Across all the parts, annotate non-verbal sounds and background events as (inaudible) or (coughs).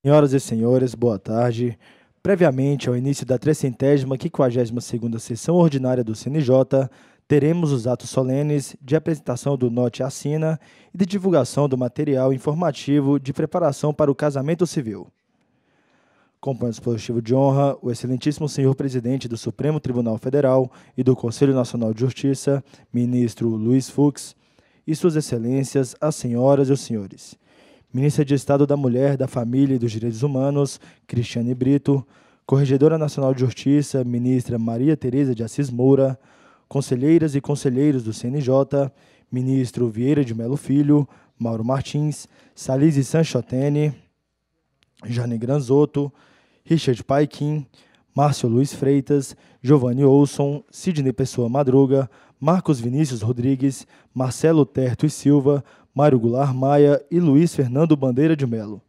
Senhoras e senhores, boa tarde. Previamente ao início da 352 segunda sessão ordinária do CNJ, teremos os atos solenes de apresentação do Note Assina e de divulgação do material informativo de preparação para o casamento civil. Compõe o dispositivo de honra o excelentíssimo senhor presidente do Supremo Tribunal Federal e do Conselho Nacional de Justiça, ministro Luiz Fux, e suas excelências, as senhoras e os senhores ministra de Estado da Mulher, da Família e dos Direitos Humanos, Cristiane Brito, Corregedora Nacional de Justiça, ministra Maria Tereza de Assis Moura, conselheiras e conselheiros do CNJ, ministro Vieira de Melo Filho, Mauro Martins, Salise Sanchotene, Jane Granzotto, Richard Paikin, Márcio Luiz Freitas, Giovanni Olson, Sidney Pessoa Madruga, Marcos Vinícius Rodrigues, Marcelo Terto e Silva, Mário Goulart Maia e Luiz Fernando Bandeira de Melo.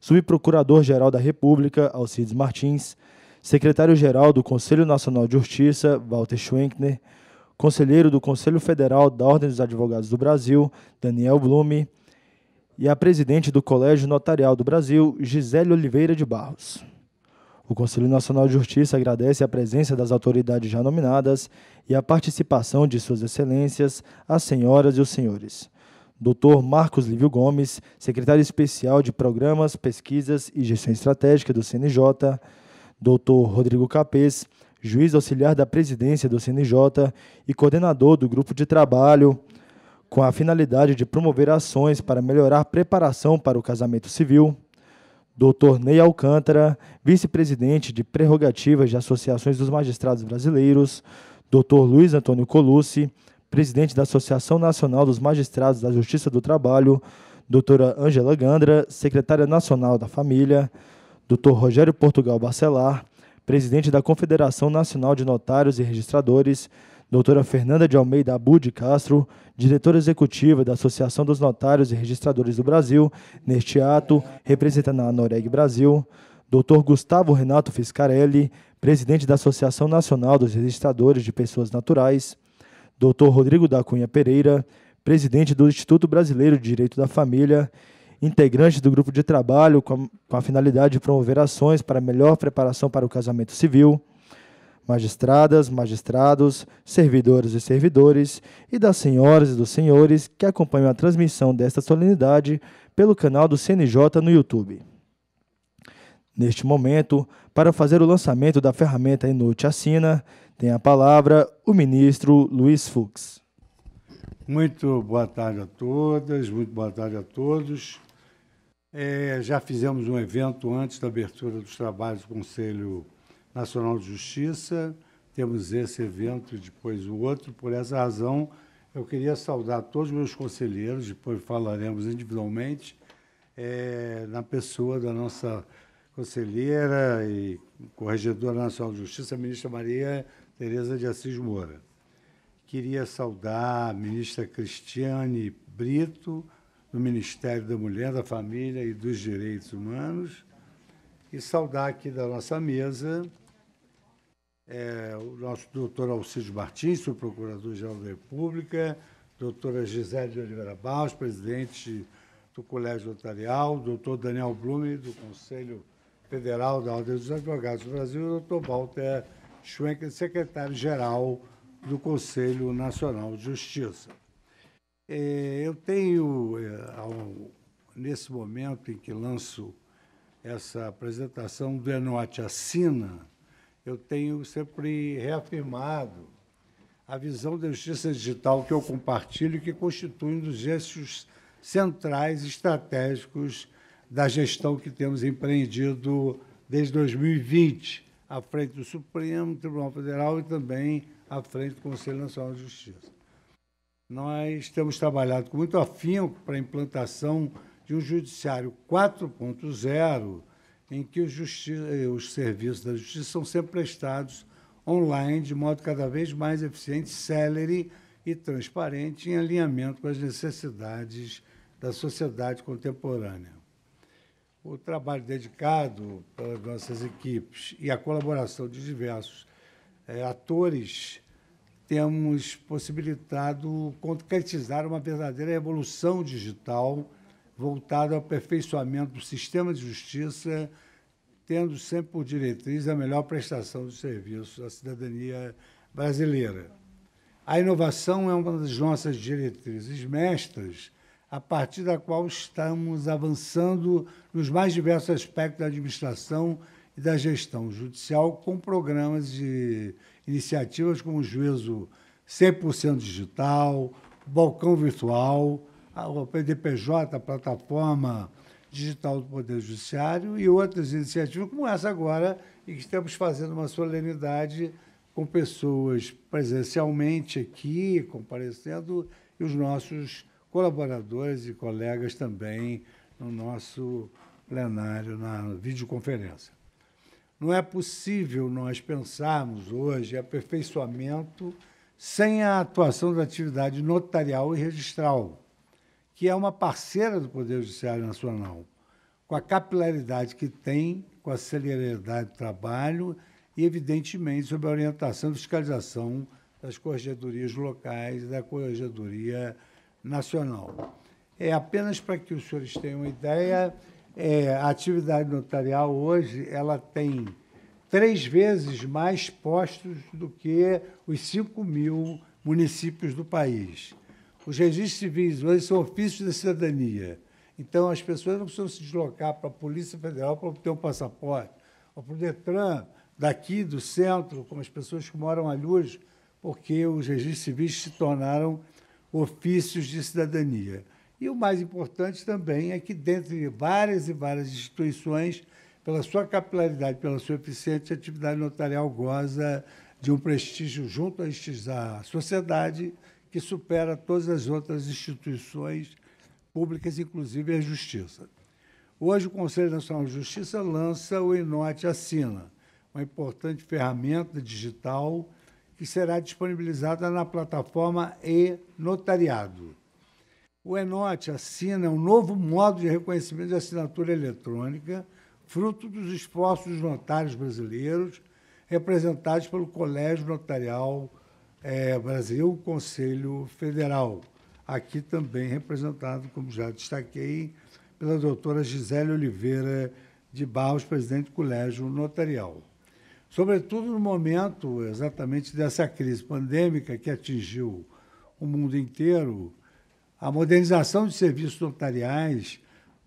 Subprocurador-Geral da República, Alcides Martins, Secretário-Geral do Conselho Nacional de Justiça, Walter Schwenkner, Conselheiro do Conselho Federal da Ordem dos Advogados do Brasil, Daniel Blume, e a presidente do Colégio Notarial do Brasil, Gisele Oliveira de Barros. O Conselho Nacional de Justiça agradece a presença das autoridades já nominadas e a participação de suas excelências, as senhoras e os senhores. Dr. Marcos Lívio Gomes, secretário especial de Programas, Pesquisas e Gestão Estratégica do CNJ, Dr. Rodrigo Capês, juiz auxiliar da presidência do CNJ e coordenador do grupo de trabalho com a finalidade de promover ações para melhorar a preparação para o casamento civil, Dr. Ney Alcântara, vice-presidente de prerrogativas de associações dos magistrados brasileiros, Dr. Luiz Antônio Colucci, presidente da Associação Nacional dos Magistrados da Justiça do Trabalho, doutora Angela Gandra, secretária nacional da Família, doutor Rogério Portugal Barcelar, presidente da Confederação Nacional de Notários e Registradores, doutora Fernanda de Almeida de Castro, diretora executiva da Associação dos Notários e Registradores do Brasil, neste ato, representando a Noreg Brasil, doutor Gustavo Renato Fiscarelli, presidente da Associação Nacional dos Registradores de Pessoas Naturais, Dr. Rodrigo da Cunha Pereira, presidente do Instituto Brasileiro de Direito da Família, integrante do grupo de trabalho com a, com a finalidade de promover ações para melhor preparação para o casamento civil, magistradas, magistrados, servidores e servidores e das senhoras e dos senhores que acompanham a transmissão desta solenidade pelo canal do CNJ no YouTube. Neste momento, para fazer o lançamento da ferramenta Inute Assina, tem a palavra o ministro Luiz Fux. Muito boa tarde a todas, muito boa tarde a todos. É, já fizemos um evento antes da abertura dos trabalhos do Conselho Nacional de Justiça. Temos esse evento e depois o outro. Por essa razão, eu queria saudar todos os meus conselheiros, depois falaremos individualmente, é, na pessoa da nossa conselheira e corregedora nacional de justiça, a ministra Maria Tereza de Assis Moura. Queria saudar a ministra Cristiane Brito, do Ministério da Mulher, da Família e dos Direitos Humanos, e saudar aqui da nossa mesa é, o nosso doutor Alcides Martins, o Procurador-Geral da República, doutora Gisele de Oliveira Barros, presidente do Colégio Notarial, doutor Daniel Blume, do Conselho Federal da Ordem dos Advogados do Brasil, e doutor Walter Schwenker, secretário-geral do Conselho Nacional de Justiça. É, eu tenho, é, nesse momento em que lanço essa apresentação do Enote Assina, eu tenho sempre reafirmado a visão da justiça digital que eu compartilho que constitui um dos eixos centrais estratégicos da gestão que temos empreendido desde 2020 à frente do Supremo Tribunal Federal e também à frente do Conselho Nacional de Justiça. Nós temos trabalhado com muito afinco para a implantação de um judiciário 4.0, em que os, eh, os serviços da justiça são sempre prestados online, de modo cada vez mais eficiente, célere e transparente, em alinhamento com as necessidades da sociedade contemporânea. O trabalho dedicado pelas nossas equipes e a colaboração de diversos é, atores, temos possibilitado concretizar uma verdadeira revolução digital voltada ao aperfeiçoamento do sistema de justiça, tendo sempre por diretriz a melhor prestação de serviços à cidadania brasileira. A inovação é uma das nossas diretrizes mestras a partir da qual estamos avançando nos mais diversos aspectos da administração e da gestão judicial, com programas de iniciativas como o juízo 100% digital, balcão virtual, o PDPJ, a plataforma digital do Poder Judiciário e outras iniciativas como essa agora, e que estamos fazendo uma solenidade com pessoas presencialmente aqui, comparecendo, e os nossos colaboradores e colegas também no nosso plenário, na videoconferência. Não é possível nós pensarmos hoje aperfeiçoamento sem a atuação da atividade notarial e registral, que é uma parceira do Poder Judiciário Nacional, com a capilaridade que tem, com a celeridade do trabalho e, evidentemente, sob a orientação e fiscalização das corregedorias locais e da corregedoria nacional. É apenas para que os senhores tenham uma ideia, é, a atividade notarial hoje ela tem três vezes mais postos do que os 5 mil municípios do país. Os registros civis hoje são ofícios da cidadania. Então, as pessoas não precisam se deslocar para a Polícia Federal para obter um passaporte, ou para o Detran, daqui do centro, como as pessoas que moram ali luz, porque os registros civis se tornaram ofícios de cidadania. E o mais importante também é que, dentro de várias e várias instituições, pela sua capilaridade, pela sua eficiência, a atividade notarial goza de um prestígio junto à sociedade que supera todas as outras instituições públicas, inclusive a Justiça. Hoje, o Conselho Nacional de Justiça lança o Inote Assina, uma importante ferramenta digital que será disponibilizada na plataforma e-notariado. O Enote assina um novo modo de reconhecimento de assinatura eletrônica, fruto dos esforços dos notários brasileiros, representados pelo Colégio Notarial é, Brasil, Conselho Federal, aqui também representado, como já destaquei, pela doutora Gisele Oliveira de Barros, presidente do Colégio Notarial sobretudo no momento exatamente dessa crise pandêmica que atingiu o mundo inteiro, a modernização de serviços notariais,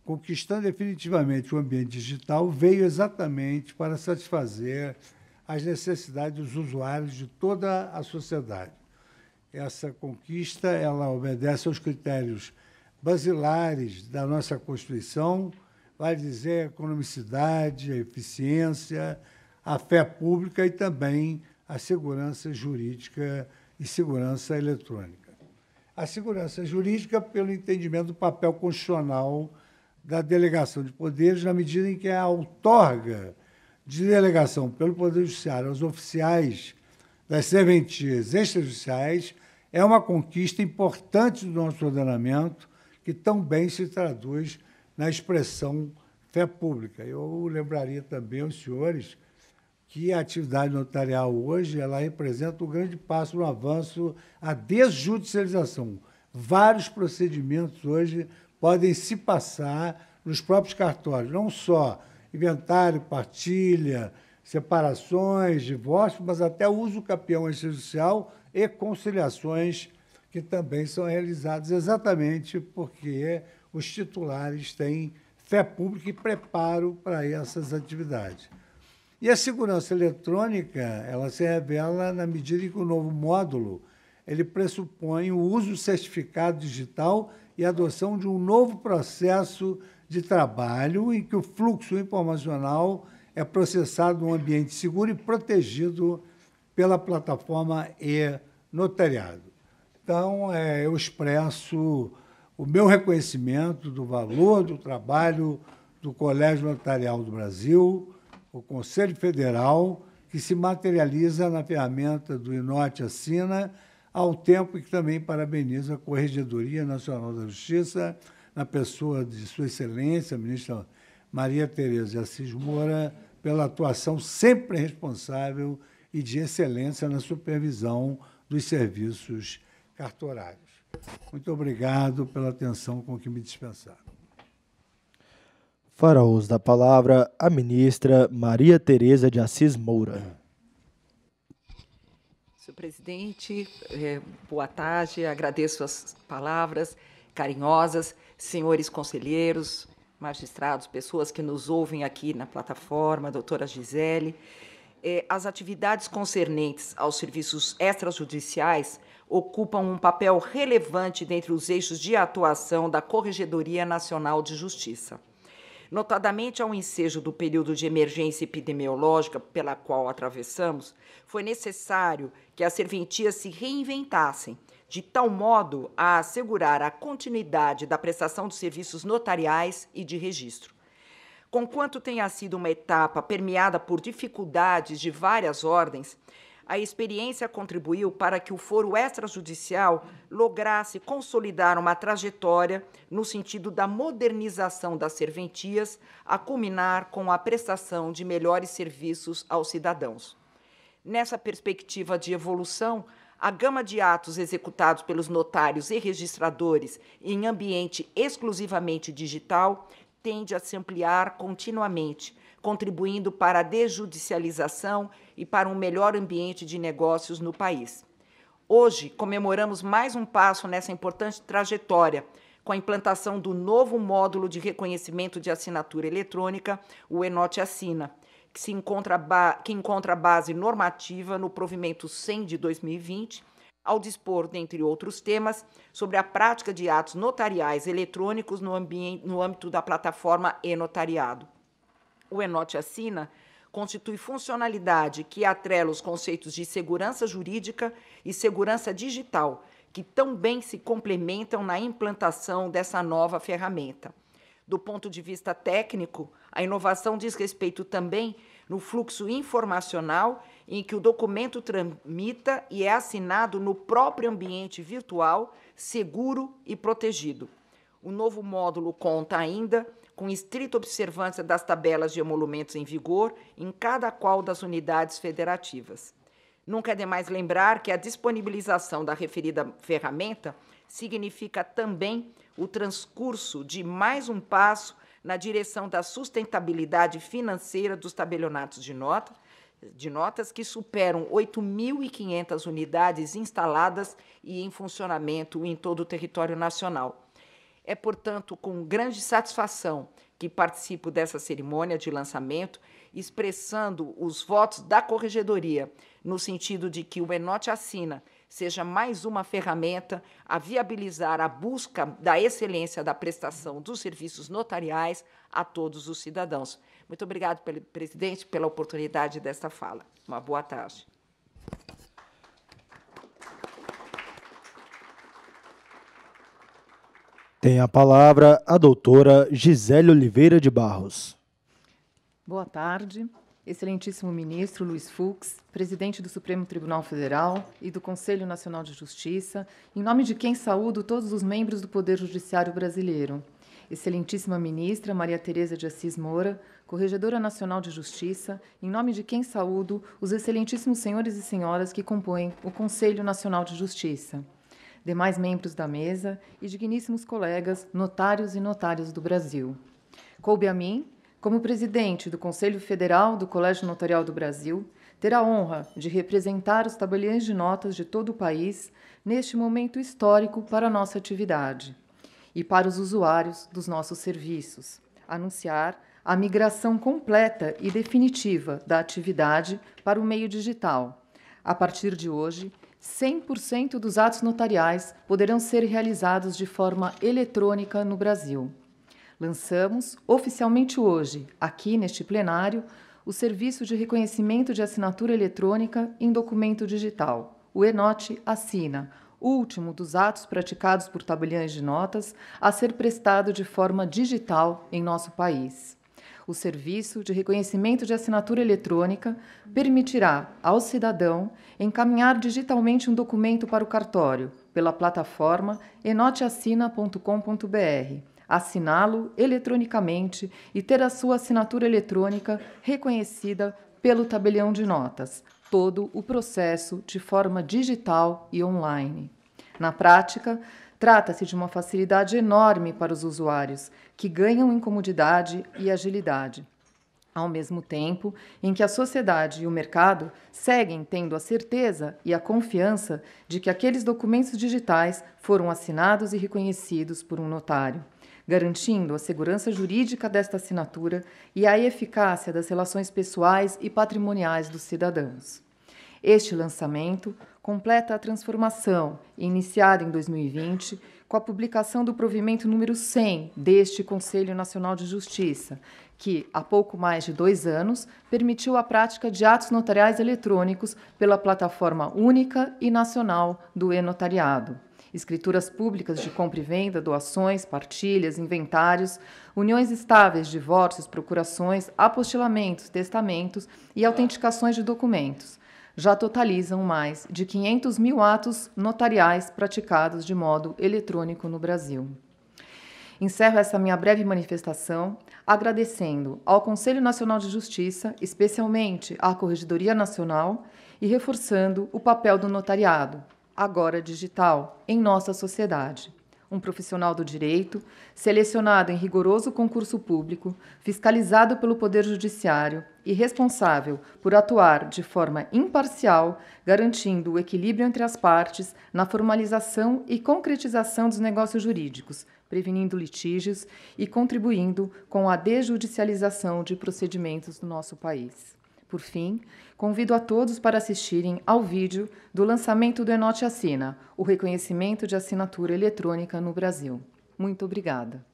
conquistando definitivamente o ambiente digital, veio exatamente para satisfazer as necessidades dos usuários de toda a sociedade. Essa conquista ela obedece aos critérios basilares da nossa Constituição, vai dizer economicidade, eficiência, a fé pública e também a segurança jurídica e segurança eletrônica. A segurança jurídica, pelo entendimento do papel constitucional da delegação de poderes, na medida em que é a outorga de delegação pelo Poder Judiciário aos oficiais das serventias extrajudiciais é uma conquista importante do nosso ordenamento, que também se traduz na expressão fé pública. Eu lembraria também aos senhores que a atividade notarial hoje ela representa um grande passo no avanço à desjudicialização. Vários procedimentos hoje podem se passar nos próprios cartórios, não só inventário, partilha, separações, divórcios, mas até uso campeão extrajudicial e conciliações que também são realizados exatamente porque os titulares têm fé pública e preparo para essas atividades. E a segurança eletrônica, ela se revela na medida em que o novo módulo ele pressupõe o uso certificado digital e a adoção de um novo processo de trabalho em que o fluxo informacional é processado num ambiente seguro e protegido pela plataforma e-notariado. Então, é, eu expresso o meu reconhecimento do valor do trabalho do Colégio Notarial do Brasil, o Conselho Federal, que se materializa na ferramenta do Inote Assina, ao tempo que também parabeniza a Corregedoria Nacional da Justiça, na pessoa de Sua Excelência, a ministra Maria Tereza de Assis Moura, pela atuação sempre responsável e de excelência na supervisão dos serviços cartorários. Muito obrigado pela atenção com que me dispensaram uso da Palavra, a ministra Maria Tereza de Assis Moura. Senhor presidente, eh, boa tarde, agradeço as palavras carinhosas, senhores conselheiros, magistrados, pessoas que nos ouvem aqui na plataforma, doutora Gisele. Eh, as atividades concernentes aos serviços extrajudiciais ocupam um papel relevante dentre os eixos de atuação da Corregedoria Nacional de Justiça. Notadamente ao ensejo do período de emergência epidemiológica pela qual atravessamos, foi necessário que as serventias se reinventassem, de tal modo a assegurar a continuidade da prestação de serviços notariais e de registro. Conquanto tenha sido uma etapa permeada por dificuldades de várias ordens, a experiência contribuiu para que o foro extrajudicial lograsse consolidar uma trajetória no sentido da modernização das serventias, a culminar com a prestação de melhores serviços aos cidadãos. Nessa perspectiva de evolução, a gama de atos executados pelos notários e registradores em ambiente exclusivamente digital tende a se ampliar continuamente contribuindo para a desjudicialização e para um melhor ambiente de negócios no país. Hoje, comemoramos mais um passo nessa importante trajetória, com a implantação do novo módulo de reconhecimento de assinatura eletrônica, o Enote Assina, que, se encontra, que encontra base normativa no provimento 100 de 2020, ao dispor, dentre outros temas, sobre a prática de atos notariais eletrônicos no, no âmbito da plataforma e-notariado o Enote assina constitui funcionalidade que atrela os conceitos de segurança jurídica e segurança digital, que tão bem se complementam na implantação dessa nova ferramenta. Do ponto de vista técnico, a inovação diz respeito também no fluxo informacional em que o documento tramita e é assinado no próprio ambiente virtual, seguro e protegido. O novo módulo conta ainda com estrita observância das tabelas de emolumentos em vigor em cada qual das unidades federativas. Nunca é demais lembrar que a disponibilização da referida ferramenta significa também o transcurso de mais um passo na direção da sustentabilidade financeira dos tabelionatos de notas, de notas que superam 8.500 unidades instaladas e em funcionamento em todo o território nacional, é, portanto, com grande satisfação que participo dessa cerimônia de lançamento, expressando os votos da corregedoria, no sentido de que o Enote Assina seja mais uma ferramenta a viabilizar a busca da excelência da prestação dos serviços notariais a todos os cidadãos. Muito obrigado, presidente, pela oportunidade desta fala. Uma boa tarde. Tem a palavra a doutora Gisele Oliveira de Barros. Boa tarde, excelentíssimo ministro Luiz Fux, presidente do Supremo Tribunal Federal e do Conselho Nacional de Justiça, em nome de quem saúdo todos os membros do Poder Judiciário brasileiro. Excelentíssima ministra Maria Tereza de Assis Moura, Corregedora Nacional de Justiça, em nome de quem saúdo os excelentíssimos senhores e senhoras que compõem o Conselho Nacional de Justiça demais membros da mesa e digníssimos colegas, notários e notárias do Brasil. Coube a mim, como presidente do Conselho Federal do Colégio Notarial do Brasil, ter a honra de representar os tabeliões de notas de todo o país neste momento histórico para a nossa atividade e para os usuários dos nossos serviços, anunciar a migração completa e definitiva da atividade para o meio digital, a partir de hoje, 100% dos atos notariais poderão ser realizados de forma eletrônica no Brasil. Lançamos, oficialmente hoje, aqui neste plenário, o Serviço de Reconhecimento de Assinatura Eletrônica em Documento Digital, o Enote Assina, último dos atos praticados por tabeliões de notas a ser prestado de forma digital em nosso país o serviço de reconhecimento de assinatura eletrônica permitirá ao cidadão encaminhar digitalmente um documento para o cartório pela plataforma enoteassina.com.br, assiná-lo eletronicamente e ter a sua assinatura eletrônica reconhecida pelo tabelião de notas, todo o processo de forma digital e online. Na prática, Trata-se de uma facilidade enorme para os usuários, que ganham em comodidade e agilidade. Ao mesmo tempo em que a sociedade e o mercado seguem tendo a certeza e a confiança de que aqueles documentos digitais foram assinados e reconhecidos por um notário garantindo a segurança jurídica desta assinatura e a eficácia das relações pessoais e patrimoniais dos cidadãos. Este lançamento completa a transformação, iniciada em 2020 com a publicação do provimento número 100 deste Conselho Nacional de Justiça, que, há pouco mais de dois anos, permitiu a prática de atos notariais eletrônicos pela plataforma única e nacional do e-notariado. Escrituras públicas de compra e venda, doações, partilhas, inventários, uniões estáveis, divórcios, procurações, apostilamentos, testamentos e autenticações de documentos já totalizam mais de 500 mil atos notariais praticados de modo eletrônico no Brasil. Encerro essa minha breve manifestação agradecendo ao Conselho Nacional de Justiça, especialmente à Corregedoria Nacional, e reforçando o papel do notariado, agora digital, em nossa sociedade, um profissional do direito, selecionado em rigoroso concurso público, fiscalizado pelo Poder Judiciário e responsável por atuar de forma imparcial, garantindo o equilíbrio entre as partes na formalização e concretização dos negócios jurídicos, prevenindo litígios e contribuindo com a dejudicialização de procedimentos no nosso país. Por fim, convido a todos para assistirem ao vídeo do lançamento do Enote Assina, o reconhecimento de assinatura eletrônica no Brasil. Muito obrigada.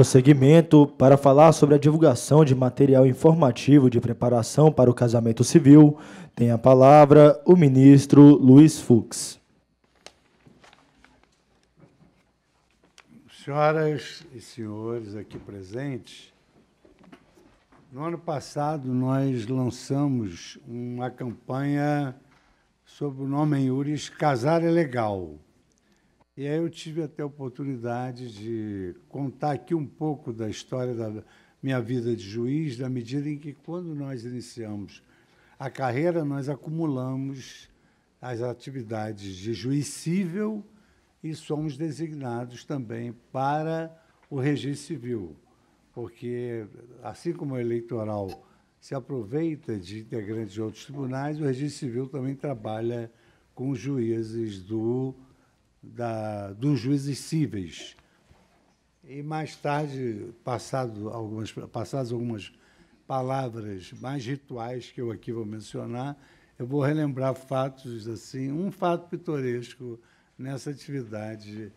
prosseguimento para falar sobre a divulgação de material informativo de preparação para o casamento civil. Tem a palavra o ministro Luiz Fux. Senhoras e senhores aqui presentes, no ano passado nós lançamos uma campanha sob o nome em Uris Casar é Legal e aí eu tive até a oportunidade de contar aqui um pouco da história da minha vida de juiz, na medida em que, quando nós iniciamos a carreira, nós acumulamos as atividades de juiz civil e somos designados também para o registro civil, porque, assim como o eleitoral se aproveita de integrantes de outros tribunais, o registro civil também trabalha com juízes do da, dos juízes cíveis. E mais tarde, passado algumas, passadas algumas palavras mais rituais que eu aqui vou mencionar, eu vou relembrar fatos assim, um fato pitoresco nessa atividade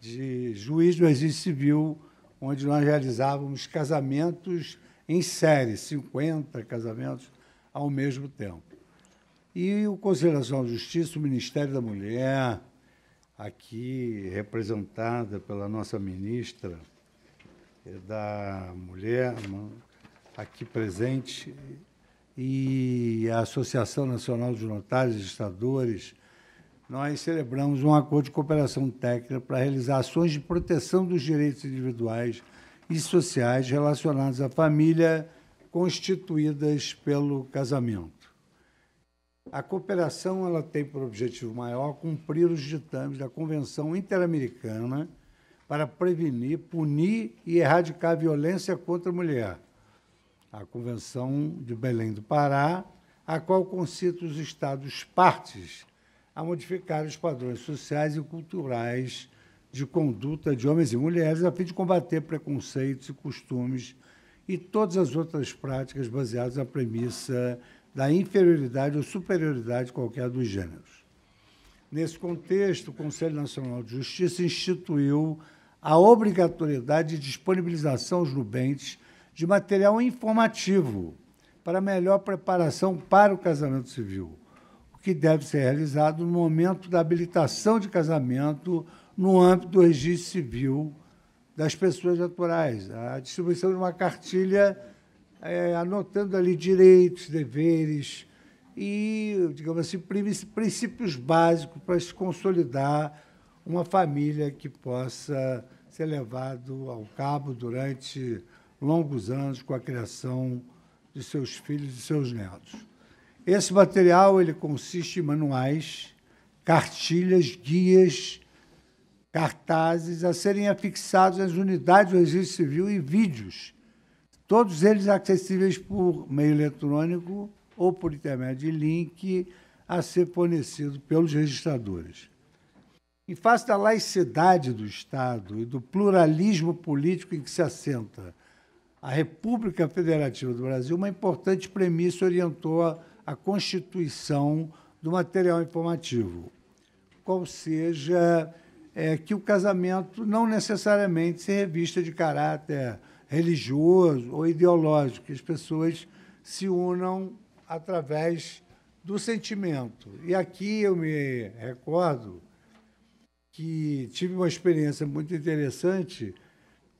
de juiz do exílio civil, onde nós realizávamos casamentos em série, 50 casamentos ao mesmo tempo. E o Conselho Nacional de Justiça, o Ministério da Mulher, aqui representada pela nossa ministra eh, da Mulher, aqui presente, e a Associação Nacional dos Notários e Estadores, nós celebramos um acordo de cooperação técnica para realizar ações de proteção dos direitos individuais e sociais relacionados à família constituídas pelo casamento. A cooperação ela tem por objetivo maior cumprir os ditames da Convenção Interamericana para prevenir, punir e erradicar a violência contra a mulher, a Convenção de Belém do Pará, a qual concita os Estados partes a modificar os padrões sociais e culturais de conduta de homens e mulheres a fim de combater preconceitos e costumes e todas as outras práticas baseadas na premissa da inferioridade ou superioridade qualquer dos gêneros. Nesse contexto, o Conselho Nacional de Justiça instituiu a obrigatoriedade de disponibilização aos nubentes de material informativo para melhor preparação para o casamento civil, o que deve ser realizado no momento da habilitação de casamento no âmbito do registro civil das pessoas naturais. A distribuição de uma cartilha é, anotando ali direitos, deveres e, digamos assim, princípios básicos para se consolidar uma família que possa ser levado ao cabo durante longos anos com a criação de seus filhos e seus netos. Esse material ele consiste em manuais, cartilhas, guias, cartazes a serem afixados às unidades do registro civil e vídeos Todos eles acessíveis por meio eletrônico ou por intermédio de link a ser fornecido pelos registradores. Em face da laicidade do Estado e do pluralismo político em que se assenta a República Federativa do Brasil, uma importante premissa orientou a, a constituição do material informativo, qual seja é, que o casamento não necessariamente se revista de caráter religioso ou ideológico, que as pessoas se unam através do sentimento. E aqui eu me recordo que tive uma experiência muito interessante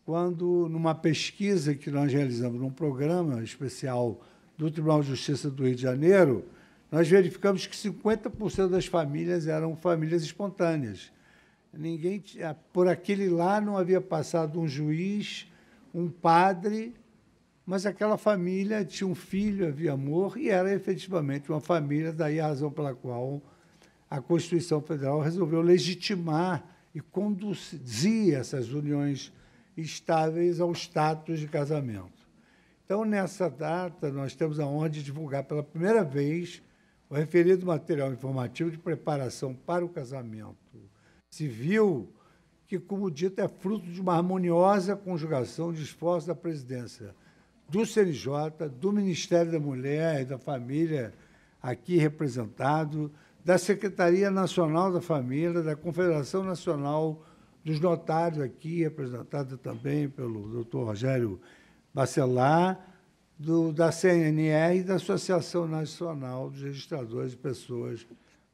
quando, numa pesquisa que nós realizamos num programa especial do Tribunal de Justiça do Rio de Janeiro, nós verificamos que 50% das famílias eram famílias espontâneas. Ninguém ah, por aquele lá não havia passado um juiz um padre, mas aquela família tinha um filho, havia amor, e era efetivamente uma família, daí a razão pela qual a Constituição Federal resolveu legitimar e conduzir essas uniões estáveis ao status de casamento. Então, nessa data, nós temos a honra de divulgar pela primeira vez o referido material informativo de preparação para o casamento civil que, como dito, é fruto de uma harmoniosa conjugação de esforços da presidência, do CNJ, do Ministério da Mulher e da Família, aqui representado, da Secretaria Nacional da Família, da Confederação Nacional dos Notários, aqui representada também pelo doutor Rogério Bacelar, do, da CNE e da Associação Nacional dos Registradores de Pessoas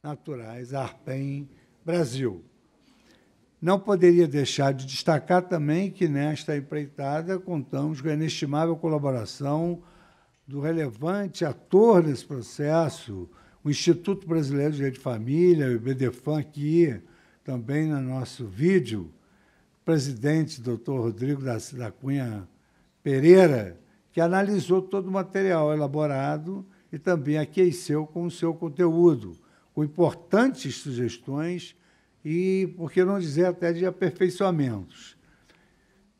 Naturais, ARPEM Brasil. Não poderia deixar de destacar também que nesta empreitada contamos com a inestimável colaboração do relevante ator nesse processo, o Instituto Brasileiro de Direito de Família, o IBDFAM, aqui também no nosso vídeo, o presidente, doutor Rodrigo da Cunha Pereira, que analisou todo o material elaborado e também aqueceu com o seu conteúdo, com importantes sugestões e, por que não dizer, até de aperfeiçoamentos.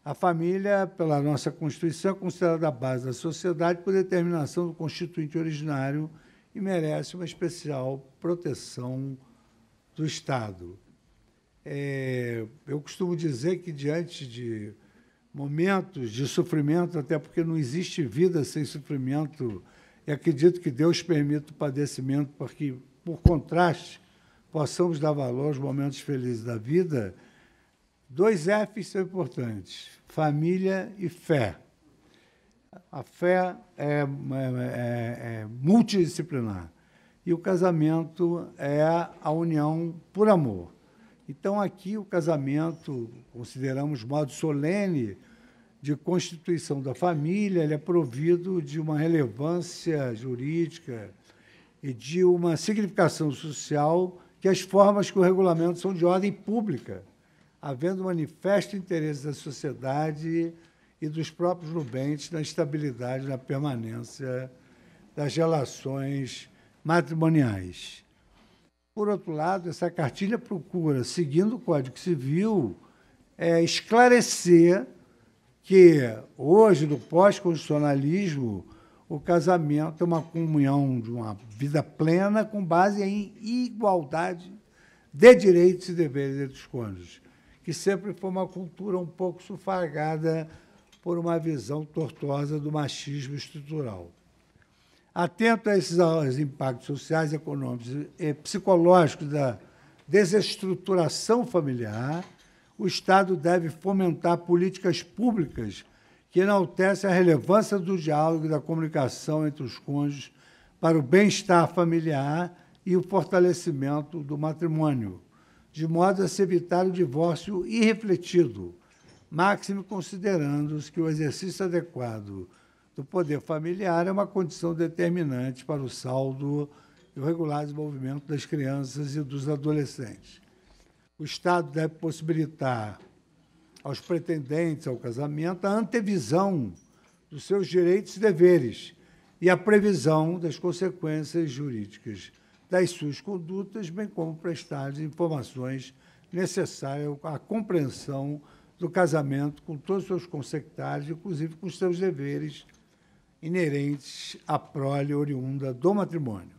A família, pela nossa Constituição, é considerada a base da sociedade por determinação do constituinte originário e merece uma especial proteção do Estado. É, eu costumo dizer que, diante de momentos de sofrimento, até porque não existe vida sem sofrimento, e acredito que Deus permita o padecimento, porque, por contraste, possamos dar valor aos momentos felizes da vida, dois Fs são importantes: família e fé. A fé é, é, é, é multidisciplinar e o casamento é a união por amor. Então, aqui, o casamento consideramos modo solene de constituição da família, ele é provido de uma relevância jurídica e de uma significação social que as formas que o regulamento são de ordem pública, havendo manifesto interesse da sociedade e dos próprios nubentes na estabilidade, na permanência das relações matrimoniais. Por outro lado, essa cartilha procura, seguindo o Código Civil, é, esclarecer que hoje, no pós-constitucionalismo, o casamento é uma comunhão de uma vida plena com base em igualdade de direitos e deveres entre os cônjuges, que sempre foi uma cultura um pouco sufragada por uma visão tortuosa do machismo estrutural. Atento a esses impactos sociais, econômicos e psicológicos da desestruturação familiar, o Estado deve fomentar políticas públicas que enaltecem a relevância do diálogo e da comunicação entre os cônjuges para o bem-estar familiar e o fortalecimento do matrimônio, de modo a se evitar o divórcio irrefletido, máximo considerando-se que o exercício adequado do poder familiar é uma condição determinante para o saldo e o regular desenvolvimento das crianças e dos adolescentes. O Estado deve possibilitar aos pretendentes ao casamento a antevisão dos seus direitos e deveres e a previsão das consequências jurídicas das suas condutas, bem como prestar as informações necessárias à compreensão do casamento com todos os seus consectários, inclusive com os seus deveres inerentes à prole oriunda do matrimônio.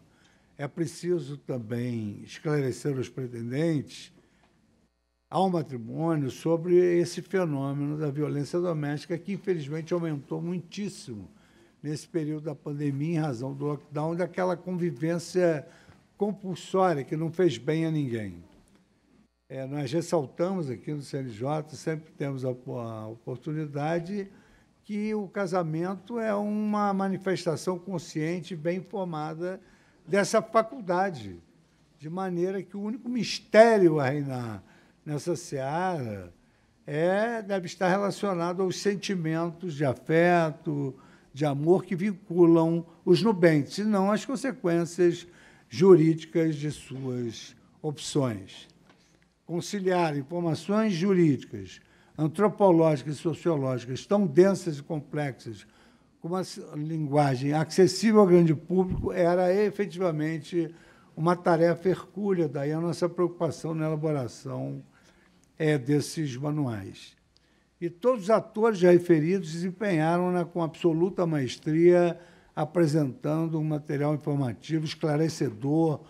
É preciso também esclarecer os pretendentes ao matrimônio sobre esse fenômeno da violência doméstica que, infelizmente, aumentou muitíssimo nesse período da pandemia, em razão do lockdown, daquela convivência compulsória que não fez bem a ninguém. É, nós ressaltamos aqui no CNJ, sempre temos a, a oportunidade, que o casamento é uma manifestação consciente, bem formada, dessa faculdade, de maneira que o único mistério a reinar nessa seara é, deve estar relacionado aos sentimentos de afeto, de amor que vinculam os nubentes, e não as consequências jurídicas de suas opções. Conciliar informações jurídicas, antropológicas e sociológicas tão densas e complexas com uma linguagem acessível ao grande público era efetivamente uma tarefa hercúlea, daí a nossa preocupação na elaboração é, desses manuais e todos os atores já referidos desempenharam-na com absoluta maestria, apresentando um material informativo esclarecedor,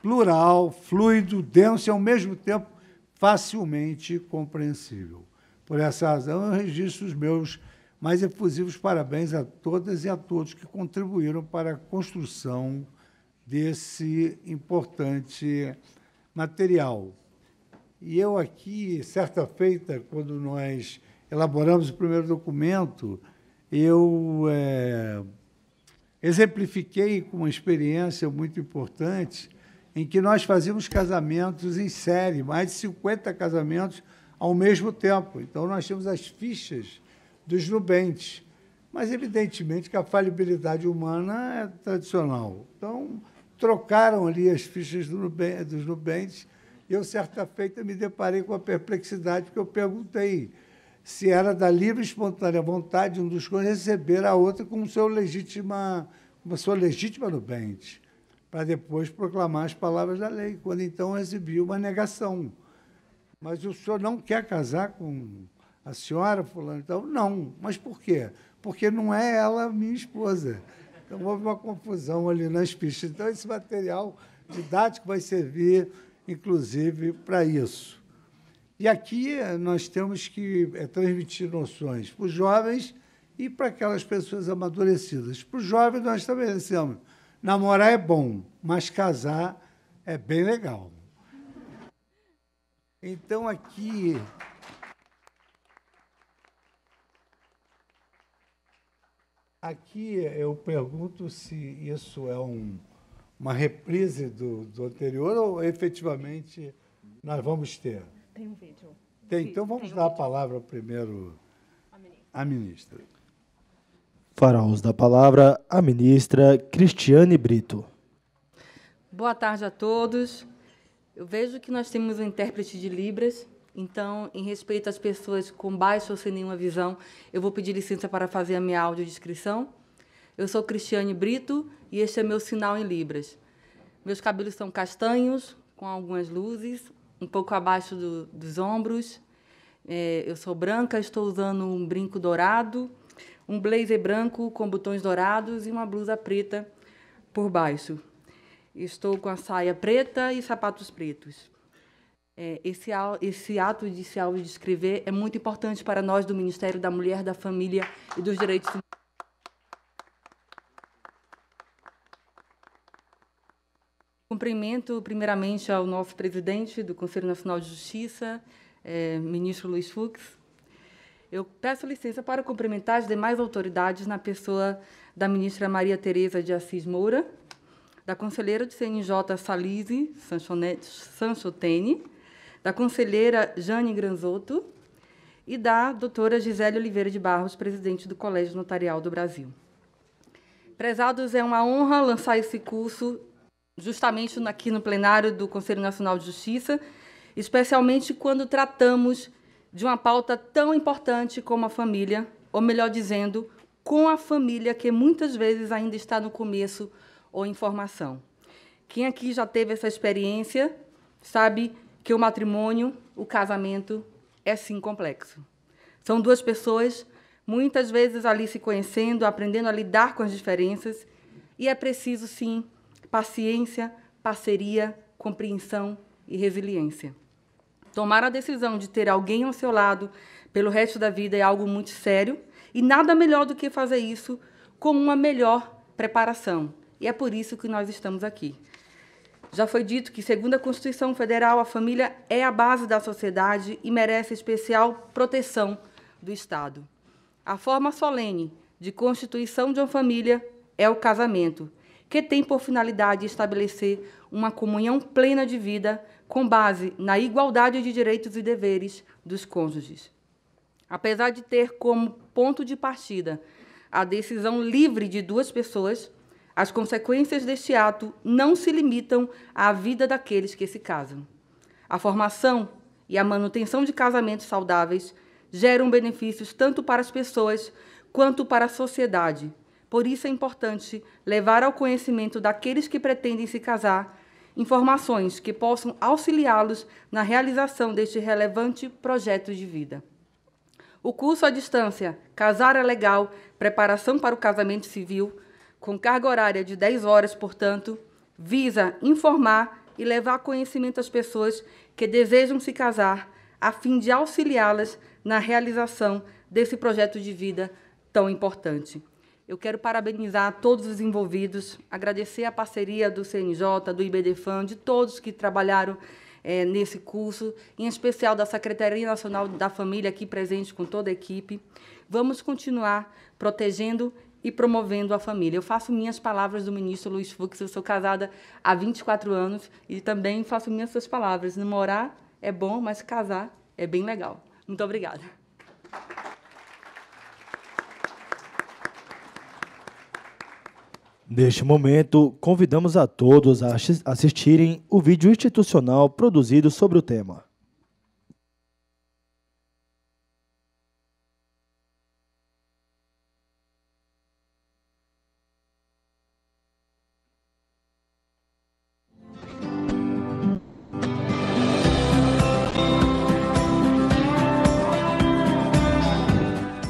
plural, fluido, denso e, ao mesmo tempo, facilmente compreensível. Por essa razão, eu registro os meus mais efusivos parabéns a todas e a todos que contribuíram para a construção desse importante material. E eu aqui, certa feita, quando nós elaboramos o primeiro documento, eu é, exemplifiquei com uma experiência muito importante em que nós fazíamos casamentos em série, mais de 50 casamentos ao mesmo tempo. Então, nós tínhamos as fichas dos nubentes. Mas, evidentemente, que a falibilidade humana é tradicional. Então, trocaram ali as fichas do dos nubentes eu, certa feita, me deparei com a perplexidade, porque eu perguntei se era da livre e espontânea vontade um dos cônjuges receber a outra como, seu legítima, como sua legítima nubente, para depois proclamar as palavras da lei, quando então exibiu uma negação. Mas o senhor não quer casar com a senhora, fulano? Então, não. Mas por quê? Porque não é ela minha esposa. Então, houve uma confusão ali nas pistas. Então, esse material didático vai servir inclusive, para isso. E aqui eh, nós temos que eh, transmitir noções para os jovens e para aquelas pessoas amadurecidas. Para os jovens, nós estabelecemos: namorar é bom, mas casar é bem legal. Então, aqui. Aqui eu pergunto se isso é um uma reprise do, do anterior ou efetivamente nós vamos ter? Tem um vídeo. Tem, então vamos Tem um dar vídeo. a palavra primeiro à ministra. uso da palavra, a ministra Cristiane Brito. Boa tarde a todos. Eu vejo que nós temos um intérprete de Libras, então, em respeito às pessoas com baixa ou sem nenhuma visão, eu vou pedir licença para fazer a minha audiodescrição. Eu sou Cristiane Brito e este é meu sinal em Libras. Meus cabelos são castanhos, com algumas luzes, um pouco abaixo do, dos ombros. É, eu sou branca, estou usando um brinco dourado, um blazer branco com botões dourados e uma blusa preta por baixo. Estou com a saia preta e sapatos pretos. É, esse, esse ato de se autodescrever é muito importante para nós do Ministério da Mulher, da Família e dos Direitos Humanos. Cumprimento primeiramente ao nosso presidente do Conselho Nacional de Justiça, é, ministro Luiz Fux. Eu peço licença para cumprimentar as demais autoridades na pessoa da ministra Maria Tereza de Assis Moura, da conselheira de CNJ Salise Sanchotene, da conselheira Jane Granzotto e da doutora Gisele Oliveira de Barros, presidente do Colégio Notarial do Brasil. Prezados, é uma honra lançar esse curso justamente aqui no plenário do Conselho Nacional de Justiça, especialmente quando tratamos de uma pauta tão importante como a família, ou melhor dizendo, com a família que muitas vezes ainda está no começo ou em formação. Quem aqui já teve essa experiência sabe que o matrimônio, o casamento, é sim complexo. São duas pessoas, muitas vezes ali se conhecendo, aprendendo a lidar com as diferenças, e é preciso sim paciência, parceria, compreensão e resiliência. Tomar a decisão de ter alguém ao seu lado pelo resto da vida é algo muito sério e nada melhor do que fazer isso com uma melhor preparação. E é por isso que nós estamos aqui. Já foi dito que, segundo a Constituição Federal, a família é a base da sociedade e merece especial proteção do Estado. A forma solene de constituição de uma família é o casamento, que tem por finalidade estabelecer uma comunhão plena de vida com base na igualdade de direitos e deveres dos cônjuges. Apesar de ter como ponto de partida a decisão livre de duas pessoas, as consequências deste ato não se limitam à vida daqueles que se casam. A formação e a manutenção de casamentos saudáveis geram benefícios tanto para as pessoas quanto para a sociedade, por isso é importante levar ao conhecimento daqueles que pretendem se casar informações que possam auxiliá-los na realização deste relevante projeto de vida. O curso à distância Casar é Legal Preparação para o Casamento Civil, com carga horária de 10 horas, portanto, visa informar e levar conhecimento às pessoas que desejam se casar, a fim de auxiliá-las na realização desse projeto de vida tão importante. Eu quero parabenizar todos os envolvidos, agradecer a parceria do CNJ, do IBDFAM, de todos que trabalharam é, nesse curso, em especial da Secretaria Nacional da Família, aqui presente com toda a equipe. Vamos continuar protegendo e promovendo a família. Eu faço minhas palavras do ministro Luiz Fux, eu sou casada há 24 anos e também faço minhas suas palavras. Namorar é bom, mas casar é bem legal. Muito obrigada. Neste momento, convidamos a todos a assistirem o vídeo institucional produzido sobre o tema.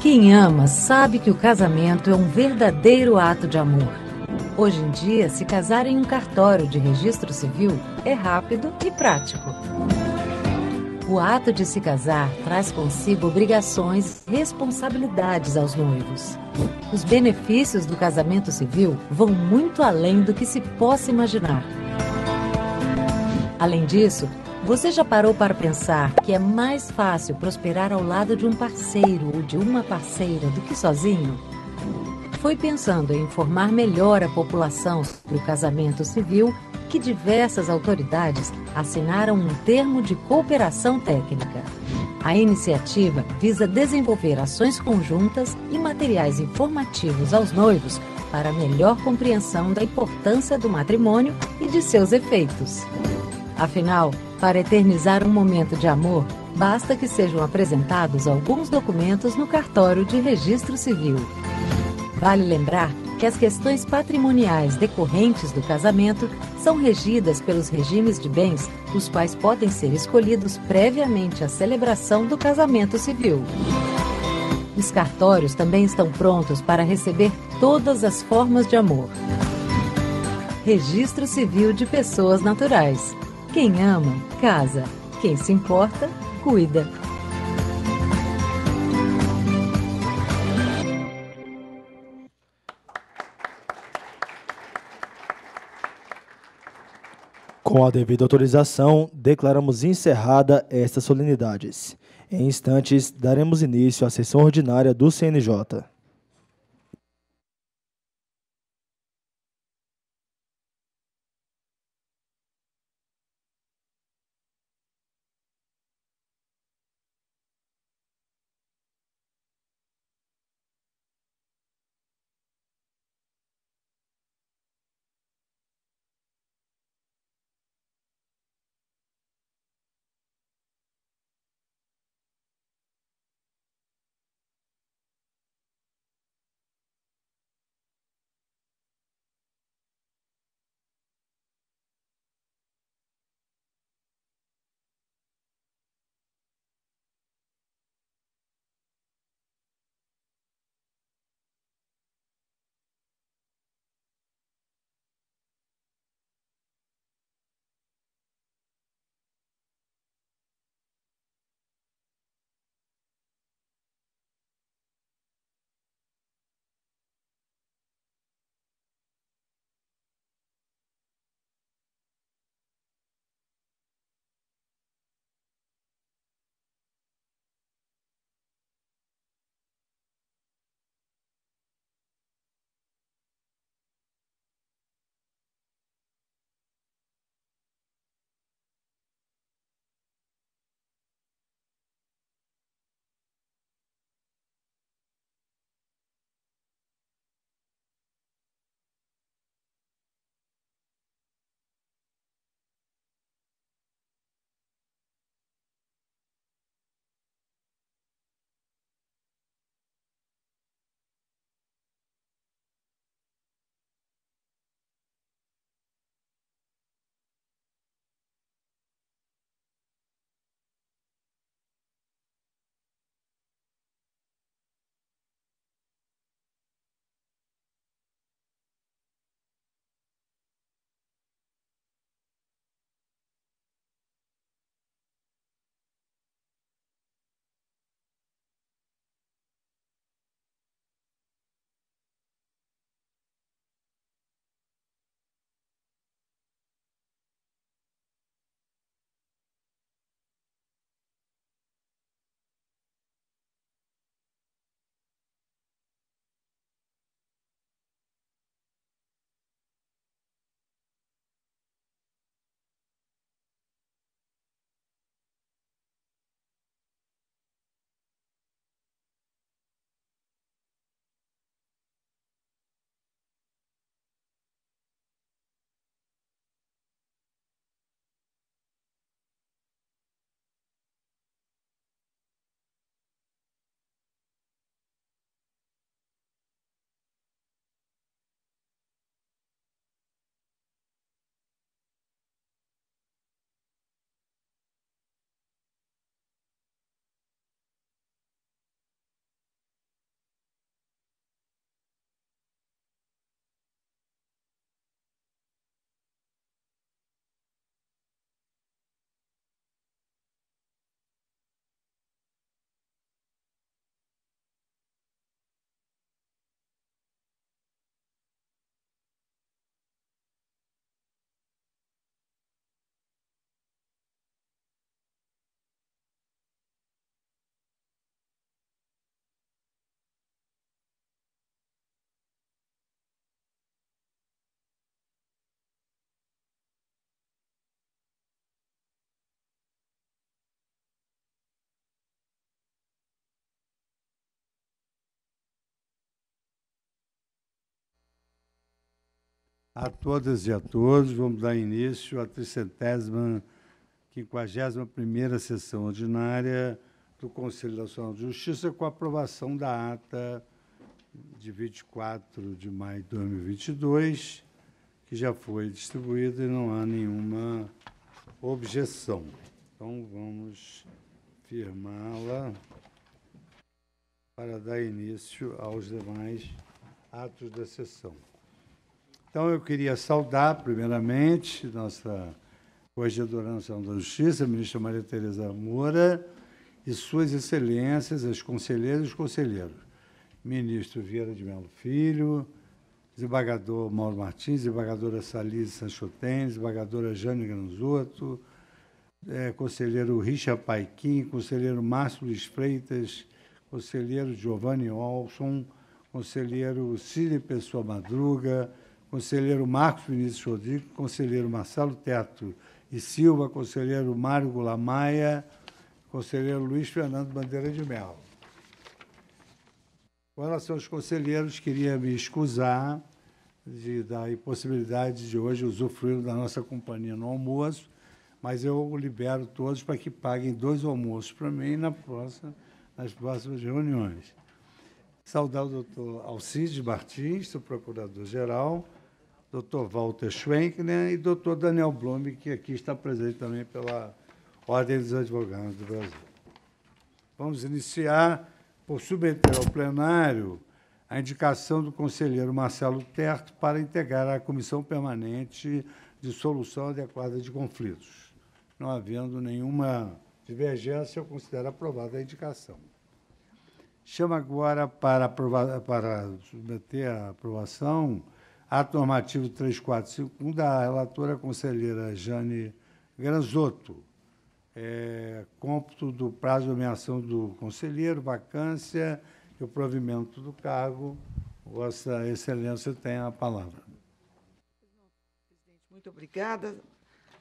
Quem ama sabe que o casamento é um verdadeiro ato de amor Hoje em dia, se casar em um cartório de registro civil é rápido e prático. O ato de se casar traz consigo obrigações e responsabilidades aos noivos. Os benefícios do casamento civil vão muito além do que se possa imaginar. Além disso, você já parou para pensar que é mais fácil prosperar ao lado de um parceiro ou de uma parceira do que sozinho? foi pensando em informar melhor a população sobre o casamento civil que diversas autoridades assinaram um termo de cooperação técnica. A iniciativa visa desenvolver ações conjuntas e materiais informativos aos noivos para melhor compreensão da importância do matrimônio e de seus efeitos. Afinal, para eternizar um momento de amor, basta que sejam apresentados alguns documentos no cartório de registro civil. Vale lembrar que as questões patrimoniais decorrentes do casamento são regidas pelos regimes de bens, os quais podem ser escolhidos previamente à celebração do casamento civil. Os cartórios também estão prontos para receber todas as formas de amor. Registro Civil de Pessoas Naturais. Quem ama, casa. Quem se importa, cuida. Com a devida autorização, declaramos encerrada estas solenidades. Em instantes, daremos início à sessão ordinária do CNJ. a todas e a todos. Vamos dar início à 351 primeira sessão ordinária do Conselho Nacional de Justiça com a aprovação da ata de 24 de maio de 2022, que já foi distribuída e não há nenhuma objeção. Então, vamos firmá-la para dar início aos demais atos da sessão. Então, eu queria saudar, primeiramente, nossa Corregedora Nacional da Justiça, ministra Maria Tereza Moura, e suas excelências, as conselheiras e os conselheiros. Ministro Vieira de Melo Filho, desembargador Mauro Martins, desembargadora Salise Sanchotem, desembargadora Jane Granzotto, é, conselheiro Richa Paiquim, conselheiro Márcio Luiz Freitas, conselheiro Giovanni Olson, conselheiro Círio Pessoa Madruga, conselheiro Marcos Vinícius Rodrigues, conselheiro Marcelo Teto e Silva, conselheiro Mário Gulamaia, conselheiro Luiz Fernando Bandeira de Mello. Com relação aos conselheiros, queria me excusar de, da impossibilidade de hoje usufruir da nossa companhia no almoço, mas eu libero todos para que paguem dois almoços para mim na próxima, nas próximas reuniões. Saudar o doutor Alcides Martins, do Procurador-Geral, Dr. Walter Schwenkner e Dr. Daniel Blume, que aqui está presente também pela Ordem dos Advogados do Brasil. Vamos iniciar por submeter ao plenário a indicação do conselheiro Marcelo Terto para integrar a Comissão Permanente de Solução Adequada de Conflitos. Não havendo nenhuma divergência, eu considero aprovada a indicação. Chama agora para, aprovar, para submeter a aprovação Ato normativo 3451 da relatora conselheira Jane Granzotto. É, cômputo do prazo de nomeação do conselheiro, vacância e o provimento do cargo. Vossa Excelência tem a palavra. Muito obrigada.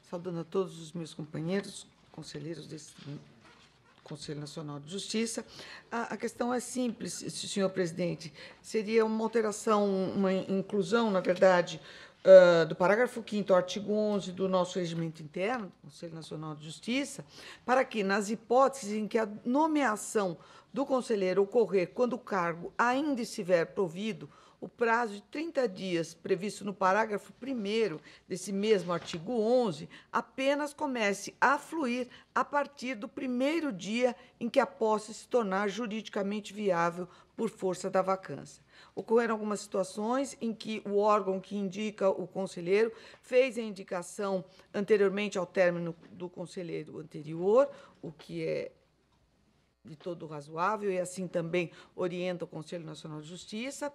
Saudando a todos os meus companheiros, conselheiros desse Conselho Nacional de Justiça. A, a, questão é simples, senhor presidente. Seria uma alteração, uma inclusão, na verdade, uh, do parágrafo 5 artigo 11 do nosso regimento interno, do Conselho Nacional de Justiça, para que, nas hipóteses em que a nomeação do conselheiro ocorrer quando o cargo ainda estiver provido o prazo de 30 dias previsto no parágrafo 1 desse mesmo artigo 11 apenas comece a fluir a partir do primeiro dia em que a posse se tornar juridicamente viável por força da vacância. Ocorreram algumas situações em que o órgão que indica o conselheiro fez a indicação anteriormente ao término do conselheiro anterior, o que é de todo razoável e assim também orienta o Conselho Nacional de Justiça.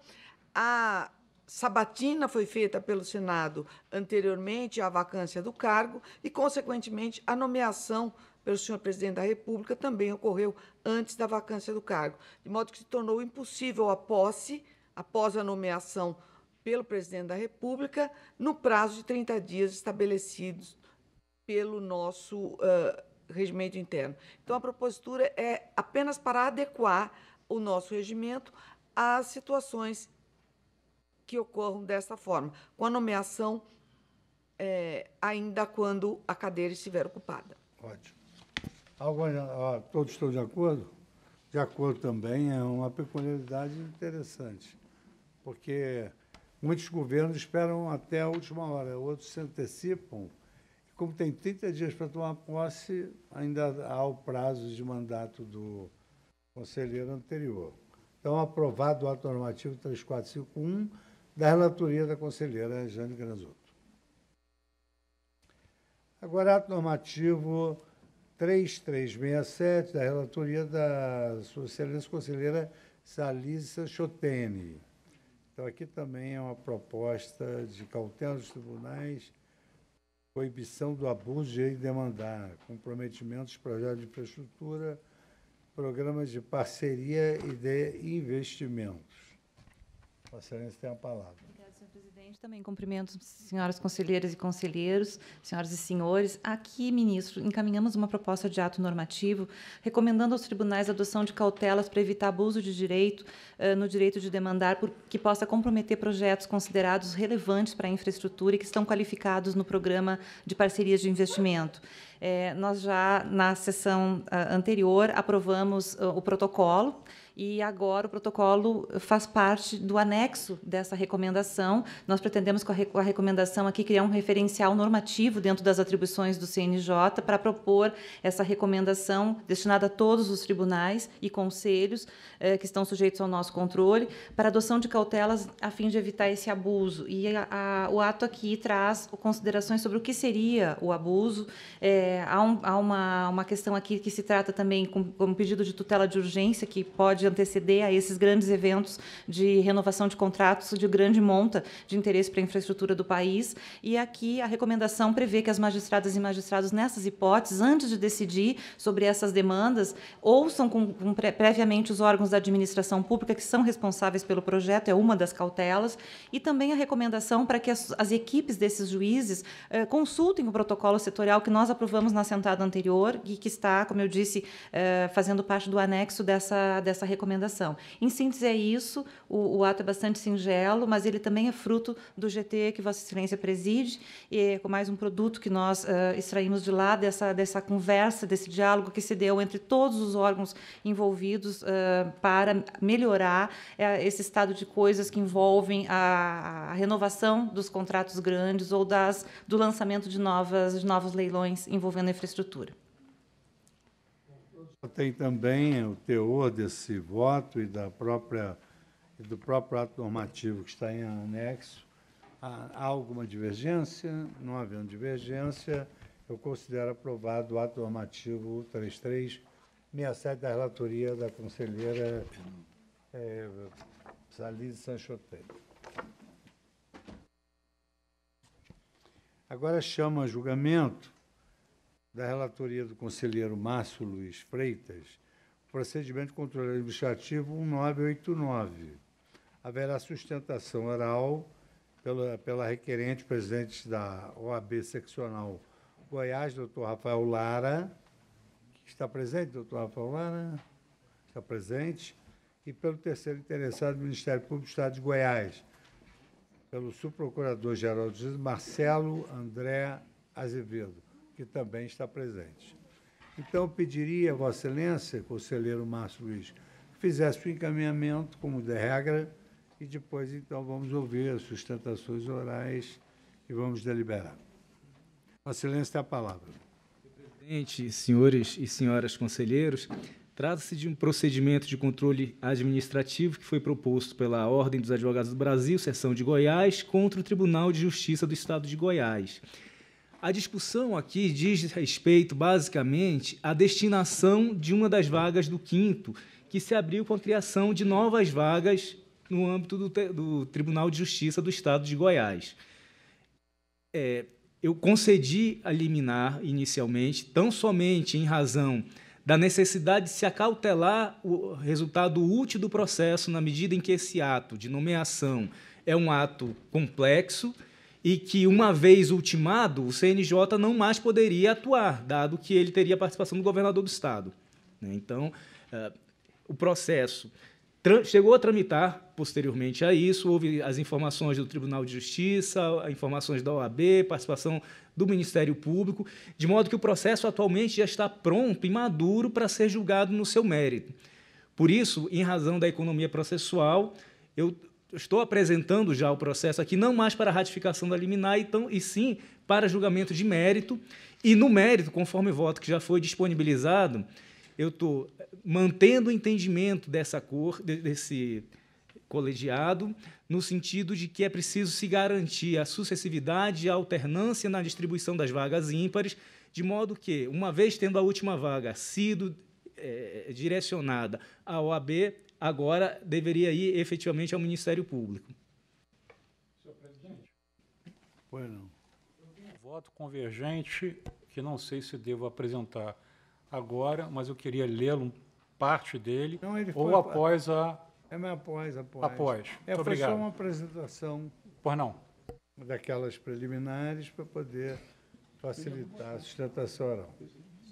A sabatina foi feita pelo Senado anteriormente à vacância do cargo e, consequentemente, a nomeação pelo senhor presidente da República também ocorreu antes da vacância do cargo, de modo que se tornou impossível a posse, após a nomeação pelo presidente da República, no prazo de 30 dias estabelecidos pelo nosso uh, regimento interno. Então, a propositura é apenas para adequar o nosso regimento às situações que ocorram dessa forma, com a nomeação é, ainda quando a cadeira estiver ocupada. Ótimo. todos estão de acordo? De acordo também é uma peculiaridade interessante, porque muitos governos esperam até a última hora, outros se antecipam. E como tem 30 dias para tomar posse, ainda há o prazo de mandato do conselheiro anterior. Então, aprovado o ato normativo 3451 da relatoria da conselheira Jane Granzotto. Agora, ato normativo 3367, da relatoria da sua excelência conselheira Salissa Chotene. Então, aqui também é uma proposta de cautela dos tribunais, proibição do abuso de lei demandar, comprometimentos de projetos de infraestrutura, programas de parceria e de investimentos. Vossa Excelência tem a palavra. Obrigada, senhor presidente. Também cumprimento senhoras conselheiras e conselheiros, senhoras e senhores. Aqui, ministro, encaminhamos uma proposta de ato normativo recomendando aos tribunais a adoção de cautelas para evitar abuso de direito uh, no direito de demandar por, que possa comprometer projetos considerados relevantes para a infraestrutura e que estão qualificados no programa de parcerias de investimento. É, nós já, na sessão uh, anterior, aprovamos uh, o protocolo e agora o protocolo faz parte do anexo dessa recomendação. Nós pretendemos, com a, recomendação aqui, criar um referencial normativo dentro das atribuições do CNJ para propor essa recomendação destinada a todos os tribunais e conselhos eh, que estão sujeitos ao nosso controle para adoção de cautelas a fim de evitar esse abuso. E a, a, o ato aqui traz considerações sobre o que seria o abuso. É, há, um, há uma, uma questão aqui que se trata também como com pedido de tutela de urgência que pode de anteceder a esses grandes eventos de renovação de contratos de grande monta de interesse para a infraestrutura do país. E aqui a recomendação prevê que as magistradas e magistrados, nessas hipóteses, antes de decidir sobre essas demandas, ouçam com, com pre previamente os órgãos da administração pública que são responsáveis pelo projeto, é uma das cautelas, e também a recomendação para que as, as equipes desses juízes eh, consultem o protocolo setorial que nós aprovamos na sentada anterior e que está, como eu disse, eh, fazendo parte do anexo dessa, dessa recomendação. Em síntese, é isso. O, o, ato é bastante singelo, mas ele também é fruto do GT que Vossa Excelência preside, e é com mais um produto que nós uh, extraímos de lá, dessa, dessa conversa, desse diálogo que se deu entre todos os órgãos envolvidos uh, para melhorar uh, esse estado de coisas que envolvem a, a, renovação dos contratos grandes ou das, do lançamento de, novas, de novos leilões envolvendo a infraestrutura tem também o teor desse voto e da própria e do próprio ato normativo que está em anexo. Há alguma divergência? Não havendo divergência, eu considero aprovado o ato normativo 3367 da relatoria da conselheira é, Salide Sanchoteiro. Agora chama a julgamento da relatoria do conselheiro Márcio Luiz Freitas, procedimento de controle administrativo 1989. Haverá sustentação oral pela, pela requerente presidente da OAB seccional Goiás, doutor Rafael Lara, que está presente, doutor Rafael Lara, está presente, e pelo terceiro interessado do Ministério Público do Estado de Goiás, pelo subprocurador-geral de Marcelo André Azevedo que também está presente. Então, eu pediria a Vossa Excelência, conselheiro Márcio Luiz, que fizesse o encaminhamento, como de regra, e depois, então, vamos ouvir as sustentações orais e vamos deliberar. Vossa Excelência tem a palavra. Presidente, senhores e senhoras conselheiros, Trata-se de um procedimento de controle administrativo que foi proposto pela Ordem dos Advogados do Brasil, seção de Goiás, contra o Tribunal de Justiça do Estado de Goiás. A discussão aqui diz respeito, basicamente, à destinação de uma das vagas do quinto, que se abriu com a criação de novas vagas no âmbito do, do Tribunal de Justiça do Estado de Goiás. É, eu concedi a liminar inicialmente, tão somente em razão da necessidade de se acautelar o resultado útil do processo, na medida em que esse ato de nomeação é um ato complexo e que, uma vez ultimado, o CNJ não mais poderia atuar, dado que ele teria a participação do governador do Estado. Né? Então, eh, o processo chegou a tramitar posteriormente a isso, houve as informações do Tribunal de Justiça, informações da OAB, participação do Ministério Público, de modo que o processo atualmente já está pronto e maduro para ser julgado no seu mérito. Por isso, em razão da economia processual, eu estou apresentando já o processo aqui, não mais para ratificação da liminar, então, e sim para julgamento de mérito. E no mérito, conforme o voto que já foi disponibilizado, eu estou eh, mantendo o entendimento dessa cor, desse colegiado, no sentido de que é preciso se garantir a sucessividade e a alternância na distribuição das vagas ímpares, de modo que, uma vez tendo a última vaga sido é, direcionada à OAB, agora deveria ir efetivamente ao Ministério Público. Senhor presidente. Pois não. Eu tenho um voto convergente que não sei se devo apresentar agora, mas eu queria lê-lo parte dele não, ou foi, após a é minha após após após é, foi obrigado. só uma apresentação pois não daquelas preliminares para poder facilitar a sustentação oral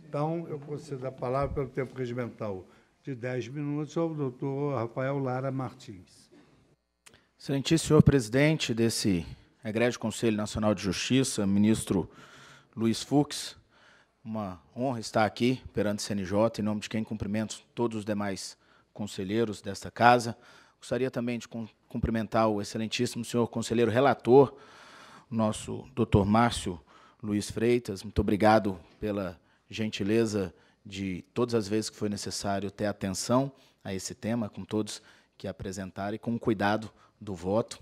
então eu concedo a palavra pelo tempo regimental de 10 minutos ao é doutor Rafael Lara Martins. Excelentíssimo senhor presidente desse Egrégio Conselho Nacional de Justiça, ministro Luiz Fux, uma honra estar aqui perante o CNJ, em nome de quem cumprimento todos os demais conselheiros desta casa. Gostaria também de cumprimentar o excelentíssimo senhor conselheiro relator, nosso doutor Márcio Luiz Freitas. Muito obrigado pela gentileza de todas as vezes que foi necessário ter atenção a esse tema, com todos que apresentaram e com o cuidado do voto.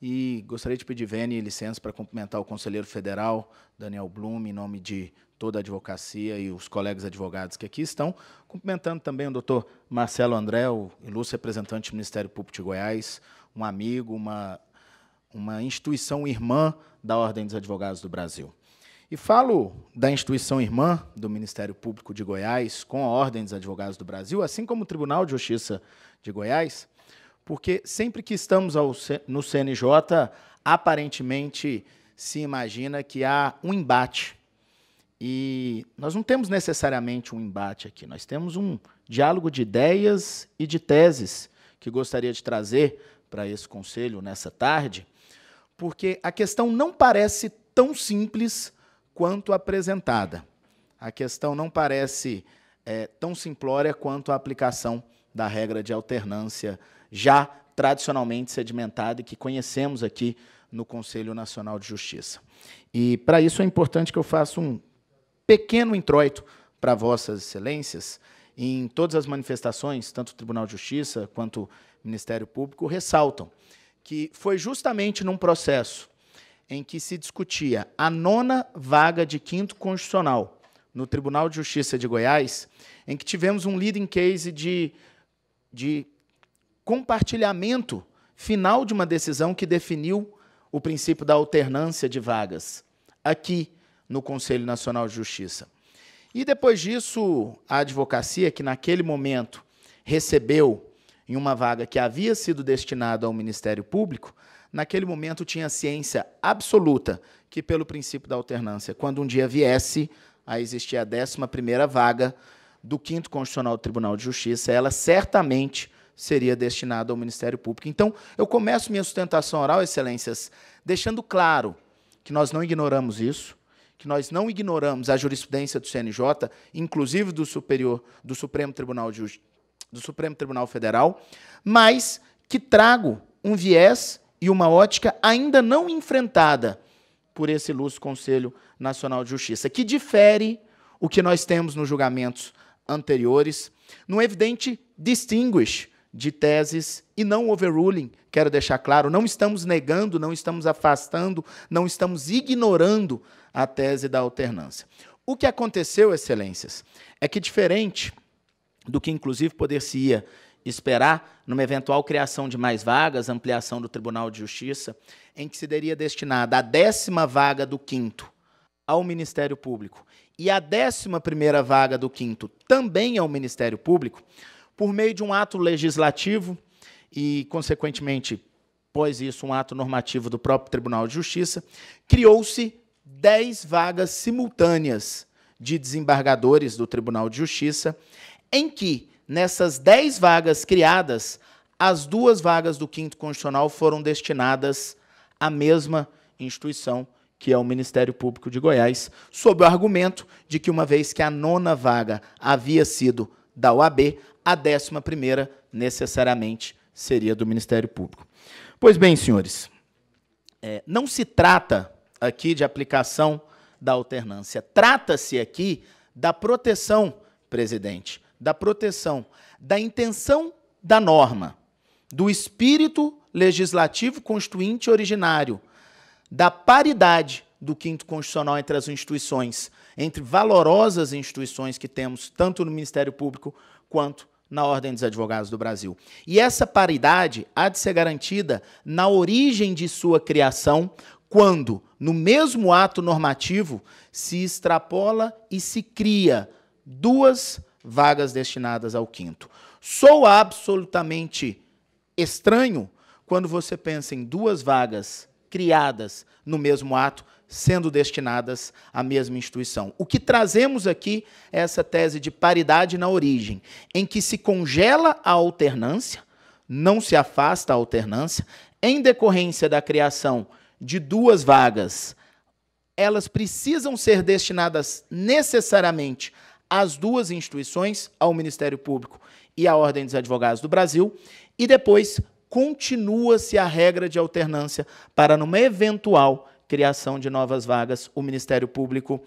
E gostaria de pedir, Vene, licença para cumprimentar o conselheiro federal, Daniel Blum, em nome de toda a advocacia e os colegas advogados que aqui estão. Cumprimentando também o doutor Marcelo André, o ilustre representante do Ministério Público de Goiás, um amigo, uma, uma instituição irmã da Ordem dos Advogados do Brasil. E falo da instituição irmã do Ministério Público de Goiás, com a Ordem dos Advogados do Brasil, assim como o Tribunal de Justiça de Goiás, porque sempre que estamos no CNJ, aparentemente se imagina que há um embate. E nós não temos necessariamente um embate aqui, nós temos um diálogo de ideias e de teses que gostaria de trazer para esse conselho nessa tarde, porque a questão não parece tão simples quanto apresentada. A questão não parece é, tão simplória quanto a aplicação da regra de alternância já tradicionalmente sedimentada e que conhecemos aqui no Conselho Nacional de Justiça. E, para isso, é importante que eu faça um pequeno introito para Vossas Excelências em todas as manifestações, tanto o Tribunal de Justiça quanto o Ministério Público ressaltam que foi justamente num processo em que se discutia a nona vaga de quinto constitucional no Tribunal de Justiça de Goiás, em que tivemos um leading case de, de compartilhamento final de uma decisão que definiu o princípio da alternância de vagas aqui no Conselho Nacional de Justiça. E depois disso, a advocacia, que naquele momento recebeu em uma vaga que havia sido destinada ao Ministério Público, Naquele momento tinha ciência absoluta que, pelo princípio da alternância, quando um dia viesse a existir a 11 vaga do 5 Constitucional do Tribunal de Justiça, ela certamente seria destinada ao Ministério Público. Então, eu começo minha sustentação oral, excelências, deixando claro que nós não ignoramos isso, que nós não ignoramos a jurisprudência do CNJ, inclusive do Superior do Supremo Tribunal de do Supremo Tribunal Federal, mas que trago um viés e uma ótica ainda não enfrentada por esse ilustre Conselho Nacional de Justiça, que difere o que nós temos nos julgamentos anteriores, no evidente distinguish de teses e não overruling, quero deixar claro, não estamos negando, não estamos afastando, não estamos ignorando a tese da alternância. O que aconteceu, excelências, é que diferente do que inclusive poder se ia esperar numa eventual criação de mais vagas, ampliação do Tribunal de Justiça, em que se teria destinada a décima vaga do quinto ao Ministério Público e a décima primeira vaga do quinto também ao Ministério Público, por meio de um ato legislativo e, consequentemente, após isso, um ato normativo do próprio Tribunal de Justiça, criou-se dez vagas simultâneas de desembargadores do Tribunal de Justiça, em que Nessas 10 vagas criadas, as duas vagas do quinto constitucional foram destinadas à mesma instituição, que é o Ministério Público de Goiás, sob o argumento de que, uma vez que a nona vaga havia sido da OAB, a décima primeira necessariamente seria do Ministério Público. Pois bem, senhores, é, não se trata aqui de aplicação da alternância, trata-se aqui da proteção, presidente, da proteção, da intenção da norma, do espírito legislativo constituinte originário, da paridade do quinto constitucional entre as instituições, entre valorosas instituições que temos, tanto no Ministério Público quanto na Ordem dos Advogados do Brasil. E essa paridade há de ser garantida na origem de sua criação, quando, no mesmo ato normativo, se extrapola e se cria duas vagas destinadas ao quinto. Sou absolutamente estranho quando você pensa em duas vagas criadas no mesmo ato sendo destinadas à mesma instituição. O que trazemos aqui é essa tese de paridade na origem, em que se congela a alternância, não se afasta a alternância, em decorrência da criação de duas vagas, elas precisam ser destinadas necessariamente às duas instituições, ao Ministério Público e à Ordem dos Advogados do Brasil, e depois continua-se a regra de alternância para, numa eventual criação de novas vagas, o Ministério Público,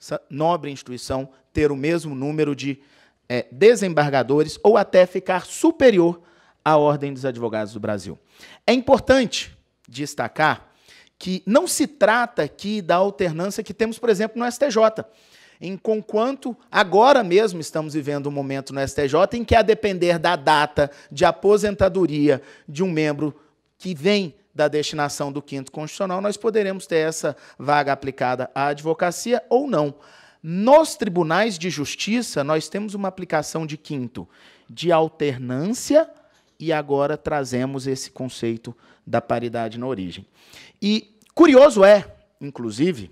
essa nobre instituição, ter o mesmo número de é, desembargadores ou até ficar superior à Ordem dos Advogados do Brasil. É importante destacar que não se trata aqui da alternância que temos, por exemplo, no STJ em conquanto agora mesmo estamos vivendo um momento no STJ em que, a depender da data de aposentadoria de um membro que vem da destinação do quinto constitucional, nós poderemos ter essa vaga aplicada à advocacia ou não. Nos tribunais de justiça, nós temos uma aplicação de quinto, de alternância, e agora trazemos esse conceito da paridade na origem. E curioso é, inclusive,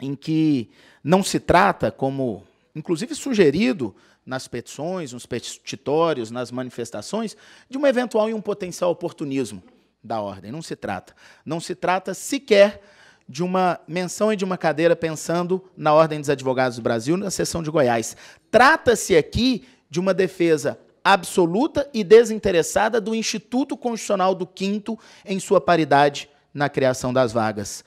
em que não se trata, como inclusive sugerido nas petições, nos petitórios, nas manifestações, de um eventual e um potencial oportunismo da ordem. Não se trata. Não se trata sequer de uma menção e de uma cadeira pensando na Ordem dos Advogados do Brasil, na seção de Goiás. Trata-se aqui de uma defesa absoluta e desinteressada do Instituto Constitucional do Quinto em sua paridade na criação das vagas.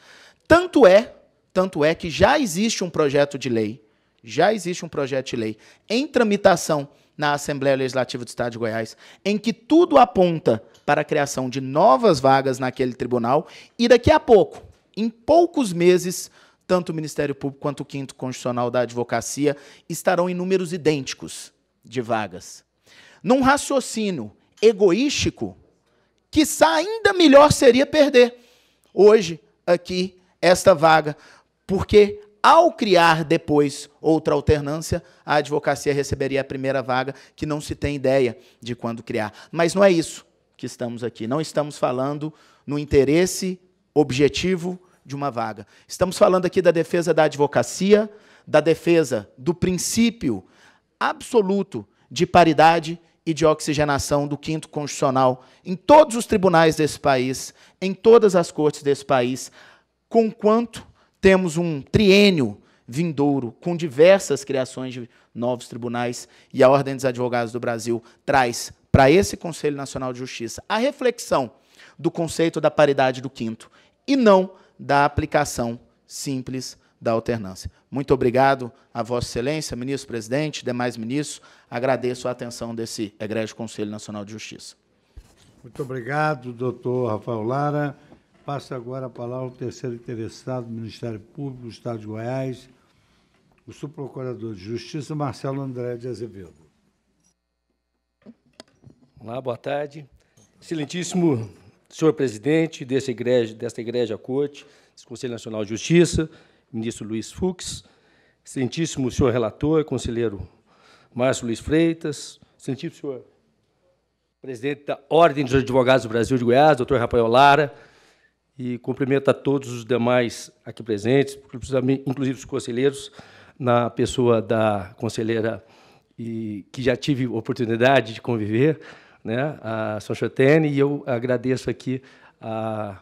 Tanto é tanto é que já existe um projeto de lei, já existe um projeto de lei em tramitação na Assembleia Legislativa do Estado de Goiás, em que tudo aponta para a criação de novas vagas naquele tribunal e daqui a pouco, em poucos meses, tanto o Ministério Público quanto o Quinto Constitucional da Advocacia estarão em números idênticos de vagas. Num raciocínio egoístico, que ainda melhor seria perder hoje aqui esta vaga porque ao criar depois outra alternância, a advocacia receberia a primeira vaga, que não se tem ideia de quando criar. Mas não é isso que estamos aqui. Não estamos falando no interesse objetivo de uma vaga. Estamos falando aqui da defesa da advocacia, da defesa do princípio absoluto de paridade e de oxigenação do quinto constitucional em todos os tribunais desse país, em todas as cortes desse país, com quanto temos um triênio vindouro com diversas criações de novos tribunais e a Ordem dos Advogados do Brasil traz para esse Conselho Nacional de Justiça a reflexão do conceito da paridade do quinto e não da aplicação simples da alternância. Muito obrigado a Vossa Excelência, ministro-presidente, demais ministros. Agradeço a atenção desse egrégio Conselho Nacional de Justiça. Muito obrigado, doutor Rafael Lara. Passo agora a palavra ao terceiro interessado do Ministério Público do Estado de Goiás, o subprocurador de Justiça, Marcelo André de Azevedo. Olá, boa tarde. Excelentíssimo senhor presidente desta igreja, desta igreja corte, do Conselho Nacional de Justiça, ministro Luiz Fux, excelentíssimo senhor relator, conselheiro Márcio Luiz Freitas, excelentíssimo senhor presidente da Ordem dos Advogados do Brasil de Goiás, doutor Rafael Lara, e cumprimento a todos os demais aqui presentes, inclusive os conselheiros, na pessoa da conselheira e que já tive oportunidade de conviver, né, a Sonchotene, e eu agradeço aqui a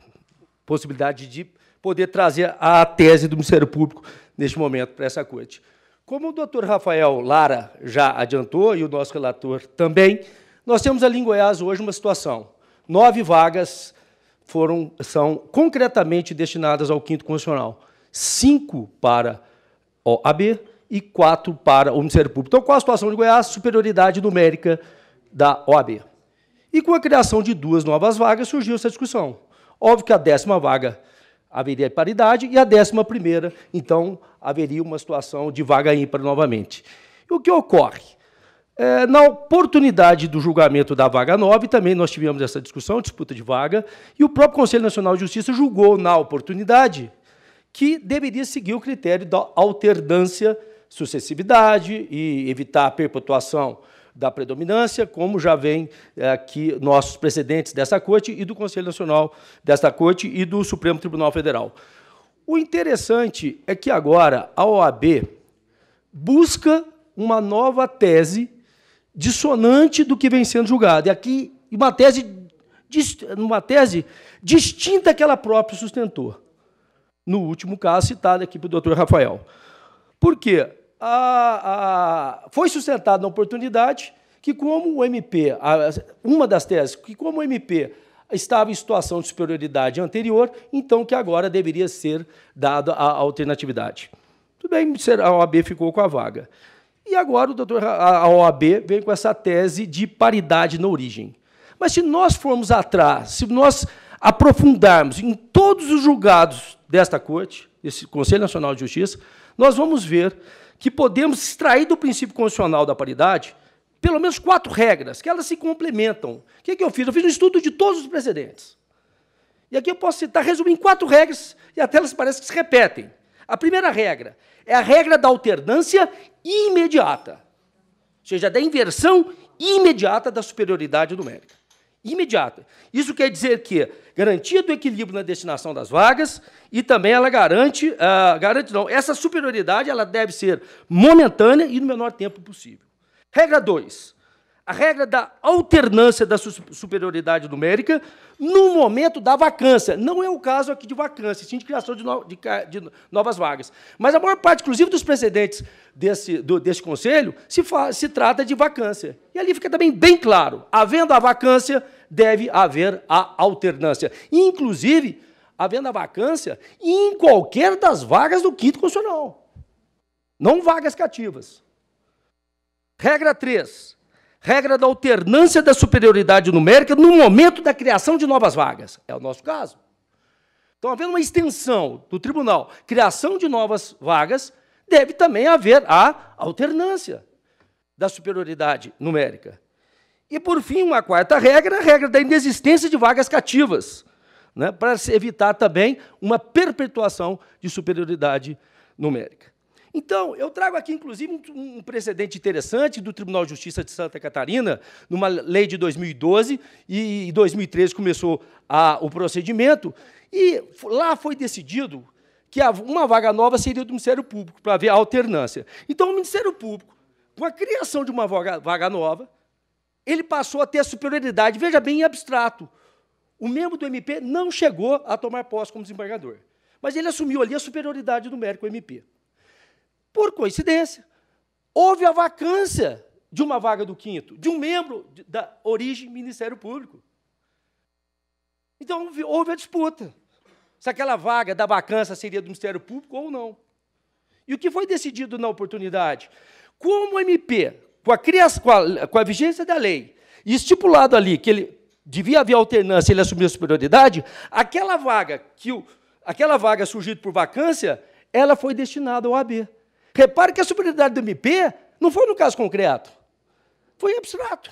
possibilidade de poder trazer a tese do Ministério Público neste momento para essa corte. Como o doutor Rafael Lara já adiantou, e o nosso relator também, nós temos ali em Goiás hoje uma situação: nove vagas foram, são concretamente destinadas ao quinto constitucional. Cinco para OAB e quatro para o Ministério Público. Então, qual a situação de Goiás? Superioridade numérica da OAB. E com a criação de duas novas vagas surgiu essa discussão. Óbvio que a décima vaga haveria paridade e a décima primeira, então, haveria uma situação de vaga ímpar novamente. E o que ocorre? É, na oportunidade do julgamento da vaga 9, também nós tivemos essa discussão, disputa de vaga, e o próprio Conselho Nacional de Justiça julgou na oportunidade que deveria seguir o critério da alternância, sucessividade e evitar a perpetuação da predominância, como já vem é, aqui nossos precedentes dessa Corte e do Conselho Nacional desta Corte e do Supremo Tribunal Federal. O interessante é que agora a OAB busca uma nova tese dissonante do que vem sendo julgado. E aqui, uma tese, uma tese distinta que ela própria sustentou. No último caso, citado aqui pelo doutor Rafael. Por quê? A, a, foi sustentado na oportunidade que, como o MP, a, uma das teses, que como o MP estava em situação de superioridade anterior, então que agora deveria ser dada a alternatividade. Tudo bem, a OAB ficou com a vaga. E agora o doutor, a OAB vem com essa tese de paridade na origem. Mas se nós formos atrás, se nós aprofundarmos em todos os julgados desta corte, desse Conselho Nacional de Justiça, nós vamos ver que podemos extrair do princípio constitucional da paridade pelo menos quatro regras, que elas se complementam. O que, é que eu fiz? Eu fiz um estudo de todos os precedentes. E aqui eu posso citar, resumir em quatro regras, e até elas parecem que se repetem. A primeira regra é a regra da alternância imediata, ou seja, da inversão imediata da superioridade numérica. Imediata. Isso quer dizer que garantia do equilíbrio na destinação das vagas e também ela garante, uh, garante não, essa superioridade ela deve ser momentânea e no menor tempo possível. Regra 2 a regra da alternância da superioridade numérica no momento da vacância. Não é o caso aqui de vacância, sim de criação de, no, de, de novas vagas. Mas a maior parte, inclusive, dos precedentes desse, do, desse conselho se, fa, se trata de vacância. E ali fica também bem claro: havendo a vacância, deve haver a alternância. Inclusive, havendo a vacância em qualquer das vagas do quinto constitucional. Não vagas cativas. Regra 3 regra da alternância da superioridade numérica no momento da criação de novas vagas. É o nosso caso. Então, havendo uma extensão do tribunal, criação de novas vagas, deve também haver a alternância da superioridade numérica. E, por fim, uma quarta regra, a regra da inexistência de vagas cativas, né, para evitar também uma perpetuação de superioridade numérica. Então, eu trago aqui, inclusive, um, um, precedente interessante do Tribunal de Justiça de Santa Catarina, numa lei de 2012, e em 2013 começou a, o procedimento, e lá foi decidido que uma vaga nova seria do Ministério Público, para haver alternância. Então, o Ministério Público, com a criação de uma vaga, vaga nova, ele passou a ter a superioridade, veja bem, em abstrato. O membro do MP não chegou a tomar posse como desembargador, mas ele assumiu ali a superioridade numérica do MP. Por coincidência, houve a vacância de uma vaga do quinto, de um membro da origem Ministério Público. Então houve, a disputa. Se aquela vaga da vacância seria do Ministério Público ou não. E o que foi decidido na oportunidade? Como o MP, com a, criação, com a, com a vigência da lei, e estipulado ali que ele devia haver alternância, ele assumiu a superioridade, aquela vaga que o, aquela vaga surgida por vacância, ela foi destinada ao AB. Repare que a superioridade do MP não foi no caso concreto, foi abstrato.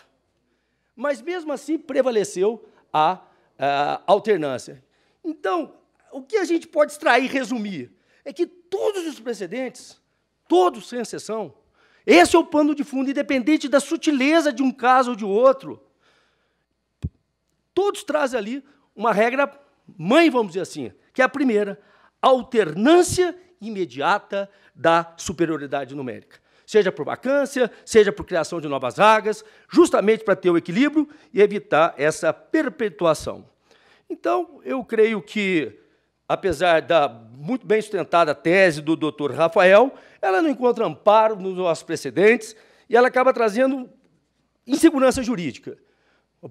Mas mesmo assim prevaleceu a, a alternância. Então, o que a gente pode extrair e resumir é que todos os precedentes, todos sem exceção, esse é o pano de fundo, independente da sutileza de um caso ou de outro. Todos trazem ali uma regra mãe, vamos dizer assim, que é a primeira: alternância imediata da superioridade numérica. Seja por vacância, seja por criação de novas vagas, justamente para ter o equilíbrio e evitar essa perpetuação. Então, eu creio que, apesar da muito bem sustentada tese do Dr. Rafael, ela não encontra amparo nos nossos precedentes e ela acaba trazendo insegurança jurídica,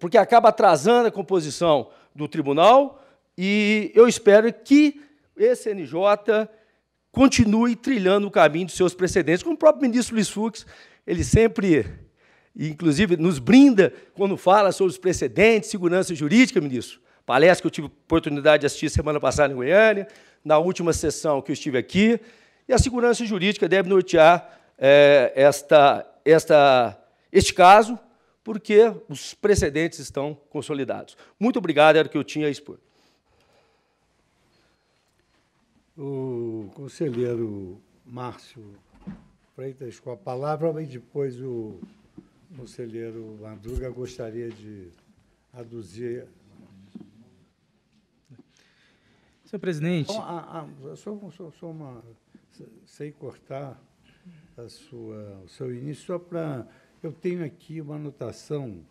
porque acaba atrasando a composição do tribunal e eu espero que esse NJ continue trilhando o caminho dos seus precedentes. Como o próprio ministro Luiz Fux, ele sempre, inclusive, nos brinda quando fala sobre os precedentes, segurança jurídica, ministro. Palestra que eu tive oportunidade de assistir semana passada em Goiânia, na última sessão que eu estive aqui, e a segurança jurídica deve nortear é, esta, esta, este caso, porque os precedentes estão consolidados. Muito obrigado, era o que eu tinha a expor. o conselheiro Márcio Freitas com a palavra e depois o conselheiro Madruga gostaria de aduzir. Senhor presidente. Então, só, só, só uma. Sem cortar a sua, o seu início, só para. Eu tenho aqui uma anotação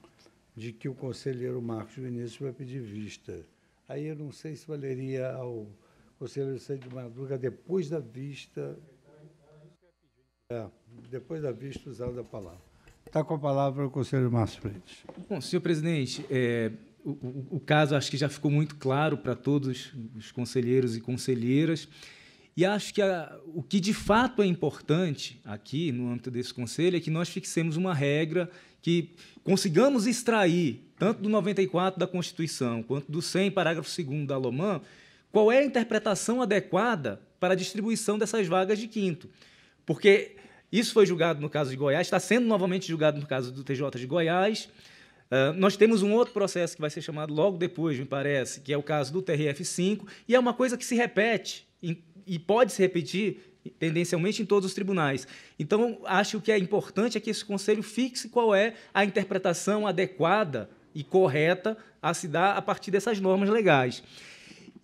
de que o conselheiro Marcos Vinícius vai pedir vista. Aí eu não sei se valeria ao Conselheiro Sérgio de Madruga, depois da vista. É, depois da vista usada a palavra. Está com a palavra o conselheiro Márcio Freitas. Bom, senhor presidente, é, o, o, o caso acho que já ficou muito claro para todos os conselheiros e conselheiras. E acho que a, o que de fato é importante aqui no âmbito desse conselho é que nós fixemos uma regra que consigamos extrair, tanto do 94 da Constituição quanto do 100, parágrafo 2 da LOMAN, qual é a interpretação adequada para a distribuição dessas vagas de quinto? Porque isso foi julgado no caso de Goiás, está sendo novamente julgado no caso do TJ de Goiás. Uh, nós temos um outro processo que vai ser chamado logo depois, me parece, que é o caso do TRF5, e é uma coisa que se repete e pode se repetir tendencialmente em todos os tribunais. Então, acho que é importante é que esse conselho fixe qual é a interpretação adequada e correta a se dar a partir dessas normas legais.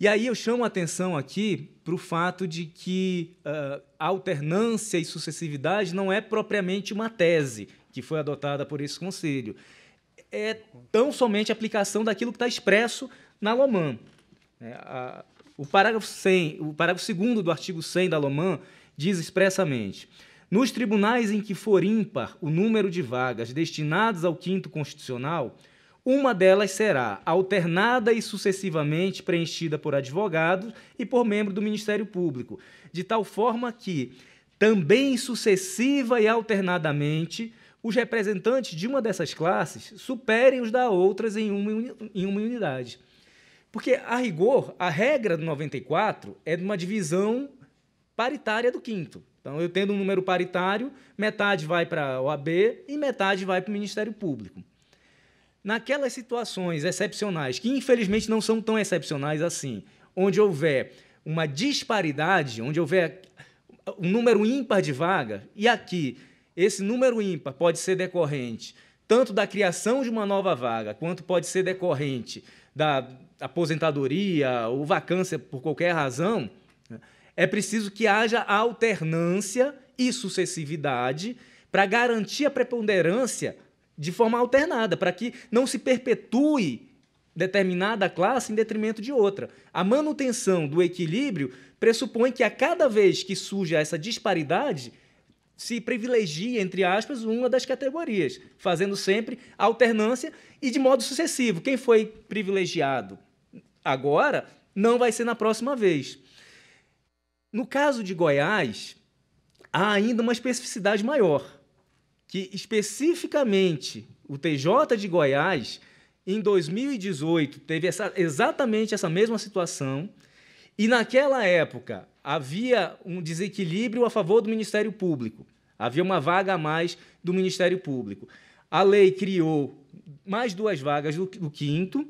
E aí eu chamo a atenção aqui para o fato de que uh, alternância e sucessividade não é propriamente uma tese que foi adotada por esse conselho. É tão somente aplicação daquilo que está expresso na Lomã. É, o parágrafo 100, o parágrafo 2 do artigo 100 da Lomã diz expressamente: nos tribunais em que for ímpar o número de vagas destinadas ao quinto constitucional, uma delas será alternada e sucessivamente preenchida por advogados e por membro do Ministério Público, de tal forma que, também sucessiva e alternadamente, os representantes de uma dessas classes superem os da outras em uma, em uma unidade. Porque, a rigor, a regra do 94 é de uma divisão paritária do quinto. Então, eu tendo um número paritário, metade vai para a OAB e metade vai para o Ministério Público. Naquelas situações excepcionais, que infelizmente não são tão excepcionais assim, onde houver uma disparidade, onde houver um número ímpar de vagas, e aqui esse número ímpar pode ser decorrente tanto da criação de uma nova vaga, quanto pode ser decorrente da aposentadoria ou vacância por qualquer razão, é preciso que haja alternância e sucessividade para garantir a preponderância de forma alternada, para que não se perpetue determinada classe em detrimento de outra. A manutenção do equilíbrio pressupõe que a cada vez que surge essa disparidade, se privilegia, entre aspas, uma das categorias, fazendo sempre alternância e de modo sucessivo. Quem foi privilegiado agora não vai ser na próxima vez. No caso de Goiás, há ainda uma especificidade maior que especificamente o TJ de Goiás, em 2018, teve essa, exatamente essa mesma situação, e naquela época havia um desequilíbrio a favor do Ministério Público, havia uma vaga a mais do Ministério Público. A lei criou mais duas vagas do, do quinto,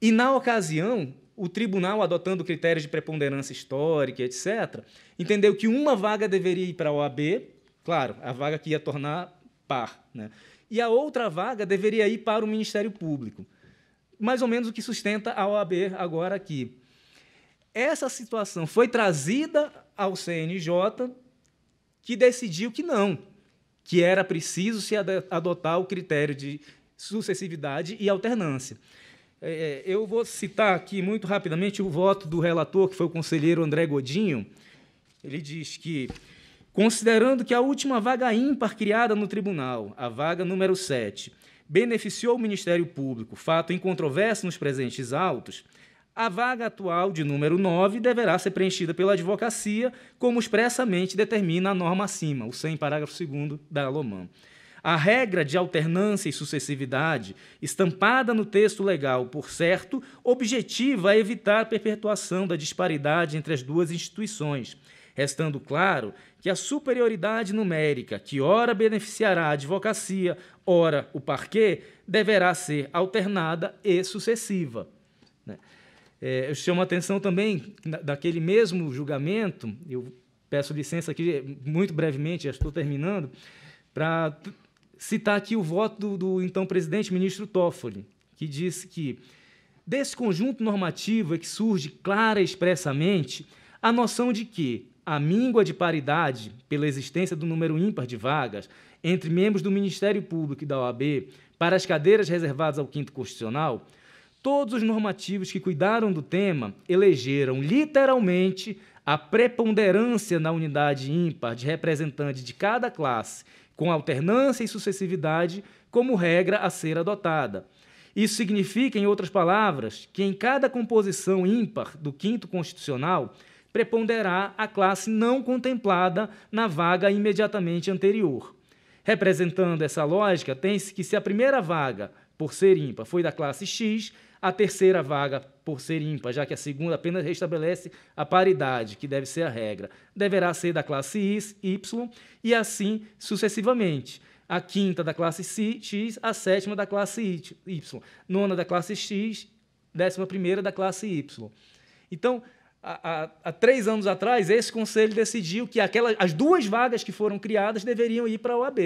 e na ocasião, o tribunal, adotando critérios de preponderância histórica, etc., entendeu que uma vaga deveria ir para a OAB Claro, a vaga que ia tornar par. Né? E a outra vaga deveria ir para o Ministério Público. Mais ou menos o que sustenta a OAB agora aqui. Essa situação foi trazida ao CNJ, que decidiu que não, que era preciso se adotar o critério de sucessividade e alternância. É, é, eu vou citar aqui muito rapidamente o voto do relator, que foi o conselheiro André Godinho. Ele diz que Considerando que a última vaga ímpar criada no tribunal, a vaga número 7, beneficiou o Ministério Público, fato incontroverso nos presentes autos, a vaga atual de número 9 deverá ser preenchida pela advocacia, como expressamente determina a norma acima, o 100, parágrafo 2 da Alomã. A regra de alternância e sucessividade, estampada no texto legal, por certo, objetiva a evitar a perpetuação da disparidade entre as duas instituições restando claro que a superioridade numérica, que ora beneficiará a advocacia, ora o parquê, deverá ser alternada e sucessiva. Né? É, eu chamo a atenção também daquele mesmo julgamento, eu peço licença aqui muito brevemente, já estou terminando, para citar aqui o voto do, do então presidente ministro Toffoli, que disse que desse conjunto normativo é que surge clara e expressamente a noção de que a míngua de paridade pela existência do número ímpar de vagas entre membros do Ministério Público e da OAB para as cadeiras reservadas ao quinto constitucional, todos os normativos que cuidaram do tema elegeram literalmente a preponderância na unidade ímpar de representante de cada classe, com alternância e sucessividade como regra a ser adotada. Isso significa, em outras palavras, que em cada composição ímpar do quinto constitucional, preponderar a classe não contemplada na vaga imediatamente anterior. Representando essa lógica, tem-se que se a primeira vaga, por ser ímpar, foi da classe X, a terceira vaga, por ser ímpar, já que a segunda apenas restabelece a paridade, que deve ser a regra, deverá ser da classe Y e assim sucessivamente a quinta da classe X, a sétima da classe Y, nona da classe X, décima primeira da classe Y. Então, há, há, três anos atrás, esse conselho decidiu que aquelas, as duas vagas que foram criadas deveriam ir para a OAB,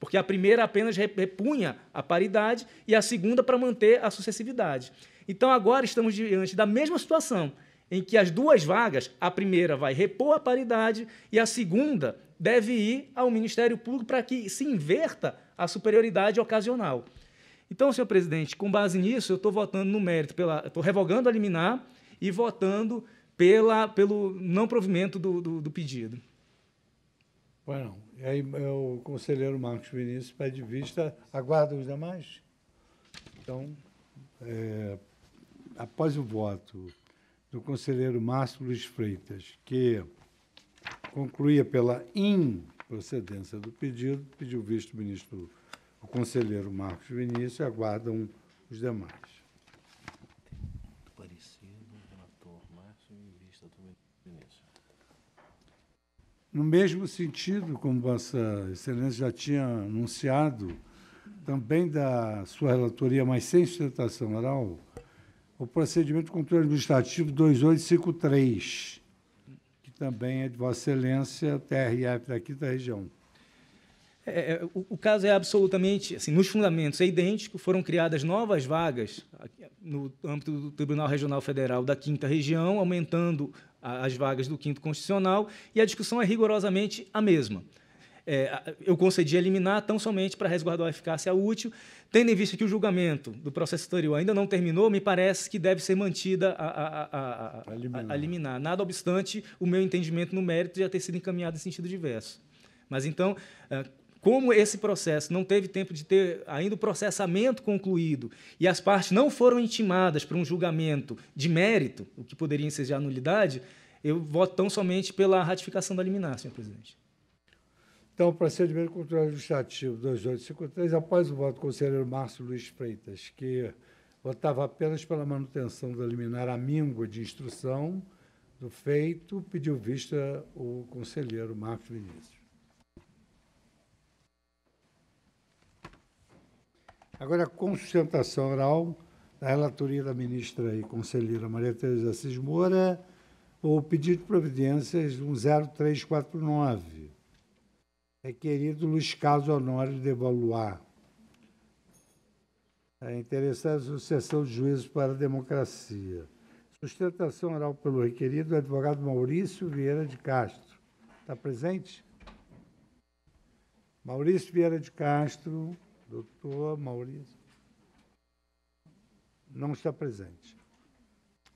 porque a primeira apenas repunha a paridade e a segunda para manter a sucessividade. Então agora estamos diante da mesma situação, em que as duas vagas, a primeira vai repor a paridade e a segunda deve ir ao Ministério Público para que se inverta a superioridade ocasional. Então, senhor presidente, com base nisso, eu estou votando no mérito pela. estou revogando a liminar e votando pela, pelo não provimento do, do, do pedido. Bueno, e aí é, o conselheiro Marcos Vinícius pede vista, aguarda os demais. Então, é, após o voto do conselheiro Márcio Luiz Freitas, que concluía pela improcedência do pedido, pediu visto o ministro, o conselheiro Marcos Vinícius, aguardam os demais. No mesmo sentido, como Vossa Excelência já tinha anunciado, também da sua relatoria, mas sem sustentação oral, o procedimento de controle administrativo 2853, que também é de Vossa Excelência, TRF da Quinta Região. É, é, o, o, caso é absolutamente, assim, nos fundamentos é idêntico, foram criadas novas vagas no âmbito do Tribunal Regional Federal da Quinta Região, aumentando as vagas do quinto constitucional e a discussão é rigorosamente a mesma. É, eu concedi eliminar tão somente para resguardar a eficácia útil, tendo em vista que o julgamento do processo anterior ainda não terminou, me parece que deve ser mantida a, a, a, a liminar. Nada obstante o meu entendimento no mérito já ter sido encaminhado em sentido diverso. Mas então, é, como esse processo não teve tempo de ter ainda o processamento concluído e as partes não foram intimadas para um julgamento de mérito, o que poderia ensejar nulidade, eu voto tão somente pela ratificação da liminar, senhor presidente. Então, procedimento cultural administrativo 2853, após o voto do conselheiro Márcio Luiz Freitas, que votava apenas pela manutenção da liminar míngua de instrução do feito, pediu vista o conselheiro Márcio Vinícius. Agora, a sustentação oral da relatoria da ministra e conselheira Maria Tereza Assis Moura, o pedido de providências 10349. Requerido é Luiz Carlos Honório de Evaluar. É interessada a Associação de Juízes para a Democracia. Sustentação oral pelo requerido, advogado Maurício Vieira de Castro. Está presente? Maurício Vieira de Castro, Doutor Maurício. Não está presente.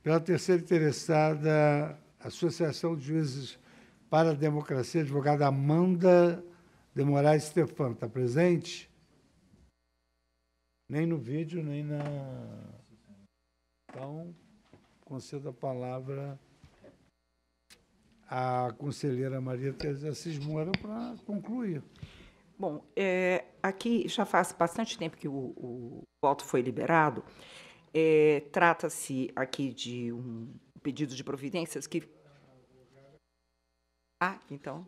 Pela terceira interessada, Associação de Juízes para a Democracia, advogada Amanda de Moraes Stefan. Está presente? Nem no vídeo, nem na. Então, concedo a palavra à conselheira Maria Teresa Assis para concluir. Bom, é, aqui já faz bastante tempo que o, o voto foi liberado. É, Trata-se aqui de um pedido de providências que. Ah, então.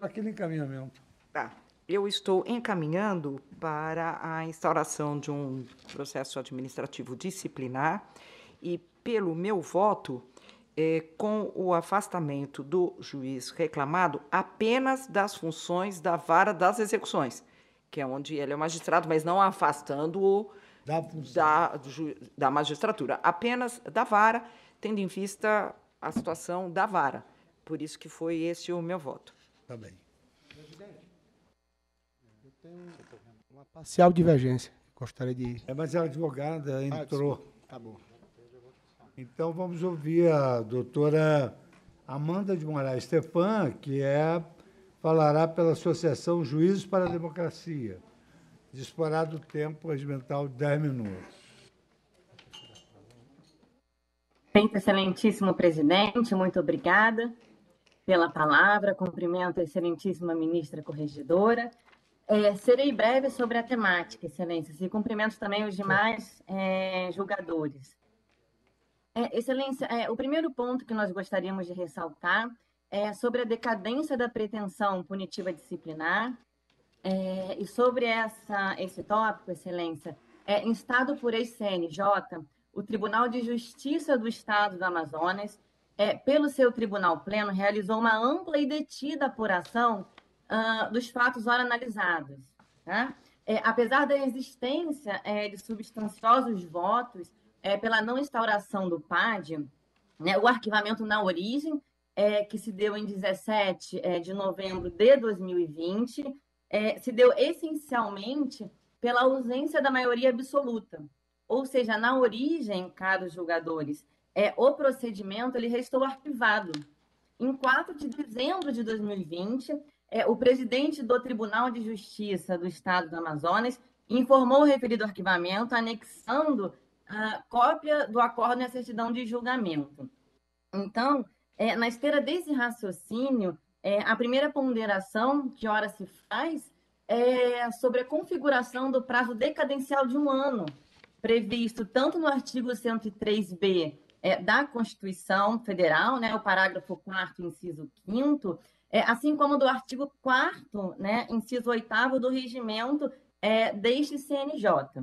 Aquele encaminhamento. Tá. Eu estou encaminhando para a instauração de um processo administrativo disciplinar e, pelo meu voto, é, com o afastamento do juiz reclamado apenas das funções da vara das execuções que é onde ele é magistrado, mas não afastando-o da, da, da, magistratura, apenas da vara, tendo em vista a situação da vara. Por isso que foi esse o meu voto. Tá bem. Presidente, eu tenho uma parcial divergência. Gostaria de. É, mas a advogada ah, entrou. tá bom. Então vamos ouvir a doutora Amanda de Moraes Stepan, que é falará pela Associação Juízes para a Democracia. Disporá do tempo regimental de 10 minutos. Excelentíssimo presidente, muito obrigada pela palavra. Cumprimento a excelentíssima ministra corregedora. É, serei breve sobre a temática, excelências, e cumprimento também os demais é, julgadores. É, excelência, é, o primeiro ponto que nós gostaríamos de ressaltar é, sobre a decadência da pretensão punitiva disciplinar é, e sobre essa, esse tópico, Excelência, é, instado por ex-CNJ, o Tribunal de Justiça do Estado do Amazonas, é, pelo seu Tribunal Pleno, realizou uma ampla e detida apuração uh, dos fatos ora analisados. Tá? É, apesar da existência é, de substanciosos votos é, pela não instauração do PAD, né, o arquivamento na origem é, que se deu em 17 é, de novembro de 2020, é, se deu essencialmente pela ausência da maioria absoluta. Ou seja, na origem, caros julgadores, é, o procedimento ele restou arquivado. Em 4 de dezembro de 2020, é, o presidente do Tribunal de Justiça do Estado do Amazonas informou o referido arquivamento, anexando a cópia do acordo e a certidão de julgamento. Então, é, na esteira desse raciocínio, é, a primeira ponderação que ora se faz é sobre a configuração do prazo decadencial de um ano, previsto tanto no artigo 103b é, da Constituição Federal, né, o parágrafo 4 inciso 5 é, assim como do artigo 4 né, inciso 8 do regimento é, deste CNJ.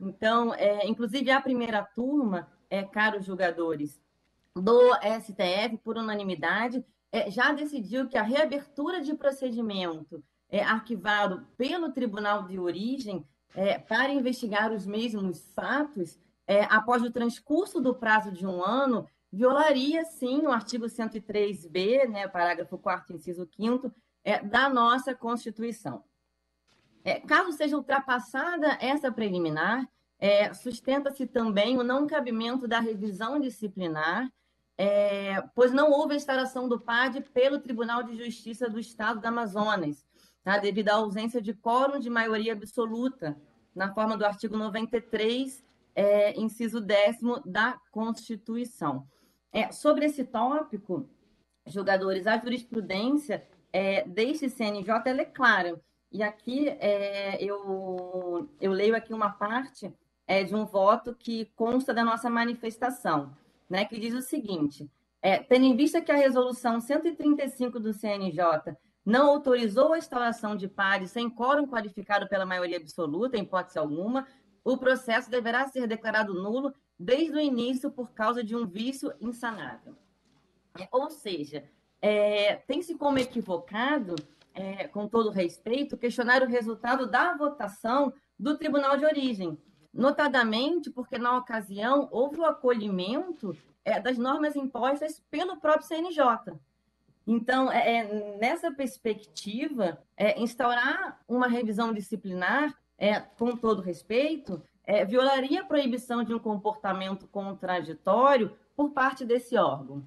Então, é, inclusive a primeira turma, é, caros julgadores, do STF, por unanimidade, é, já decidiu que a reabertura de procedimento é, arquivado pelo Tribunal de Origem é, para investigar os mesmos fatos, é, após o transcurso do prazo de um ano, violaria, sim, o artigo 103b, né, parágrafo 4 inciso 5 é, da nossa Constituição. É, caso seja ultrapassada essa preliminar, sustenta-se também o não cabimento da revisão disciplinar, é, pois não houve instalação do PAD pelo Tribunal de Justiça do Estado do Amazonas, tá? devido à ausência de quórum de maioria absoluta, na forma do artigo 93, é, inciso 10 da Constituição. É, sobre esse tópico, jogadores, a jurisprudência é, deste CNJ é clara. E aqui é, eu, eu leio aqui uma parte é, de um voto que consta da nossa manifestação né, que diz o seguinte: é, tendo em vista que a resolução 135 do CNJ não autorizou a instalação de pares sem quórum qualificado pela maioria absoluta, em hipótese alguma, o processo deverá ser declarado nulo desde o início por causa de um vício insanável. É, ou seja, é, tem-se como equivocado, é, com todo respeito, questionar o resultado da votação do tribunal de origem notadamente porque, na ocasião, houve o acolhimento é, das normas impostas pelo próprio CNJ. Então, é, é, nessa perspectiva, é, instaurar uma revisão disciplinar, é, com todo respeito, é, violaria a proibição de um comportamento contraditório por parte desse órgão.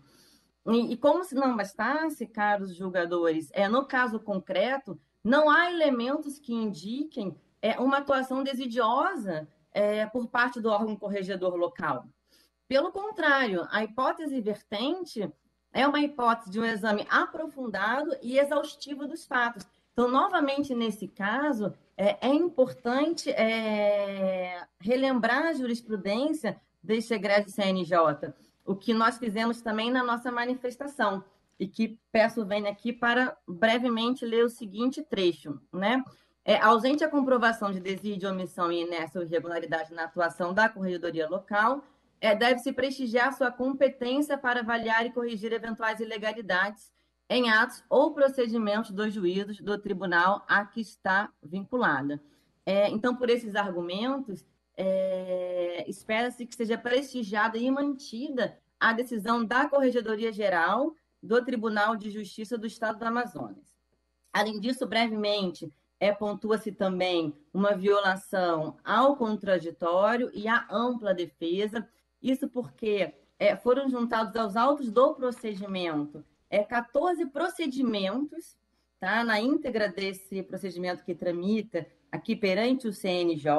E, e como se não bastasse, caros julgadores, é, no caso concreto, não há elementos que indiquem é, uma atuação desidiosa é, por parte do órgão corregedor local. Pelo contrário, a hipótese vertente é uma hipótese de um exame aprofundado e exaustivo dos fatos. Então, novamente, nesse caso, é, é importante é, relembrar a jurisprudência deste egresso CNJ, o que nós fizemos também na nossa manifestação, e que peço venha aqui para brevemente ler o seguinte trecho, né? É, ausente a comprovação de desídio, omissão e inércia ou irregularidade na atuação da corregedoria local, é, deve-se prestigiar sua competência para avaliar e corrigir eventuais ilegalidades em atos ou procedimentos dos juízos do tribunal a que está vinculada. É, então, por esses argumentos, é, espera-se que seja prestigiada e mantida a decisão da Corregedoria Geral do Tribunal de Justiça do Estado do Amazonas. Além disso, brevemente, é, pontua-se também uma violação ao contraditório e à ampla defesa. Isso porque é, foram juntados aos autos do procedimento é, 14 procedimentos, tá? na íntegra desse procedimento que tramita aqui perante o CNJ,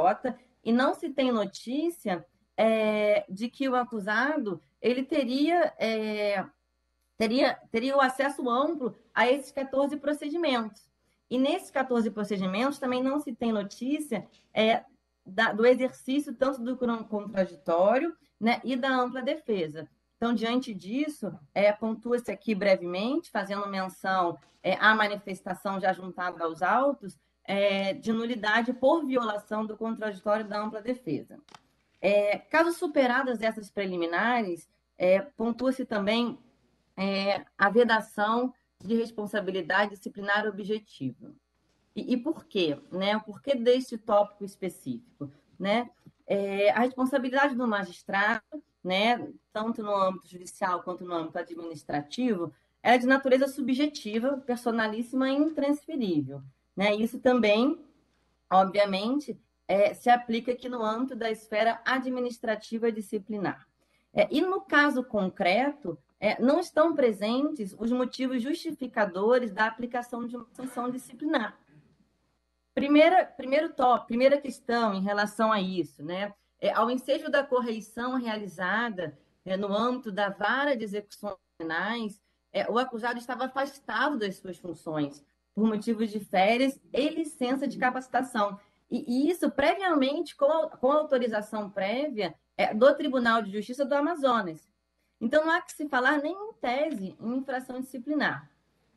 e não se tem notícia é, de que o acusado ele teria, é, teria, teria o acesso amplo a esses 14 procedimentos. E nesses 14 procedimentos também não se tem notícia é, da, do exercício tanto do contraditório né, e da ampla defesa. Então, diante disso, é, pontua-se aqui brevemente, fazendo menção é, à manifestação já juntada aos autos, é, de nulidade por violação do contraditório da ampla defesa. É, caso superadas essas preliminares, é, pontua-se também é, a vedação de responsabilidade disciplinar objetiva. E, e, por quê? Né? O porquê deste tópico específico? Né? É, a responsabilidade do magistrado, né, tanto no âmbito judicial quanto no âmbito administrativo, é de natureza subjetiva, personalíssima e intransferível. Né? Isso também, obviamente, é, se aplica aqui no âmbito da esfera administrativa disciplinar. É, e no caso concreto, é, não estão presentes os motivos justificadores da aplicação de uma sanção disciplinar. Primeira, primeiro top, primeira questão em relação a isso, né? É, ao ensejo da correição realizada é, no âmbito da vara de execuções penais, é, o acusado estava afastado das suas funções por motivos de férias e licença de capacitação. E, e isso previamente, com, com autorização prévia é, do Tribunal de Justiça do Amazonas. Então, não há que se falar nem em tese em infração disciplinar.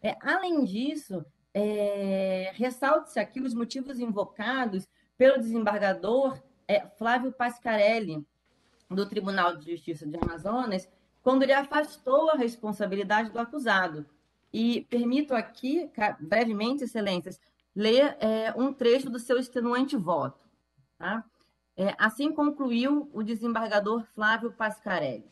É, além disso, é, ressalte-se aqui os motivos invocados pelo desembargador é, Flávio Pascarelli, do Tribunal de Justiça de Amazonas, quando ele afastou a responsabilidade do acusado. E permito aqui, brevemente, excelências, ler é, um trecho do seu extenuante voto. Tá? É, assim concluiu o desembargador Flávio Pascarelli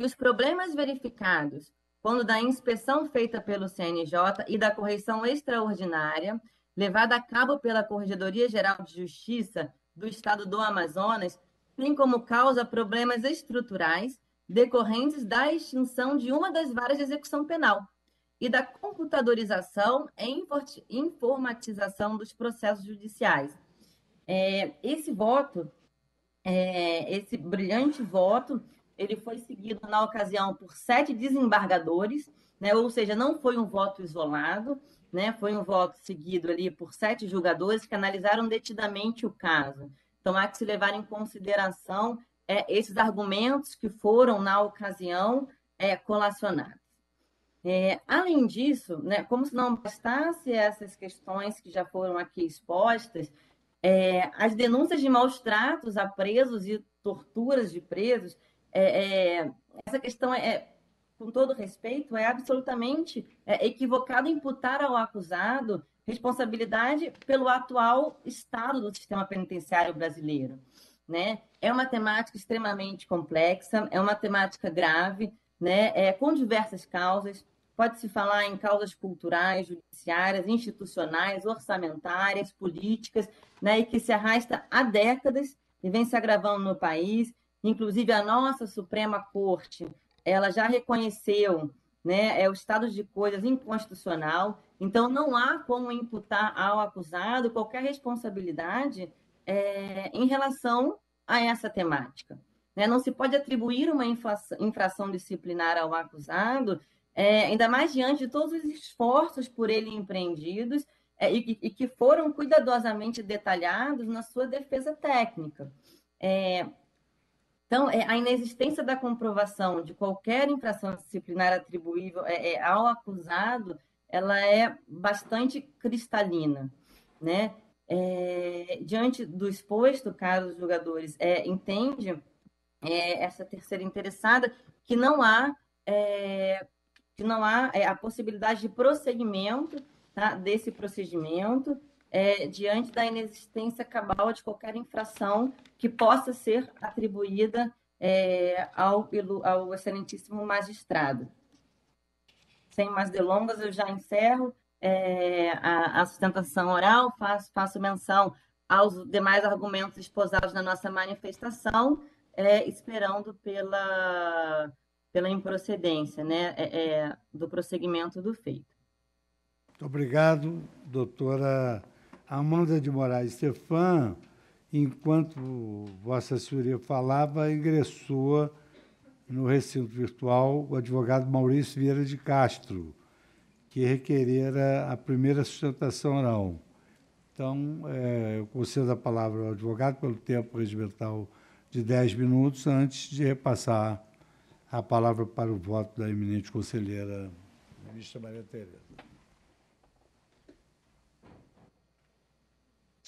e os problemas verificados quando da inspeção feita pelo CNJ e da correção extraordinária levada a cabo pela Corregedoria Geral de Justiça do Estado do Amazonas tem como causa problemas estruturais decorrentes da extinção de uma das varas de execução penal e da computadorização e informatização dos processos judiciais. É, esse voto, é, esse brilhante voto, ele foi seguido na ocasião por sete desembargadores, né? ou seja, não foi um voto isolado, né? foi um voto seguido ali por sete julgadores que analisaram detidamente o caso. Então, há que se levar em consideração é, esses argumentos que foram, na ocasião, é, colacionados. É, além disso, né, como se não bastasse essas questões que já foram aqui expostas, é, as denúncias de maus tratos a presos e torturas de presos é, é, essa questão é, é, com todo respeito, é absolutamente é, equivocado imputar ao acusado responsabilidade pelo atual estado do sistema penitenciário brasileiro. Né? É uma temática extremamente complexa, é uma temática grave, né? é, com diversas causas. Pode-se falar em causas culturais, judiciárias, institucionais, orçamentárias, políticas, né? e que se arrasta há décadas e vem se agravando no país. Inclusive, a nossa Suprema Corte, ela já reconheceu né, é o estado de coisas inconstitucional, então não há como imputar ao acusado qualquer responsabilidade é, em relação a essa temática. Né? Não se pode atribuir uma infração disciplinar ao acusado, é, ainda mais diante de todos os esforços por ele empreendidos é, e, e, que foram cuidadosamente detalhados na sua defesa técnica. É, então, é, a inexistência da comprovação de qualquer infração disciplinar atribuível é, é, ao acusado, ela é bastante cristalina, né? É, diante do exposto, caros julgadores, é, entende é, essa terceira interessada que não há que não há a possibilidade de prosseguimento tá, desse procedimento é, diante da inexistência cabal de qualquer infração que possa ser atribuída é, ao, ao excelentíssimo magistrado. Sem mais delongas, eu já encerro é, a, a, sustentação oral, faço, faço menção aos demais argumentos exposados na nossa manifestação, é, esperando pela, pela improcedência né, é, é, do prosseguimento do feito. Muito obrigado, doutora Amanda de Moraes Stefan, enquanto Vossa Senhoria falava, ingressou no recinto virtual o advogado Maurício Vieira de Castro, que requerera a primeira sustentação oral. Então, é, eu concedo a palavra ao advogado pelo tempo regimental de 10 minutos, antes de repassar a palavra para o voto da eminente conselheira ministra Maria Tereza.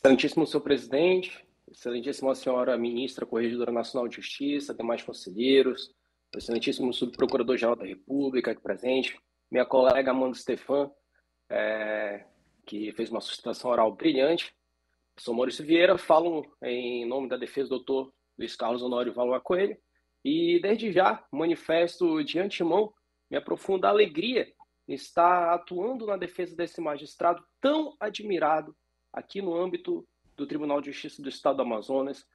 Excelentíssimo senhor presidente, excelentíssima senhora ministra, corregedora nacional de justiça, demais conselheiros, excelentíssimo subprocurador-geral da República aqui presente, minha colega Amanda Stefan, é, que fez uma sustentação oral brilhante. Sou Maurício Vieira, falo em nome da defesa do doutor Luiz Carlos Honório Valor Coelho e desde já manifesto de antemão minha profunda alegria em estar atuando na defesa desse magistrado tão admirado aqui no âmbito do Tribunal de Justiça do Estado do Amazonas,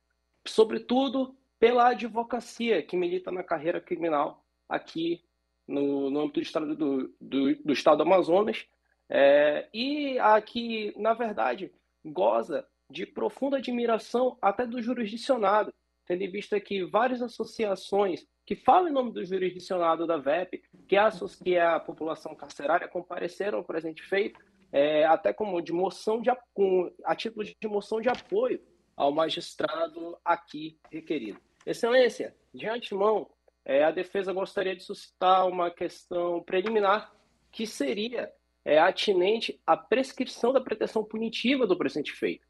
sobretudo pela advocacia que milita na carreira criminal aqui no, no âmbito do Estado do, do, do Estado do Amazonas, é, e a que, na verdade, goza de profunda admiração até do jurisdicionado, tendo em vista que várias associações que falam em nome do jurisdicionado da VEP, que é a, que é a população carcerária, compareceram ao presente feito é, até como de moção de com, a título de moção de apoio ao magistrado aqui requerido. Excelência, de antemão, é, a defesa gostaria de suscitar uma questão preliminar que seria é, atinente à prescrição da pretensão punitiva do presente feito.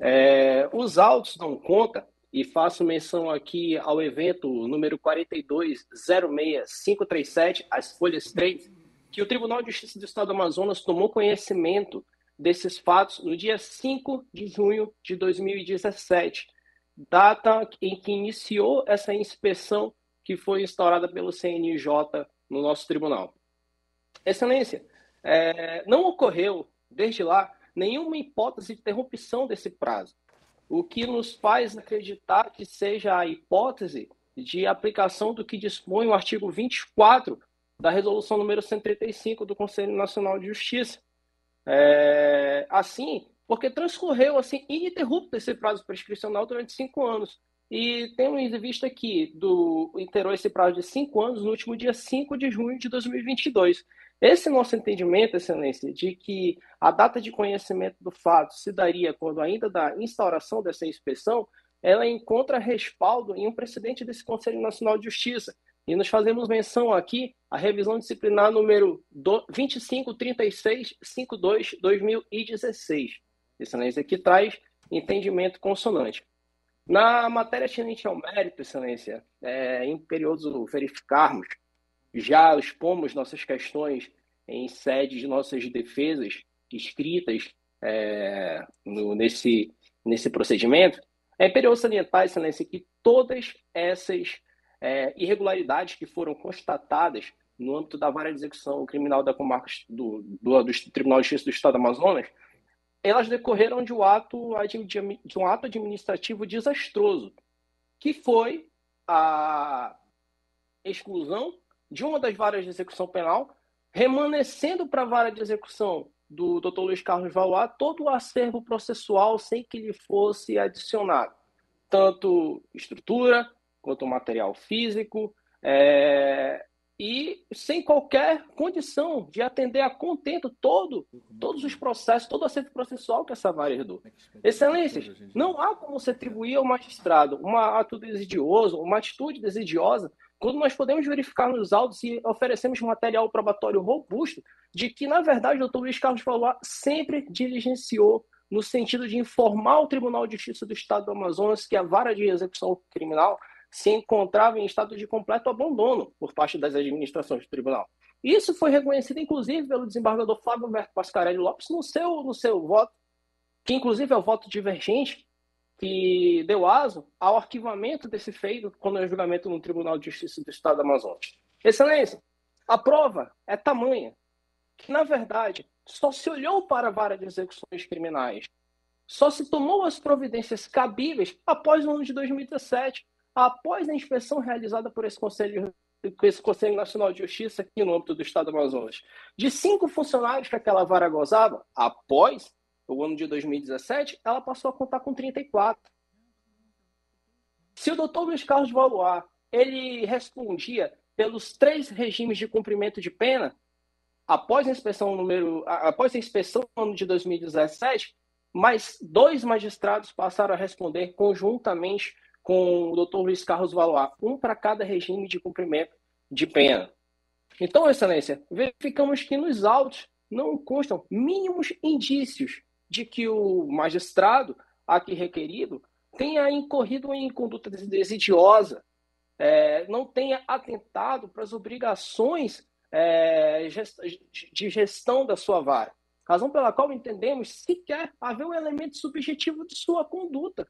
É, os autos dão conta, e faço menção aqui ao evento número 4206537, as folhas 3, que o Tribunal de Justiça do Estado do Amazonas tomou conhecimento desses fatos no dia 5 de junho de 2017, data em que iniciou essa inspeção que foi instaurada pelo CNJ no nosso tribunal. Excelência, é, não ocorreu, desde lá, nenhuma hipótese de interrupção desse prazo, o que nos faz acreditar que seja a hipótese de aplicação do que dispõe o artigo 24 da resolução número 135 do Conselho Nacional de Justiça. É, assim, porque transcorreu assim ininterrupto esse prazo prescricional durante cinco anos. E temos em vista que do, interou esse prazo de cinco anos no último dia 5 de junho de 2022. Esse nosso entendimento, Excelência, de que a data de conhecimento do fato se daria quando ainda da instauração dessa inspeção, ela encontra respaldo em um precedente desse Conselho Nacional de Justiça, e nós fazemos menção aqui à revisão disciplinar número 253652-2016. Excelência, que traz entendimento consonante. Na matéria atinente ao mérito, Excelência, é imperioso verificarmos, já expomos nossas questões em sede de nossas defesas escritas é, no, nesse, nesse procedimento, é imperioso salientar, Excelência, que todas essas é, irregularidades que foram constatadas no âmbito da vara de execução criminal da comarca do, do, do Tribunal de Justiça do Estado do Amazonas, elas decorreram de um ato, de um ato administrativo desastroso, que foi a exclusão de uma das varas de execução penal, remanescendo para a vara de execução do Dr. Luiz Carlos Valuá todo o acervo processual sem que lhe fosse adicionado, tanto estrutura, quanto material físico, é, e sem qualquer condição de atender a contento todo, todos os processos, todo o acerto processual que essa vara herdou. É Excelências, não há como se atribuir ao magistrado uma atitude desidiosa, uma atitude desidiosa, quando nós podemos verificar nos autos e oferecemos material probatório robusto de que, na verdade, o doutor Luiz Carlos Falar ah, sempre diligenciou no sentido de informar o Tribunal de Justiça do Estado do Amazonas que a vara de execução criminal se encontrava em estado de completo abandono por parte das administrações do tribunal. Isso foi reconhecido, inclusive, pelo desembargador Flávio Alberto Pascarelli Lopes no seu, no seu voto, que inclusive é o voto divergente, que deu aso ao arquivamento desse feito quando é julgamento no Tribunal de Justiça do Estado do Amazonas. Excelência, a prova é tamanha que, na verdade, só se olhou para a vara de execuções criminais, só se tomou as providências cabíveis após o ano de 2017, após a inspeção realizada por esse Conselho, esse Conselho Nacional de Justiça aqui no âmbito do Estado do Amazonas, de cinco funcionários que aquela vara gozava, após o ano de 2017, ela passou a contar com 34. Se o doutor Luiz Carlos Valuar ele respondia pelos três regimes de cumprimento de pena, após a inspeção número, após a inspeção no ano de 2017, mais dois magistrados passaram a responder conjuntamente com o Dr. Luiz Carlos Valois, um para cada regime de cumprimento de pena. Então, Excelência, verificamos que nos autos não constam mínimos indícios de que o magistrado aqui requerido tenha incorrido em conduta desidiosa, é, não tenha atentado para as obrigações é, de gestão da sua vara, razão pela qual entendemos sequer haver um elemento subjetivo de sua conduta,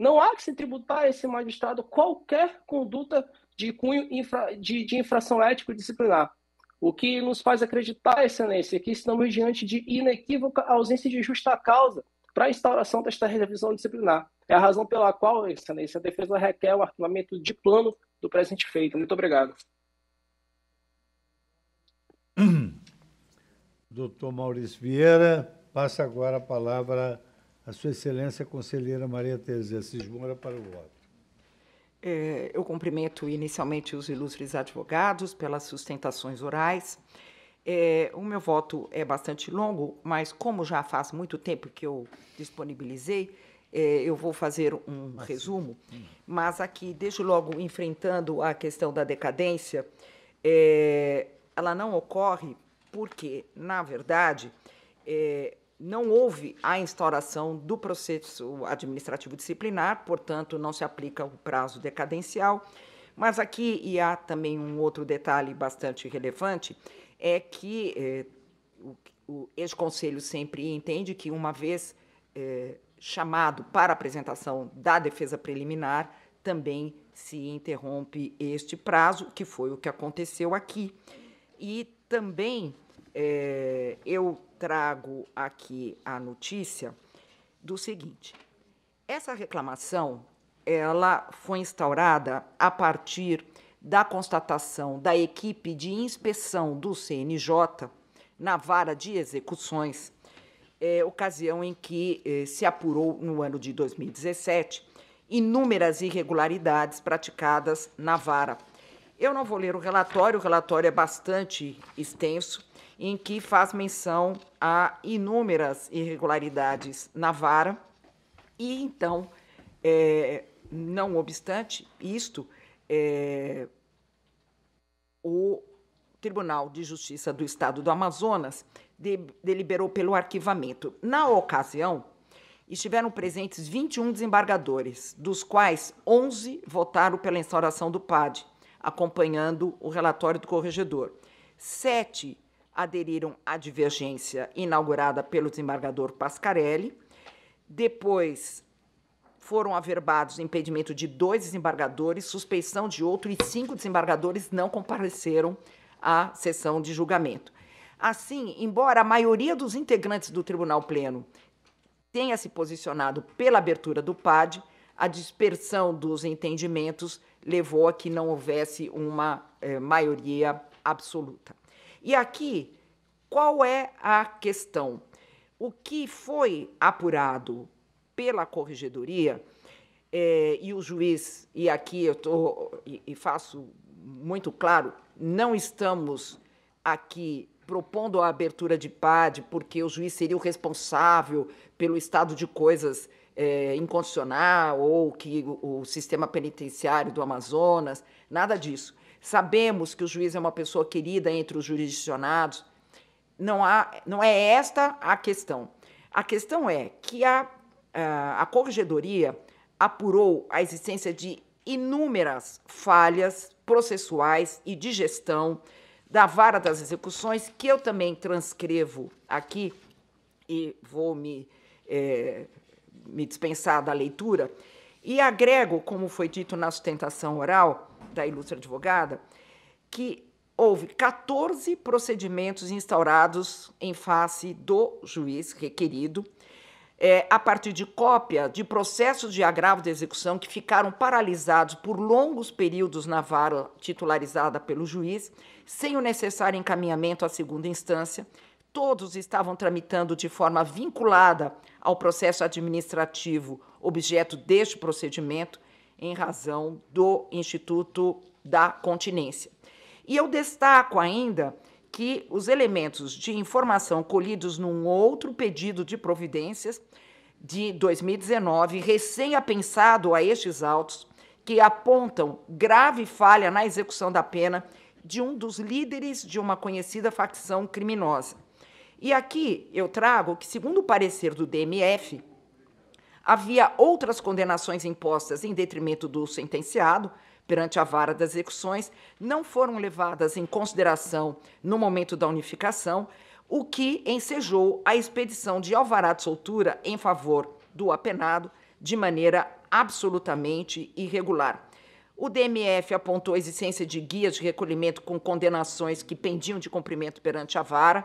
não há que se tributar a esse magistrado qualquer conduta de cunho infra, de, de infração ético-disciplinar. O que nos faz acreditar, Excelência, é que estamos diante de inequívoca ausência de justa causa para a instauração desta revisão disciplinar. É a razão pela qual, Excelência, a defesa requer o arquivamento de plano do presente feito. Muito obrigado. Doutor Maurício Vieira, passa agora a palavra a Sua Excelência a Conselheira Maria Teresa Cismora para o voto. É, eu cumprimento inicialmente os ilustres advogados pelas sustentações orais. É, o meu voto é bastante longo, mas como já faz muito tempo que eu disponibilizei, é, eu vou fazer um mas, resumo. Mas aqui, desde logo, enfrentando a questão da decadência, é, ela não ocorre porque, na verdade, é, não houve a instauração do processo administrativo disciplinar, portanto, não se aplica o prazo decadencial. Mas aqui, e há também um outro detalhe bastante relevante, é que eh, o, o ex-conselho sempre entende que, uma vez eh, chamado para apresentação da defesa preliminar, também se interrompe este prazo, que foi o que aconteceu aqui. E também é, eu trago aqui a notícia do seguinte: essa reclamação ela foi instaurada a partir da constatação da equipe de inspeção do CNJ na vara de execuções, é, ocasião em que é, se apurou no ano de 2017 inúmeras irregularidades praticadas na vara. Eu não vou ler o relatório, o relatório é bastante extenso, em que faz menção a inúmeras irregularidades na vara. E então, é, não obstante isto, é, o Tribunal de Justiça do Estado do Amazonas de, deliberou pelo arquivamento. Na ocasião, estiveram presentes 21 desembargadores, dos quais 11 votaram pela instauração do PAD, acompanhando o relatório do corregedor. Sete aderiram à divergência inaugurada pelo desembargador Pascarelli. Depois foram averbados impedimento de dois desembargadores, suspeição de outro, e cinco desembargadores não compareceram à sessão de julgamento. Assim, embora a maioria dos integrantes do Tribunal Pleno tenha se posicionado pela abertura do PAD, a dispersão dos entendimentos levou a que não houvesse uma eh, maioria absoluta. E aqui, qual é a questão? O que foi apurado pela corregedoria é, e o juiz, e aqui eu tô, e, e faço muito claro, não estamos aqui propondo a abertura de PAD, porque o juiz seria o responsável pelo estado de coisas é, ou que o, o sistema penitenciário do Amazonas, nada disso. Sabemos que o juiz é uma pessoa querida entre os jurisdicionados. Não, há, não é esta a questão. A questão é que a, a, corregedoria apurou a existência de inúmeras falhas processuais e de gestão da vara das execuções, que eu também transcrevo aqui e vou me, é, me dispensar da leitura, e agrego, como foi dito na sustentação oral da ilustre advogada, que houve 14 procedimentos instaurados em face do juiz requerido, é, a partir de cópia de processos de agravo de execução que ficaram paralisados por longos períodos na vara titularizada pelo juiz, sem o necessário encaminhamento à segunda instância, todos estavam tramitando de forma vinculada ao processo administrativo objeto deste procedimento, em razão do Instituto da Continência. E eu destaco ainda que os elementos de informação colhidos num outro pedido de providências de 2019, recém-apensado a estes autos, que apontam grave falha na execução da pena de um dos líderes de uma conhecida facção criminosa e aqui eu trago que, segundo o parecer do DMF, havia outras condenações impostas em detrimento do sentenciado perante a vara das execuções, não foram levadas em consideração no momento da unificação, o que ensejou a expedição de alvará de soltura em favor do apenado de maneira absolutamente irregular. O DMF apontou a existência de guias de recolhimento com condenações que pendiam de cumprimento perante a vara,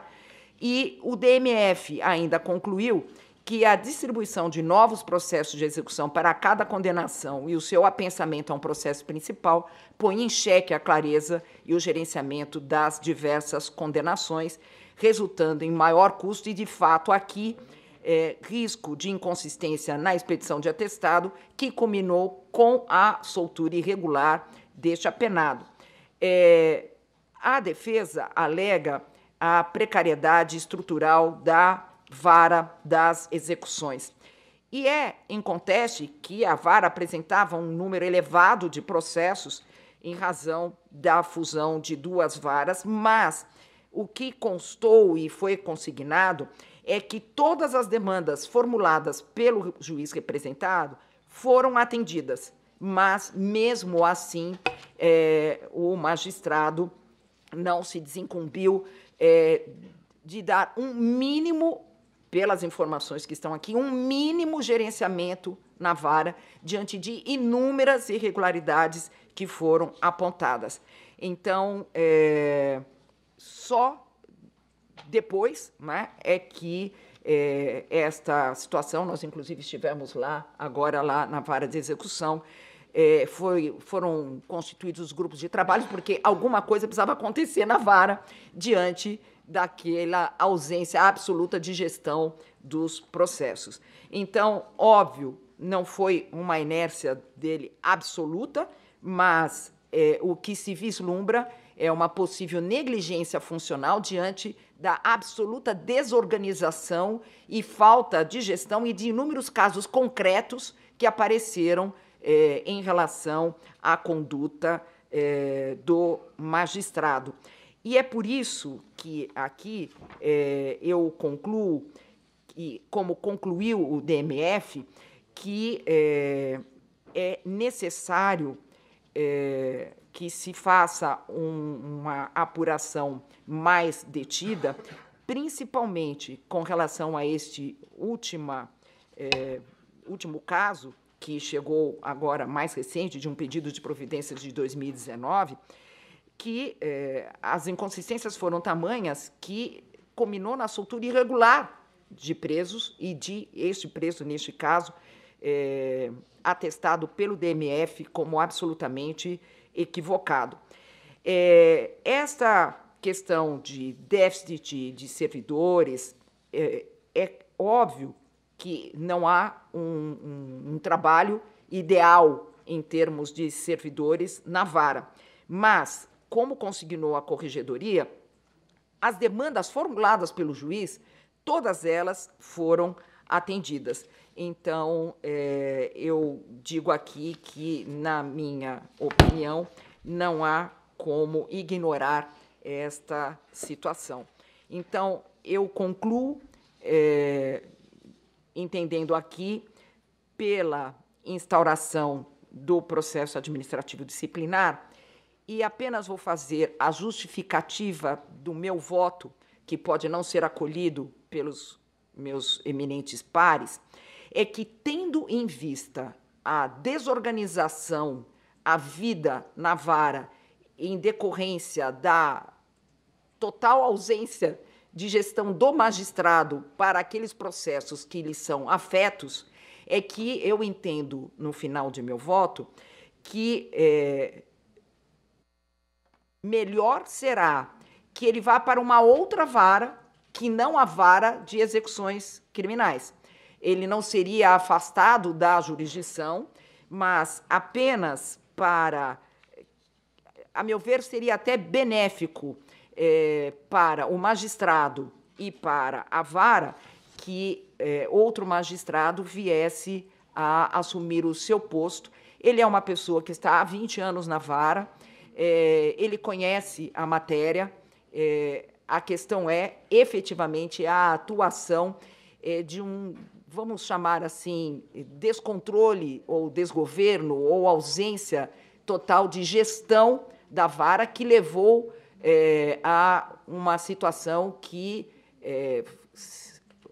e o DMF ainda concluiu que a distribuição de novos processos de execução para cada condenação e o seu apensamento a um processo principal põe em xeque a clareza e o gerenciamento das diversas condenações, resultando em maior custo e, de fato, aqui, é, risco de inconsistência na expedição de atestado, que culminou com a soltura irregular deste apenado. É, a defesa alega a precariedade estrutural da vara das execuções. E é em conteste que a vara apresentava um número elevado de processos em razão da fusão de duas varas, mas o que constou e foi consignado é que todas as demandas formuladas pelo juiz representado foram atendidas, mas mesmo assim é, o magistrado não se desincumbiu é, de dar um mínimo, pelas informações que estão aqui, um mínimo gerenciamento na vara diante de inúmeras irregularidades que foram apontadas. Então, é, só depois né, é que é, esta situação, nós inclusive estivemos lá, agora lá na vara de execução, é, foi, foram constituídos os grupos de trabalho, porque alguma coisa precisava acontecer na vara diante daquela ausência absoluta de gestão dos processos. Então, óbvio, não foi uma inércia dele absoluta, mas é, o que se vislumbra é uma possível negligência funcional diante da absoluta desorganização e falta de gestão e de inúmeros casos concretos que apareceram é, em relação à conduta é, do magistrado. E é por isso que aqui é, eu concluo, e como concluiu o DMF, que é necessário é, que se faça um, uma apuração mais detida, principalmente com relação a este última, é, último caso, que chegou agora mais recente, de um pedido de providências de 2019, que eh, as inconsistências foram tamanhas que culminou na soltura irregular de presos e de este preso, neste caso, eh, atestado pelo DMF como absolutamente equivocado. Eh, esta questão de déficit de servidores é óbvio que não há um, um, um trabalho ideal em termos de servidores na vara. Mas, como consignou a corregedoria, as demandas formuladas pelo juiz, todas elas foram atendidas. Então, é, eu digo aqui que, na minha opinião, não há como ignorar esta situação. Então, eu concluo é, entendendo aqui pela instauração do processo administrativo disciplinar, e apenas vou fazer a justificativa do meu voto, que pode não ser acolhido pelos meus eminentes pares, é que, tendo em vista a desorganização, a vida na vara, em decorrência da total ausência de gestão do magistrado para aqueles processos que lhe são afetos, é que eu entendo, no final de meu voto, que é, melhor será que ele vá para uma outra vara que não a vara de execuções criminais. Ele não seria afastado da jurisdição, mas apenas para, a meu ver, seria até benéfico é, para o magistrado e para a vara que é, outro magistrado viesse a assumir o seu posto. Ele é uma pessoa que está há 20 anos na vara, é, ele conhece a matéria, é, a questão é efetivamente a atuação é, de um, vamos chamar assim, descontrole ou desgoverno ou ausência total de gestão da vara que levou é, a uma situação que é,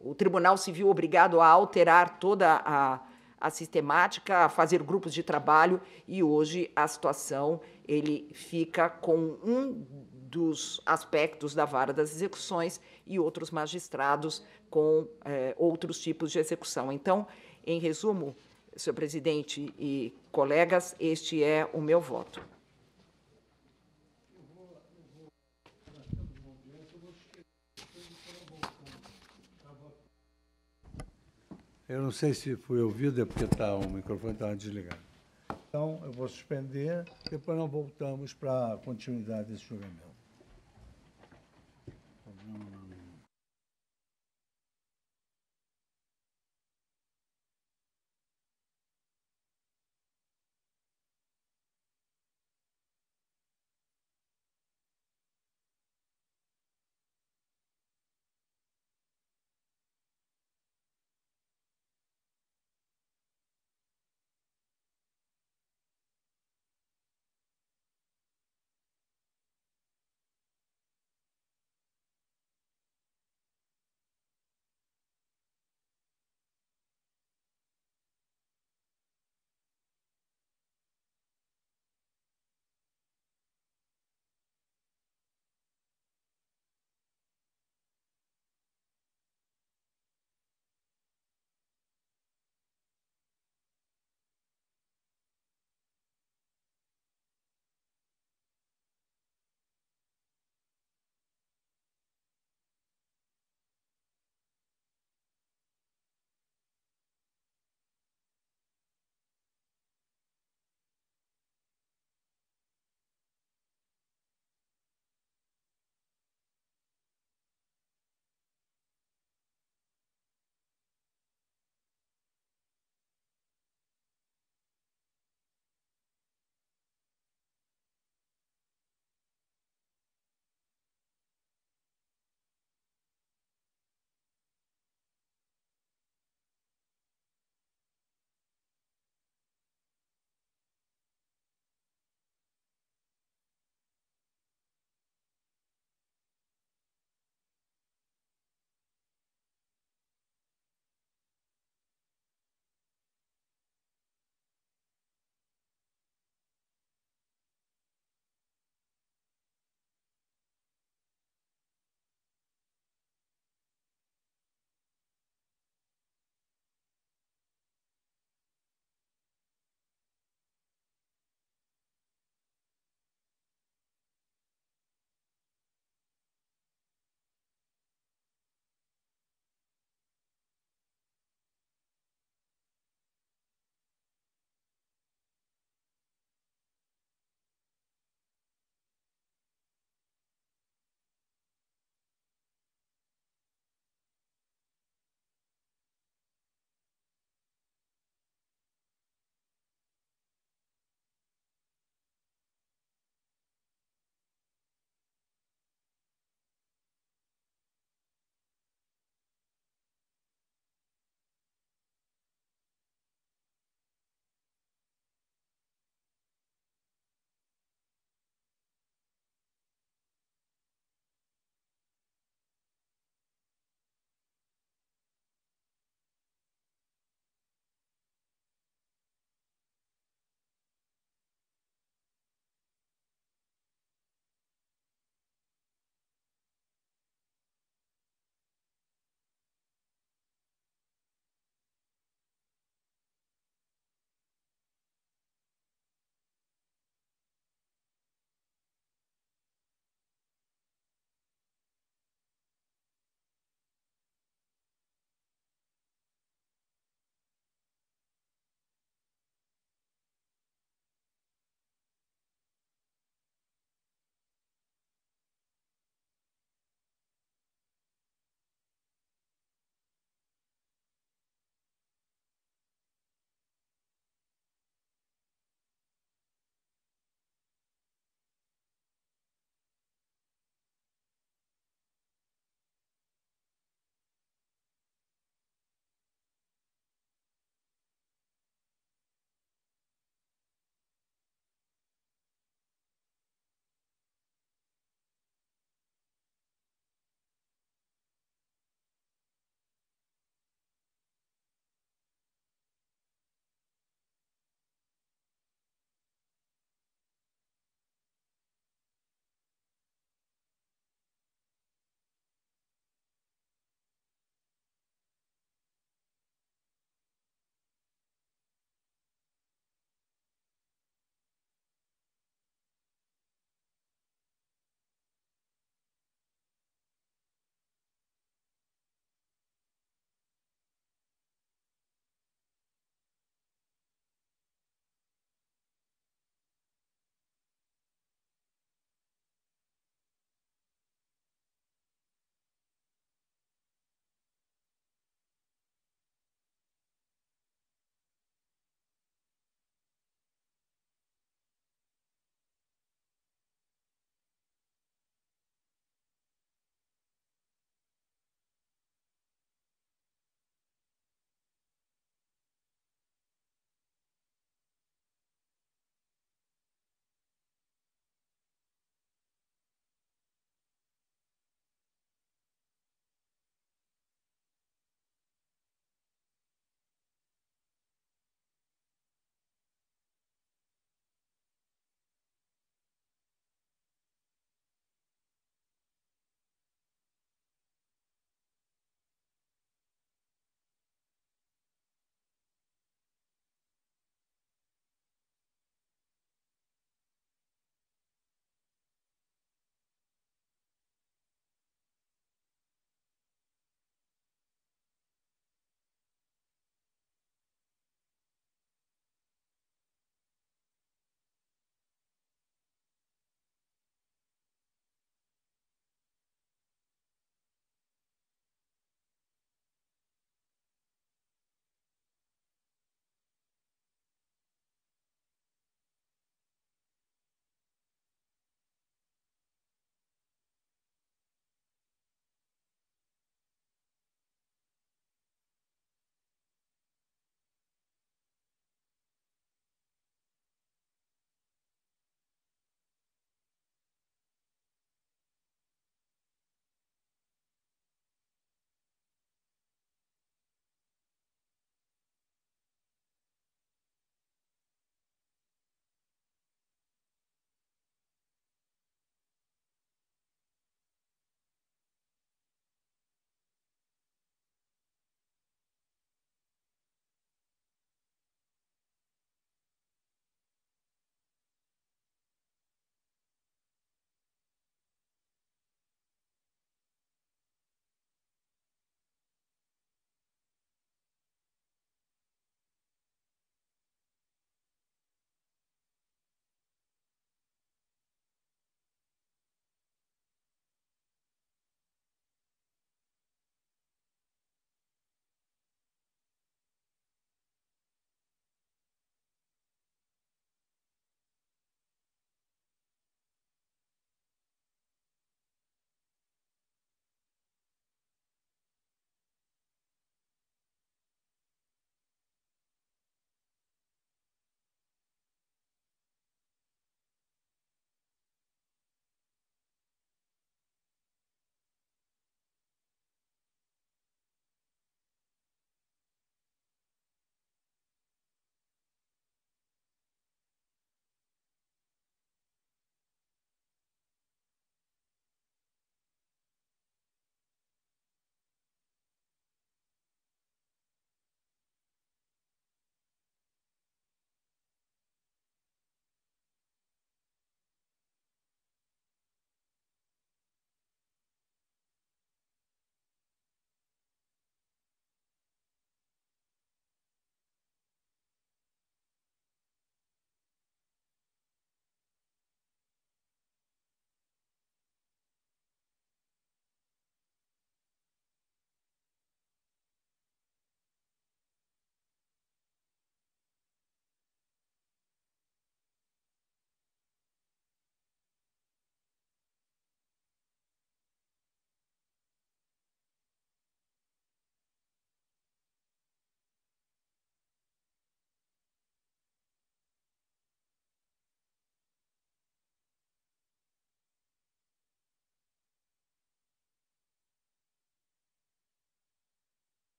o Tribunal Civil é obrigado a alterar toda a, a sistemática, a fazer grupos de trabalho, e hoje a situação ele fica com um dos aspectos da vara das execuções e outros magistrados com é, outros tipos de execução. Então, em resumo, senhor presidente e colegas, este é o meu voto. Eu não sei se foi ouvido, é porque tá, o microfone estava tá desligado. Então, eu vou suspender, depois nós voltamos para a continuidade desse julgamento.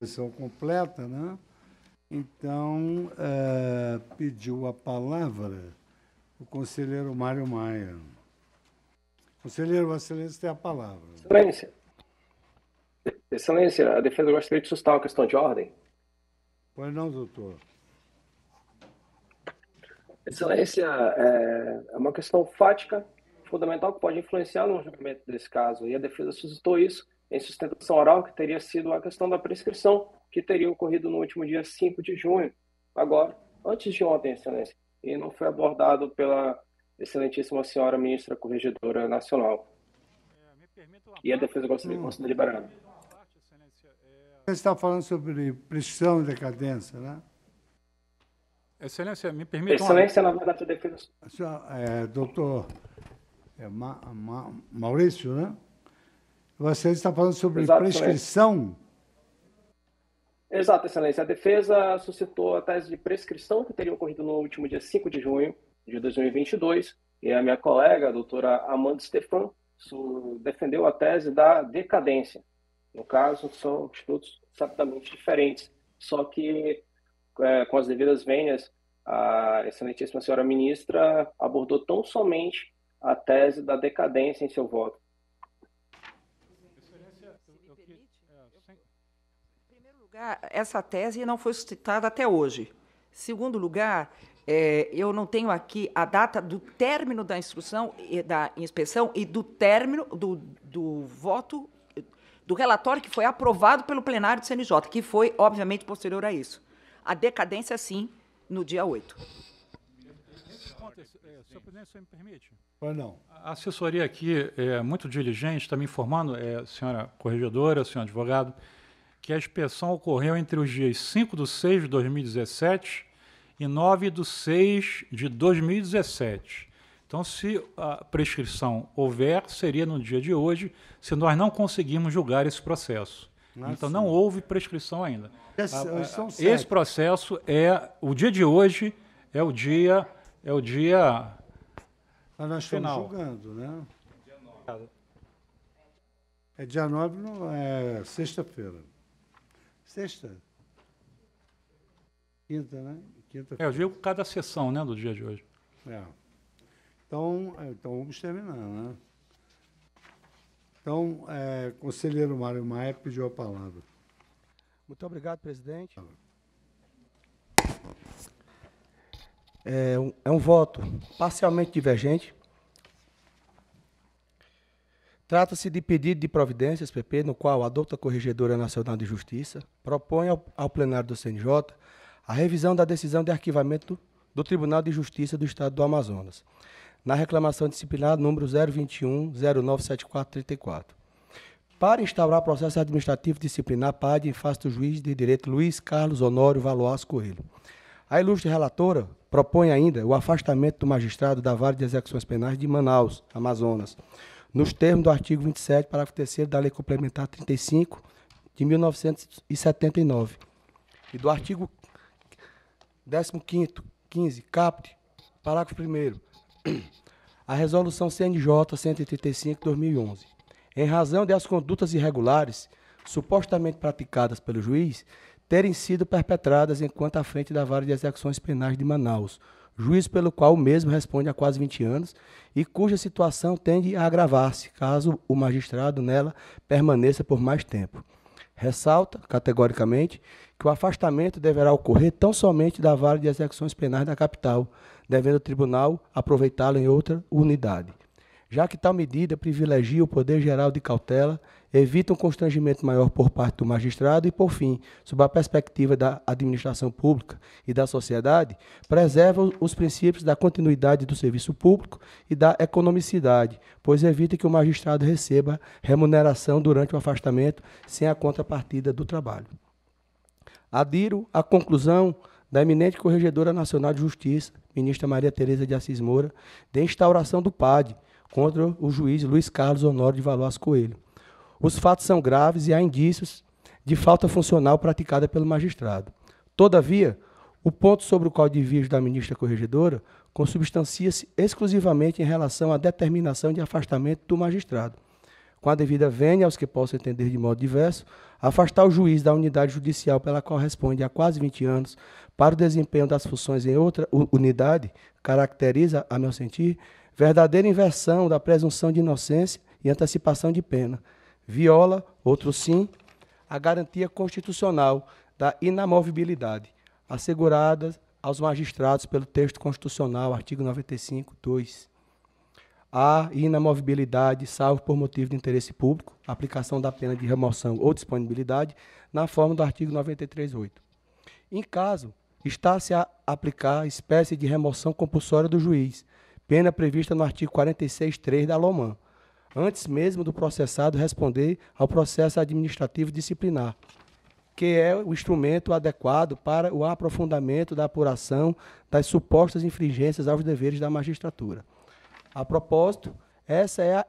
comissão completa, né? Então, é, pediu a palavra o conselheiro Mário Maia. Conselheiro Excelência tem a palavra. Excelência. Excelência, a defesa gostaria de sustar uma questão de ordem. Pois não, doutor. Excelência, é, é uma questão fática, fundamental, que pode influenciar no julgamento desse caso. E a defesa suscitou isso em sustentação oral, que teria sido a questão da prescrição, que teria ocorrido no último dia 5 de junho, agora, antes de ontem, excelência, e não foi abordado pela excelentíssima senhora ministra corregedora nacional. e a defesa gostaria hum. de considerar liberada. Você está falando sobre prescrição e decadência, né? Excelência, me permita Excelência, uma... na verdade, a defesa. É, doutor é, Ma, Ma, Maurício, né? Você está falando sobre Exato, prescrição? Exato, Excelência. A defesa suscitou a tese de prescrição que teria ocorrido no último dia 5 de junho de 2022, e a minha colega, a doutora Amanda Stefan, defendeu a tese da decadência. No caso, são estudos certamente diferentes, só que é, com as devidas vênias, a excelentíssima senhora ministra abordou tão somente a tese da decadência em seu voto. lugar, essa tese não foi citada até hoje. Segundo lugar, é, eu não tenho aqui a data do término da instrução e da inspeção e do término do, do voto do relatório que foi aprovado pelo plenário do CNJ, que foi, obviamente, posterior a isso. A decadência, sim, no dia 8. É, senhor presidente, me permite? não. A assessoria aqui é muito diligente, está me informando, é, senhora corregedora, senhor advogado, que a inspeção ocorreu entre os dias 5 de 6 de 2017 e 9 de 6 de 2017. Então, se a prescrição houver, seria no dia de hoje, se nós não conseguirmos julgar esse processo. Nossa. Ah, então, não houve prescrição ainda. Esse, é, ah, ah, esse processo é. O dia de hoje é o dia. É o dia. Mas nós final. julgando, né? É dia 9, é não, é sexta-feira. Sexta. Quinta, né? Quinta. É, eu vi cada sessão, né, do dia de hoje. É. Então, é, então vamos terminar, né? Então, é, conselheiro Mário Maia pediu a palavra. Muito obrigado, presidente. É um, é um voto parcialmente divergente, Trata-se de pedido de providências, PP, no qual a Douta Corregedora Nacional de Justiça propõe ao, ao plenário do CNJ a revisão da decisão de arquivamento do Tribunal de Justiça do Estado do Amazonas, na reclamação disciplinar número 021-097434, para instaurar processo administrativo disciplinar PAD em face do juiz de direito Luiz Carlos Honório Valoas Coelho. A ilustre relatora propõe ainda o afastamento do magistrado da Vara de Execuções Penais de Manaus, Amazonas, nos termos do artigo 27, parágrafo 3 da Lei Complementar 35 de 1979 e do artigo 15 15, caput, parágrafo 1 a resolução CNJ 135/2011. Em razão de as condutas irregulares supostamente praticadas pelo juiz terem sido perpetradas enquanto à frente da Vara de Execuções Penais de Manaus, juízo pelo qual o mesmo responde há quase 20 anos e cuja situação tende a agravar-se caso o magistrado nela permaneça por mais tempo. Ressalta, categoricamente, que o afastamento deverá ocorrer tão somente da vara de execuções penais da capital, devendo o tribunal aproveitá-lo em outra unidade já que tal medida privilegia o poder geral de cautela, evita um constrangimento maior por parte do magistrado e, por fim, sob a perspectiva da administração pública e da sociedade, preserva os princípios da continuidade do serviço público e da economicidade, pois evita que o magistrado receba remuneração durante o afastamento sem a contrapartida do trabalho. Adiro à conclusão da eminente Corregedora Nacional de Justiça, ministra Maria Tereza de Assis Moura, de instauração do PAD, contra o juiz Luiz Carlos Honório de Valois Coelho. Os fatos são graves e há indícios de falta funcional praticada pelo magistrado. Todavia, o ponto sobre o qual divirge da ministra corregedora consubstancia-se exclusivamente em relação à determinação de afastamento do magistrado, com a devida vênia aos que possam entender de modo diverso, afastar o juiz da unidade judicial pela qual responde há quase 20 anos para o desempenho das funções em outra unidade, caracteriza, a meu sentir, verdadeira inversão da presunção de inocência e antecipação de pena. Viola, outro sim, a garantia constitucional da inamovibilidade, assegurada aos magistrados pelo texto constitucional, artigo 95, 2. A inamovibilidade, salvo por motivo de interesse público, aplicação da pena de remoção ou disponibilidade, na forma do artigo 938 Em caso, está-se a aplicar espécie de remoção compulsória do juiz, pena prevista no artigo 46.3 da LOMAN, antes mesmo do processado responder ao processo administrativo disciplinar, que é o instrumento adequado para o aprofundamento da apuração das supostas infringências aos deveres da magistratura. A propósito, essa é a,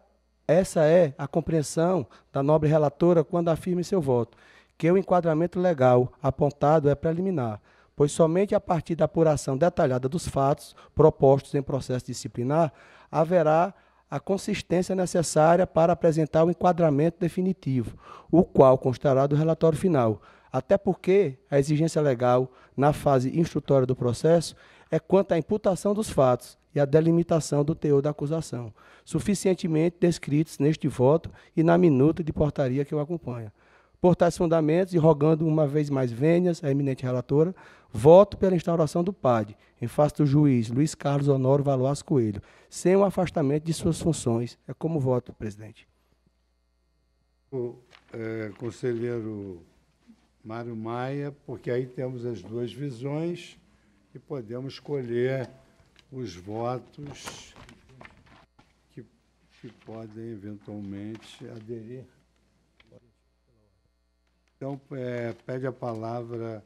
essa é a compreensão da nobre relatora quando afirma em seu voto que o enquadramento legal apontado é preliminar, pois somente a partir da apuração detalhada dos fatos propostos em processo disciplinar haverá a consistência necessária para apresentar o enquadramento definitivo, o qual constará do relatório final. Até porque a exigência legal na fase instrutória do processo é quanto à imputação dos fatos e à delimitação do teor da acusação, suficientemente descritos neste voto e na minuta de portaria que o acompanha por tais fundamentos e rogando uma vez mais Vênias, a eminente relatora, voto pela instauração do PAD, em face do juiz Luiz Carlos Honório Valoas Coelho, sem o afastamento de suas funções. É como voto, presidente. O é, conselheiro Mário Maia, porque aí temos as duas visões e podemos escolher os votos que, que podem eventualmente aderir. Então, é, pede a palavra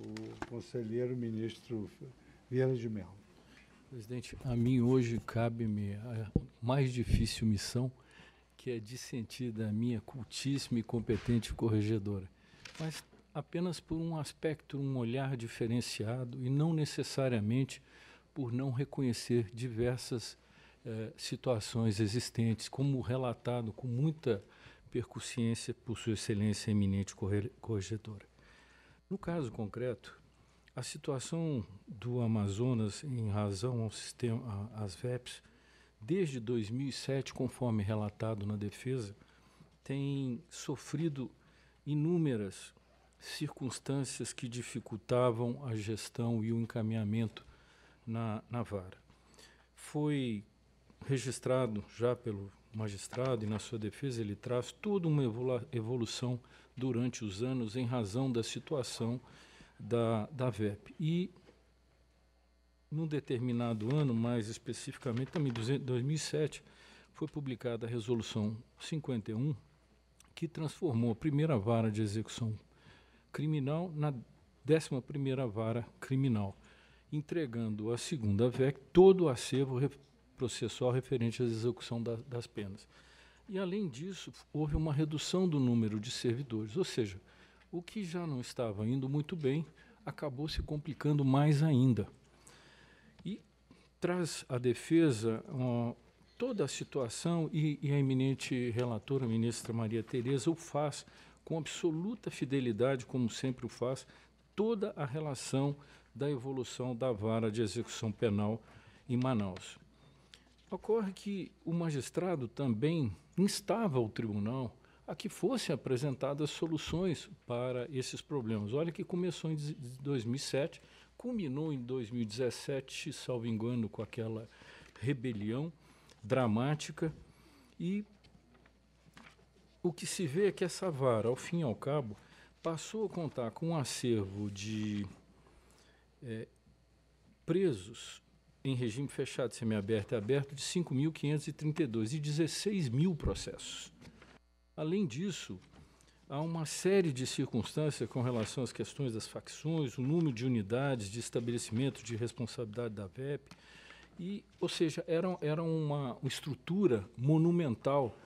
o conselheiro ministro Vieira de Mello. Presidente, a mim hoje cabe-me a mais difícil missão, que é dissentir da minha cultíssima e competente corregedora, mas apenas por um aspecto, um olhar diferenciado e não necessariamente por não reconhecer diversas eh, situações existentes, como relatado com muita percussiência por sua excelência eminente corregedora. No caso concreto, a situação do Amazonas em razão ao sistema às VEPs desde 2007, conforme relatado na defesa, tem sofrido inúmeras circunstâncias que dificultavam a gestão e o encaminhamento na, na vara. Foi registrado já pelo magistrado, e na sua defesa ele traz toda uma evolução durante os anos em razão da situação da, da VEP. E, num determinado ano, mais especificamente, também 2007, foi publicada a Resolução 51, que transformou a primeira vara de execução criminal na 11ª vara criminal, entregando à segunda VEC todo o acervo processual referente à execução da, das penas. E, além disso, houve uma redução do número de servidores, ou seja, o que já não estava indo muito bem acabou se complicando mais ainda. E traz à defesa toda a situação, e, e a eminente relatora, a ministra Maria Tereza, o faz com absoluta fidelidade, como sempre o faz, toda a relação da evolução da vara de execução penal em Manaus. Ocorre que o magistrado também instava o tribunal a que fossem apresentadas soluções para esses problemas. Olha que começou em 2007, culminou em 2017, salvo engano, com aquela rebelião dramática e o que se vê é que essa vara, ao fim e ao cabo, passou a contar com um acervo de é, presos em regime fechado, semiaberto e aberto de 5.532 e 16 mil processos. Além disso, há uma série de circunstâncias com relação às questões das facções, o número de unidades de estabelecimento de responsabilidade da VEP, e, ou seja, era, era uma estrutura monumental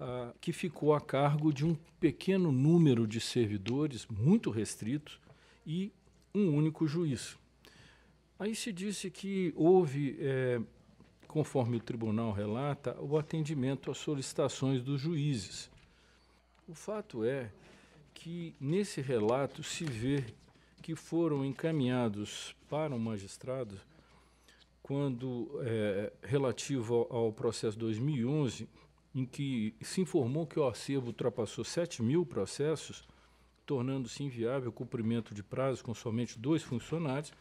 ah, que ficou a cargo de um pequeno número de servidores, muito restrito, e um único juiz. Aí se disse que houve, é, conforme o tribunal relata, o atendimento às solicitações dos juízes. O fato é que nesse relato se vê que foram encaminhados para o magistrado quando é, relativo ao processo 2011, em que se informou que o acervo ultrapassou 7 mil processos, tornando-se inviável o cumprimento de prazos com somente dois funcionários,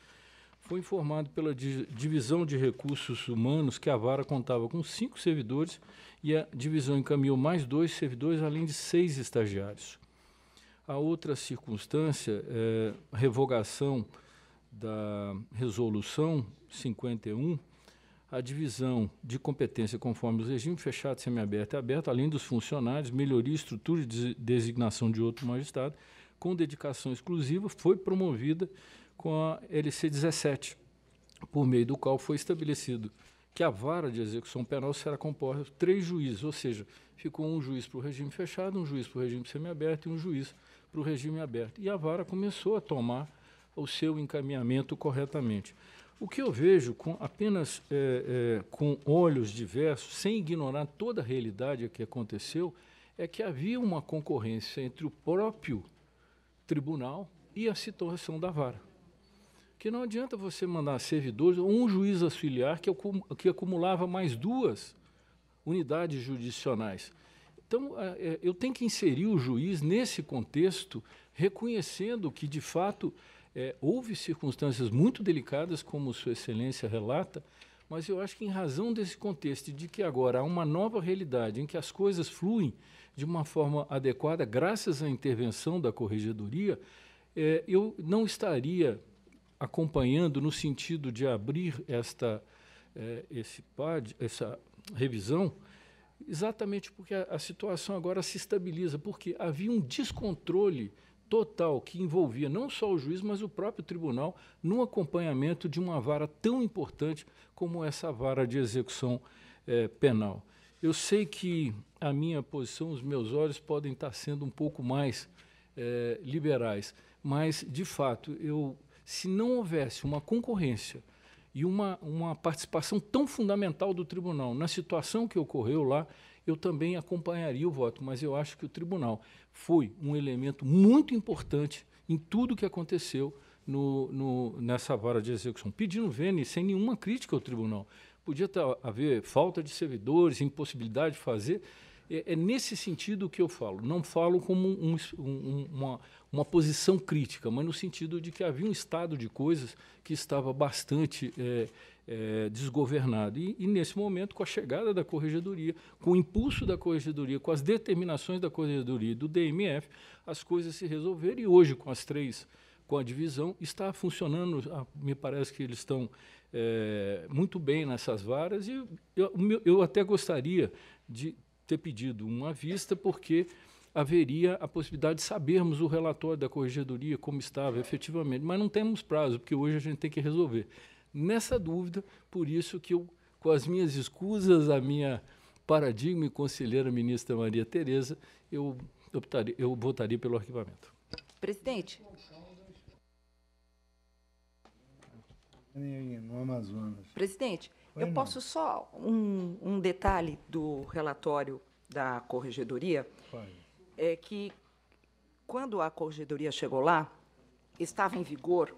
foi informado pela Divisão de Recursos Humanos que a vara contava com cinco servidores e a divisão encaminhou mais dois servidores, além de seis estagiários. A outra circunstância é revogação da resolução 51, a divisão de competência conforme os regimes fechado, semiaberto e aberto, além dos funcionários, melhoria estrutura e de designação de outro magistrado, com dedicação exclusiva, foi promovida com a LC 17, por meio do qual foi estabelecido que a vara de execução penal será composta por três juízes, ou seja, ficou um juiz para o regime fechado, um juiz para o regime semiaberto e um juiz para o regime aberto. E a vara começou a tomar o seu encaminhamento corretamente. O que eu vejo com, apenas é, é, com olhos diversos, sem ignorar toda a realidade que aconteceu, é que havia uma concorrência entre o próprio tribunal e a situação da vara que não adianta você mandar servidores ou um juiz auxiliar que, que acumulava mais duas unidades judicionais. Então, é, é, eu tenho que inserir o juiz nesse contexto, reconhecendo que, de fato, é, houve circunstâncias muito delicadas, como Sua Excelência relata, mas eu acho que, em razão desse contexto, de que agora há uma nova realidade em que as coisas fluem de uma forma adequada, graças à intervenção da corregedoria, é, eu não estaria acompanhando no sentido de abrir esta eh, esse PAD, essa revisão, exatamente porque a, a situação agora se estabiliza, porque havia um descontrole total que envolvia não só o juiz, mas o próprio tribunal no acompanhamento de uma vara tão importante como essa vara de execução eh, penal. Eu sei que a minha posição, os meus olhos podem estar sendo um pouco mais eh, liberais, mas, de fato, eu se não houvesse uma concorrência e uma, uma participação tão fundamental do tribunal na situação que ocorreu lá, eu também acompanharia o voto, mas eu acho que o tribunal foi um elemento muito importante em tudo que aconteceu no, no, nessa vara de execução, pedindo vênia sem nenhuma crítica ao tribunal. Podia ter, haver falta de servidores, impossibilidade de fazer, é, é, nesse sentido que eu falo. Não falo como um, um, uma, uma posição crítica, mas no sentido de que havia um estado de coisas que estava bastante é, é, desgovernado. E, e, nesse momento, com a chegada da corregedoria, com o impulso da corregedoria, com as determinações da corregedoria e do DMF, as coisas se resolveram. E hoje, com as três, com a divisão, está funcionando. Ah, me parece que eles estão é, muito bem nessas varas. E eu, eu até gostaria de ter pedido uma vista, porque haveria a possibilidade de sabermos o relatório da corregedoria, como estava efetivamente, mas não temos prazo, porque hoje a gente tem que resolver. Nessa dúvida, por isso que eu, com as minhas escusas, a minha paradigma e conselheira ministra Maria Tereza, eu, optaria, eu votaria pelo arquivamento. Presidente. No Amazonas. Presidente, eu posso só um, um detalhe do relatório da corregedoria é que quando a corregedoria chegou lá estava em vigor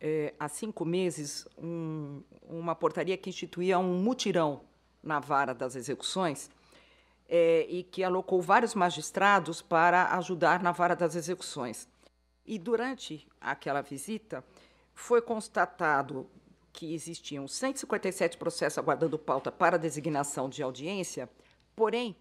é, há cinco meses um, uma portaria que instituía um mutirão na vara das execuções é, e que alocou vários magistrados para ajudar na vara das execuções. E durante aquela visita foi constatado que existiam 157 processos aguardando pauta para designação de audiência, porém,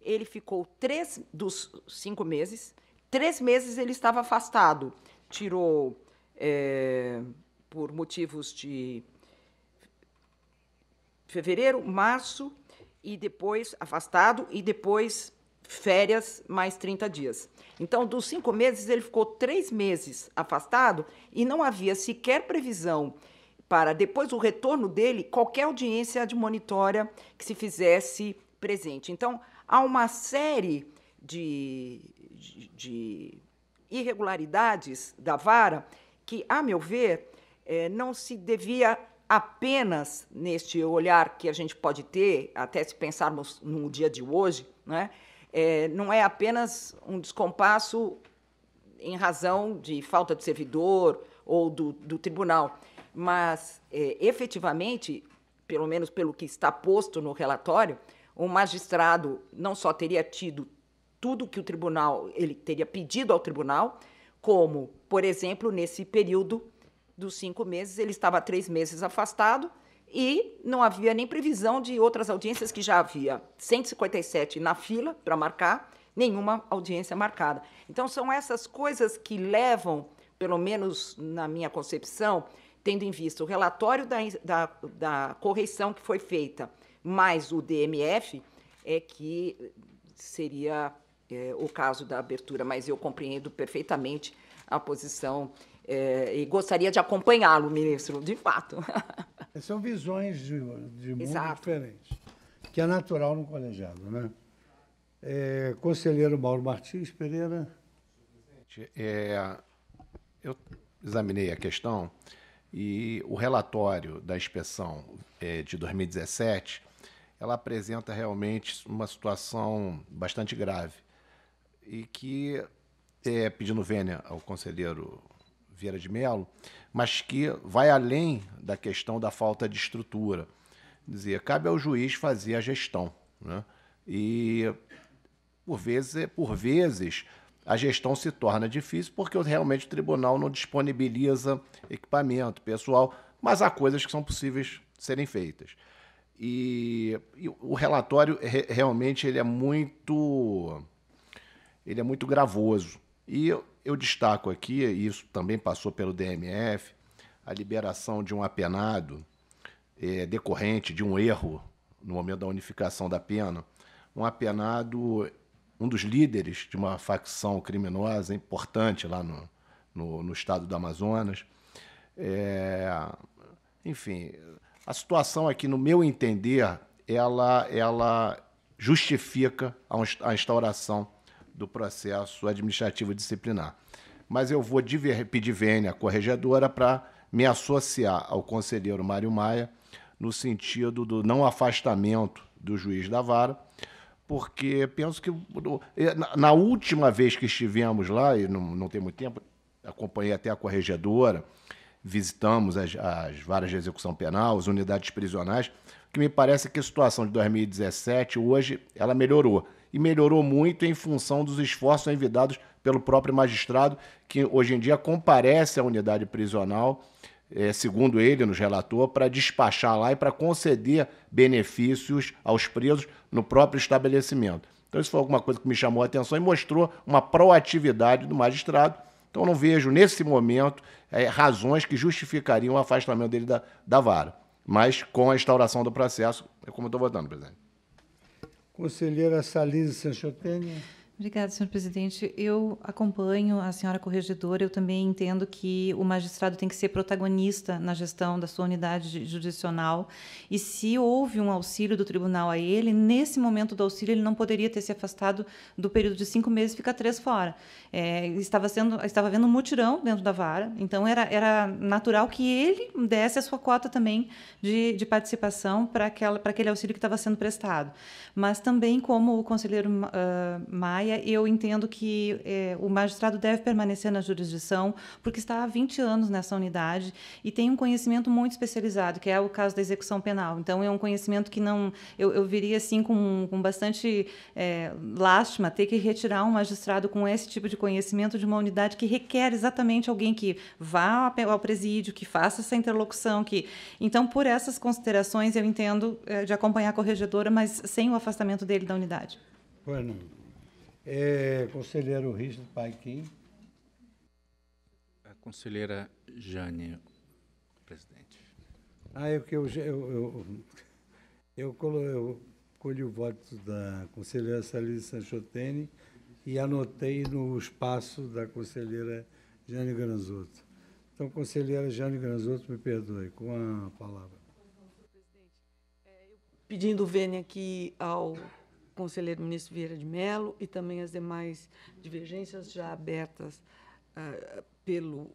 ele ficou três dos cinco meses, três meses ele estava afastado, tirou é, por motivos de fevereiro, março, e depois afastado, e depois férias mais 30 dias. Então, dos cinco meses, ele ficou três meses afastado e não havia sequer previsão para depois o retorno dele, qualquer audiência admonitória que se fizesse presente. Então, há uma série de, de, irregularidades da vara que, a meu ver, eh, não se devia apenas neste olhar que a gente pode ter, até se pensarmos no dia de hoje, né? É, eh, não é apenas um descompasso em razão de falta de servidor ou do, do tribunal mas é, efetivamente, pelo menos pelo que está posto no relatório, o magistrado não só teria tido tudo que o tribunal ele teria pedido ao tribunal, como, por exemplo, nesse período dos cinco meses, ele estava três meses afastado e não havia nem previsão de outras audiências que já havia 157 na fila para marcar, nenhuma audiência marcada. Então são essas coisas que levam, pelo menos na minha concepção, tendo em vista o relatório da, da, da correção que foi feita, mais o DMF, é que seria é, o caso da abertura, mas eu compreendo perfeitamente a posição é, e gostaria de acompanhá-lo, ministro, de fato. É, são visões de, de mundo Exato. diferentes, que é natural no colegiado. Né? É, conselheiro Mauro Martins Pereira. É, eu examinei a questão e o relatório da inspeção é, de 2017 ela apresenta realmente uma situação bastante grave e que, é, pedindo vênia ao conselheiro Vieira de Melo, mas que vai além da questão da falta de estrutura. Quer dizer, cabe ao juiz fazer a gestão. Né? E, por vezes, é, por vezes a gestão se torna difícil porque realmente o tribunal não disponibiliza equipamento, pessoal, mas há coisas que são possíveis serem feitas. E, e o relatório re, realmente ele é muito ele é muito gravoso. E eu, eu destaco aqui, e isso também passou pelo DMF, a liberação de um apenado é, decorrente de um erro no momento da unificação da pena, um apenado um dos líderes de uma facção criminosa importante lá no, no, no estado do Amazonas. É, enfim, a situação aqui, no meu entender, ela, ela justifica a instauração do processo administrativo disciplinar. Mas eu vou pedir vênia à corregedora para me associar ao conselheiro Mário Maia no sentido do não afastamento do juiz da vara, porque penso que é, na última vez que estivemos lá, e não, não tem muito tempo, acompanhei até a corregedora, visitamos as, as varas de execução penal, as unidades prisionais, que me parece que a situação de 2017, hoje, ela melhorou. E melhorou muito em função dos esforços envidados pelo próprio magistrado, que hoje em dia comparece à unidade prisional, é, segundo ele nos relatou, para despachar lá e para conceder benefícios aos presos no próprio estabelecimento. Então, isso foi alguma coisa que me chamou a atenção e mostrou uma proatividade do magistrado. Então, não vejo, nesse momento, é, razões que justificariam o afastamento dele da, da vara. Mas, com a instauração do processo, é como eu estou votando, presidente. Conselheira Salise Sanchotene. Obrigada, senhor presidente. Eu acompanho a senhora corregedora. Eu também entendo que o magistrado tem que ser protagonista na gestão da sua unidade judicional. E se houve um auxílio do tribunal a ele, nesse momento do auxílio, ele não poderia ter se afastado do período de cinco meses e ficar três fora. É, estava, sendo, estava havendo um mutirão dentro da vara, então era, era natural que ele desse a sua cota também de, de participação para aquele auxílio que estava sendo prestado. Mas também, como o conselheiro uh, Maia, Praia, eu entendo que é, o magistrado deve permanecer na jurisdição, porque está há 20 anos nessa unidade e tem um conhecimento muito especializado, que é o caso da execução penal. Então, é um conhecimento que não. Eu, eu viria assim com, com bastante é, lástima ter que retirar um magistrado com esse tipo de conhecimento de uma unidade que requer exatamente alguém que vá ao presídio, que faça essa interlocução. que Então, por essas considerações, eu entendo é, de acompanhar a corregedora, mas sem o afastamento dele da unidade. Bueno, é, conselheiro Richard Paiquim. A conselheira Jane, presidente. Ah, é que eu, eu, eu, eu, colhi o voto da conselheira Salise Sanchotene e anotei no espaço da conselheira Jane Granzotto. Então, conselheira Jane Granzotto, me perdoe, com a palavra. Pedindo vênia aqui ao conselheiro ministro Vieira de Mello e também as demais divergências já abertas uh, pelo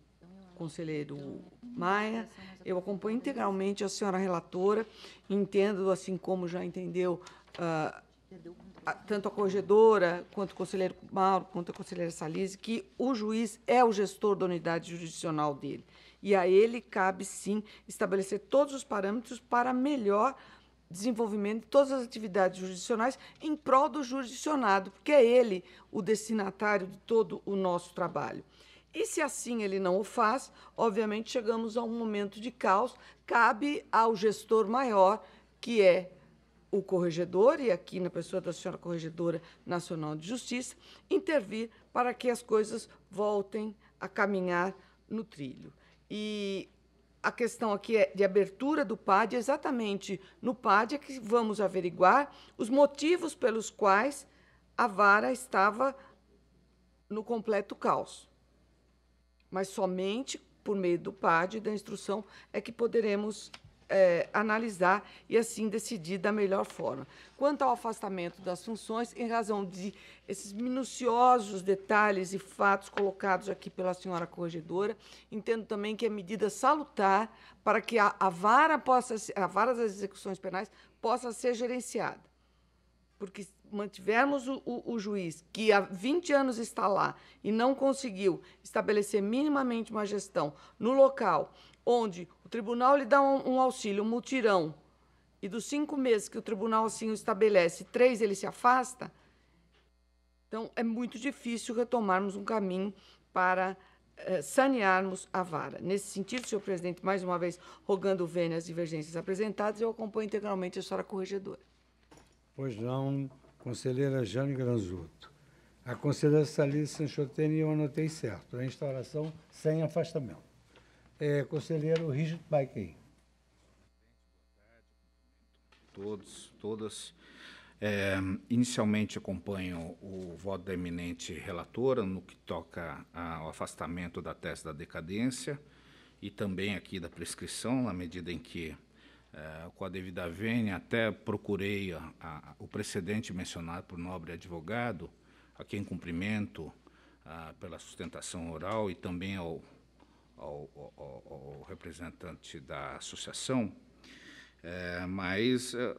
conselheiro Maia. Eu acompanho integralmente a senhora relatora, entendo, assim como já entendeu uh, a, tanto a corregedora, quanto o conselheiro Mauro, quanto a conselheira Salise, que o juiz é o gestor da unidade jurisdicional dele. E a ele cabe, sim, estabelecer todos os parâmetros para melhor desenvolvimento de todas as atividades jurisdicionais em prol do jurisdicionado, porque é ele o destinatário de todo o nosso trabalho. E se assim ele não o faz, obviamente chegamos a um momento de caos, cabe ao gestor maior, que é o corregedor, e aqui na pessoa da senhora Corregedora Nacional de Justiça, intervir para que as coisas voltem a caminhar no trilho. E a questão aqui é de abertura do PAD, exatamente no PAD é que vamos averiguar os motivos pelos quais a vara estava no completo caos. Mas somente por meio do PAD e da instrução é que poderemos é, analisar e, assim, decidir da melhor forma. Quanto ao afastamento das funções, em razão de esses minuciosos detalhes e fatos colocados aqui pela senhora corregedora, entendo também que é medida salutar para que a, a vara possa, a vara das execuções penais possa ser gerenciada. Porque mantivermos o, o, o, juiz que há 20 anos está lá e não conseguiu estabelecer minimamente uma gestão no local onde o tribunal lhe dá um, um auxílio, um mutirão, e dos cinco meses que o tribunal assim o estabelece, três ele se afasta, então é muito difícil retomarmos um caminho para eh, sanearmos a vara. Nesse sentido, senhor presidente, mais uma vez rogando vênia as divergências apresentadas, eu acompanho integralmente a senhora corregedora. Pois não, conselheira Jane Granzuto. A conselheira Salice Sanchotene, eu anotei certo, a instauração sem afastamento é, conselheiro Richard Baiquei. Todos, todas. É, inicialmente acompanho o voto da eminente relatora no que toca ao afastamento da tese da decadência e também aqui da prescrição, na medida em que, é, com a devida vênia, até procurei a, a, o precedente mencionado por nobre advogado, a quem cumprimento a, pela sustentação oral e também ao ao, ao, ao representante da associação, é, mas é,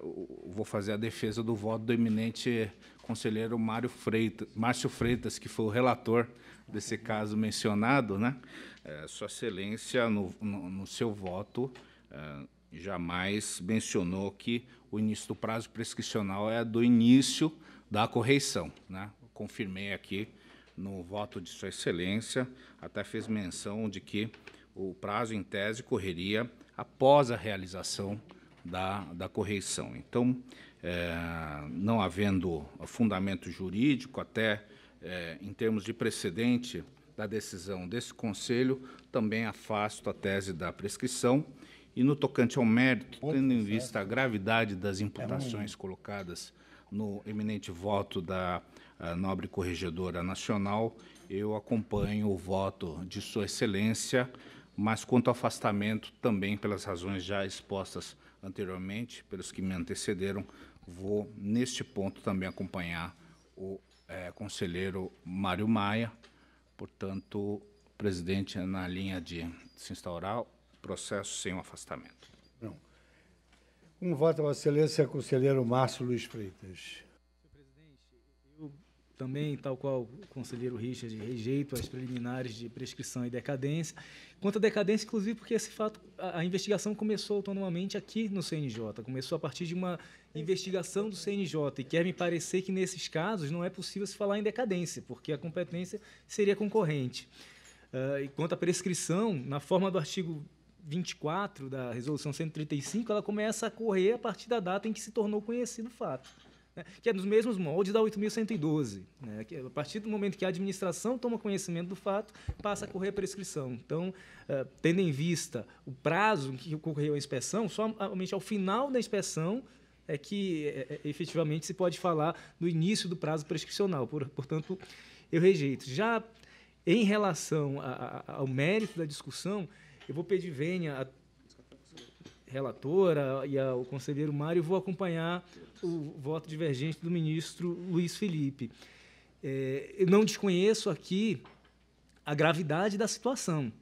vou fazer a defesa do voto do eminente conselheiro Mário Freitas, Márcio Freitas, que foi o relator desse caso mencionado, né? É, Sua Excelência, no, no, no seu voto, é, jamais mencionou que o início do prazo prescricional é do início da correição, né? Confirmei aqui no voto de Sua Excelência, até fez menção de que o prazo, em tese, correria após a realização da, da correição. Então, é, não havendo fundamento jurídico, até é, em termos de precedente da decisão desse Conselho, também afasto a tese da prescrição. E no tocante ao mérito, tendo em vista a gravidade das é imputações colocadas no eminente voto da a nobre corregedora nacional, eu acompanho o voto de Sua Excelência, mas quanto ao afastamento, também pelas razões já expostas anteriormente, pelos que me antecederam, vou, neste ponto, também acompanhar o é, conselheiro Mário Maia. Portanto, presidente, na linha de se instaurar processo sem o afastamento. Não. voto vota, Vossa Excelência, conselheiro Márcio Luiz Freitas? também, tal qual o conselheiro Richard, rejeito as preliminares de prescrição e decadência. Quanto à decadência, inclusive, porque esse fato, a, a investigação começou autonomamente aqui no CNJ, começou a partir de uma investigação do CNJ, e quer me parecer que nesses casos não é possível se falar em decadência, porque a competência seria concorrente. Uh, e quanto à prescrição, na forma do artigo 24 da Resolução 135, ela começa a correr a partir da data em que se tornou conhecido o fato né, (laughs) que é nos mesmos moldes da 8.112. Né, que a partir do momento que a administração toma conhecimento do fato, passa a correr a prescrição. Então, uh, tendo em vista o prazo em que ocorreu a inspeção, somente ao final da inspeção é que é, efetivamente se pode falar do início do prazo prescricional. Por, portanto, eu rejeito. Já em relação a, a, ao mérito da discussão, eu vou pedir venha a relatora e ao conselheiro Mário, vou acompanhar o voto divergente do ministro Luiz Felipe. É, eu não desconheço aqui a gravidade da situação,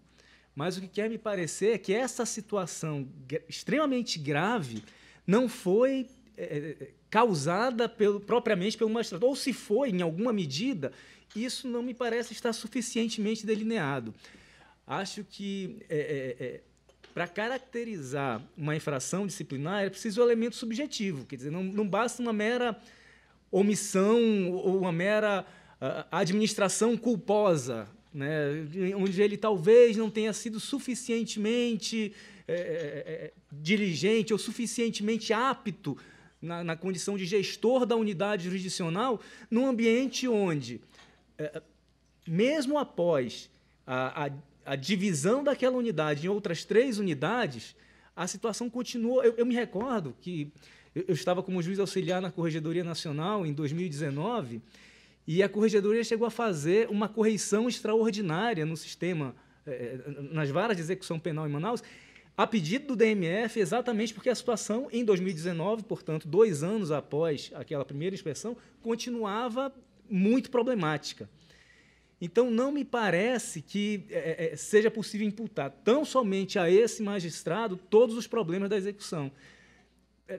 mas o que quer me parecer é que essa situação extremamente grave não foi é, é causada pelo, propriamente pelo magistrado, ou se foi, em alguma medida, isso não me parece estar suficientemente delineado. Acho que é, é, é para caracterizar uma infração disciplinar, é preciso um elemento subjetivo. Quer dizer, não, não basta uma mera omissão ou uma mera uh, administração culposa, né? onde ele talvez não tenha sido suficientemente é, é, diligente ou suficientemente apto na, na, condição de gestor da unidade jurisdicional, num ambiente onde, é, mesmo após a, a a divisão daquela unidade em outras três unidades, a situação continuou. Eu, eu me recordo que eu, eu, estava como juiz auxiliar na Corregedoria Nacional em 2019 e a Corregedoria chegou a fazer uma correição extraordinária no sistema, eh, eh, nas varas de execução penal em Manaus, a pedido do DMF, exatamente porque a situação em 2019, portanto, dois anos após aquela primeira inspeção, continuava muito problemática. Então, não me parece que é, é, é, seja possível imputar tão somente a esse magistrado todos os problemas da execução. É,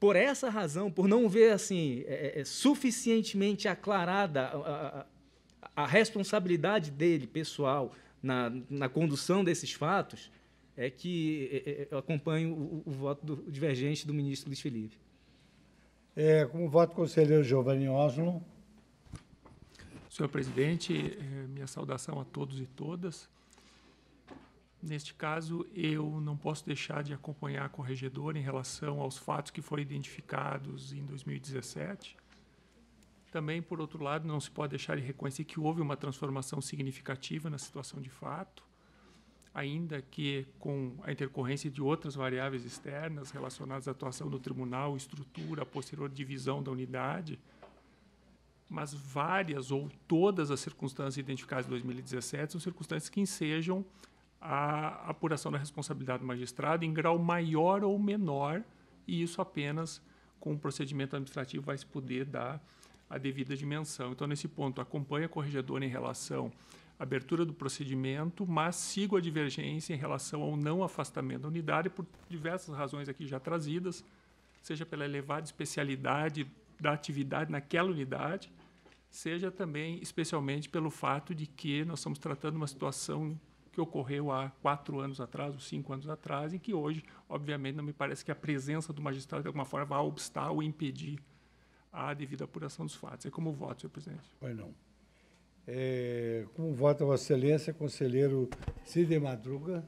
por essa razão, por não ver assim suficientemente aclarada a, a, a, responsabilidade dele pessoal na, na condução desses fatos, é que eu acompanho o, o voto do, divergente do ministro Luiz Felipe. É, como voto, conselheiro Giovanni Oslo. Senhor presidente, é, minha saudação a todos e todas. Neste caso, eu não posso deixar de acompanhar a corregedora em relação aos fatos que foram identificados em 2017. Também, por outro lado, não se pode deixar de reconhecer que houve uma transformação significativa na situação de fato, ainda que com a intercorrência de outras variáveis externas relacionadas à atuação do tribunal, estrutura, posterior divisão da unidade, mas várias ou todas as circunstâncias identificadas em 2017 são circunstâncias que ensejam a apuração da responsabilidade do magistrado em grau maior ou menor, e isso apenas com o procedimento administrativo vai se poder dar a devida dimensão. Então, nesse ponto, acompanho a corregedora em relação à abertura do procedimento, mas sigo a divergência em relação ao não afastamento da unidade por diversas razões aqui já trazidas, seja pela elevada especialidade da atividade naquela unidade, seja também especialmente pelo fato de que nós estamos tratando uma situação que ocorreu há quatro anos atrás, ou cinco anos atrás, e que hoje, obviamente, não me parece que a presença do magistrado, de alguma forma, vá obstar ou impedir a devida apuração dos fatos. É como voto, senhor presidente. Pois não. É, como vota Vossa Excelência, conselheiro Cid Madruga?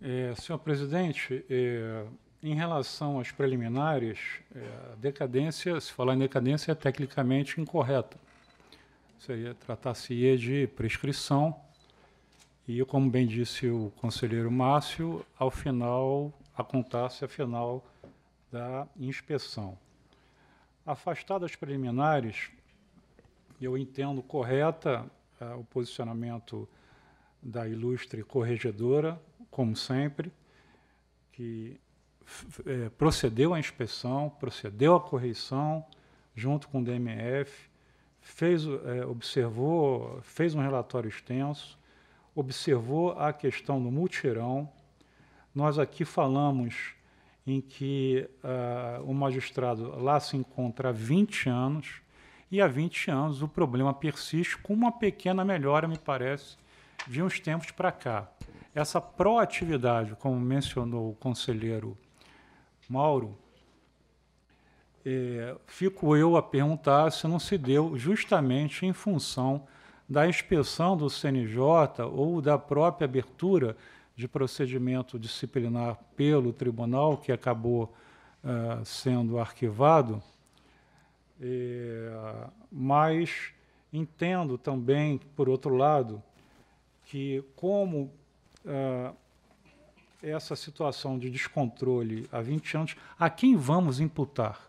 É, senhor presidente, é, em relação às preliminares, é, a decadência, se falar em decadência, é tecnicamente incorreta. Seria tratar-se de prescrição. E, como bem disse o conselheiro Márcio, ao final, a contar-se a final da inspeção. Afastadas preliminares, eu entendo correta é, o posicionamento da ilustre corregedora, como sempre, que é, procedeu à inspeção, procedeu à correição, junto com o DMF, fez, é, observou, fez um relatório extenso, observou a questão do multirão. Nós aqui falamos em que uh, o magistrado lá se encontra há 20 anos, e há 20 anos o problema persiste com uma pequena melhora, me parece, de uns tempos para cá. Essa proatividade, como mencionou o conselheiro Mauro, é, fico eu a perguntar se não se deu justamente em função da inspeção do CNJ ou da própria abertura de procedimento disciplinar pelo tribunal, que acabou uh, sendo arquivado, é, mas entendo também, por outro lado, que como uh, essa situação de descontrole há 20 anos, a quem vamos imputar?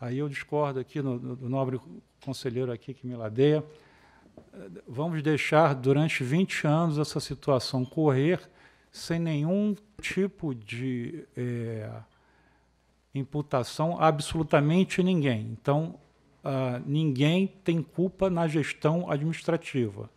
Aí eu discordo aqui no, no, do nobre conselheiro aqui que me ladeia. Vamos deixar durante 20 anos essa situação correr sem nenhum tipo de é, imputação absolutamente ninguém. Então, uh, ninguém tem culpa na gestão administrativa.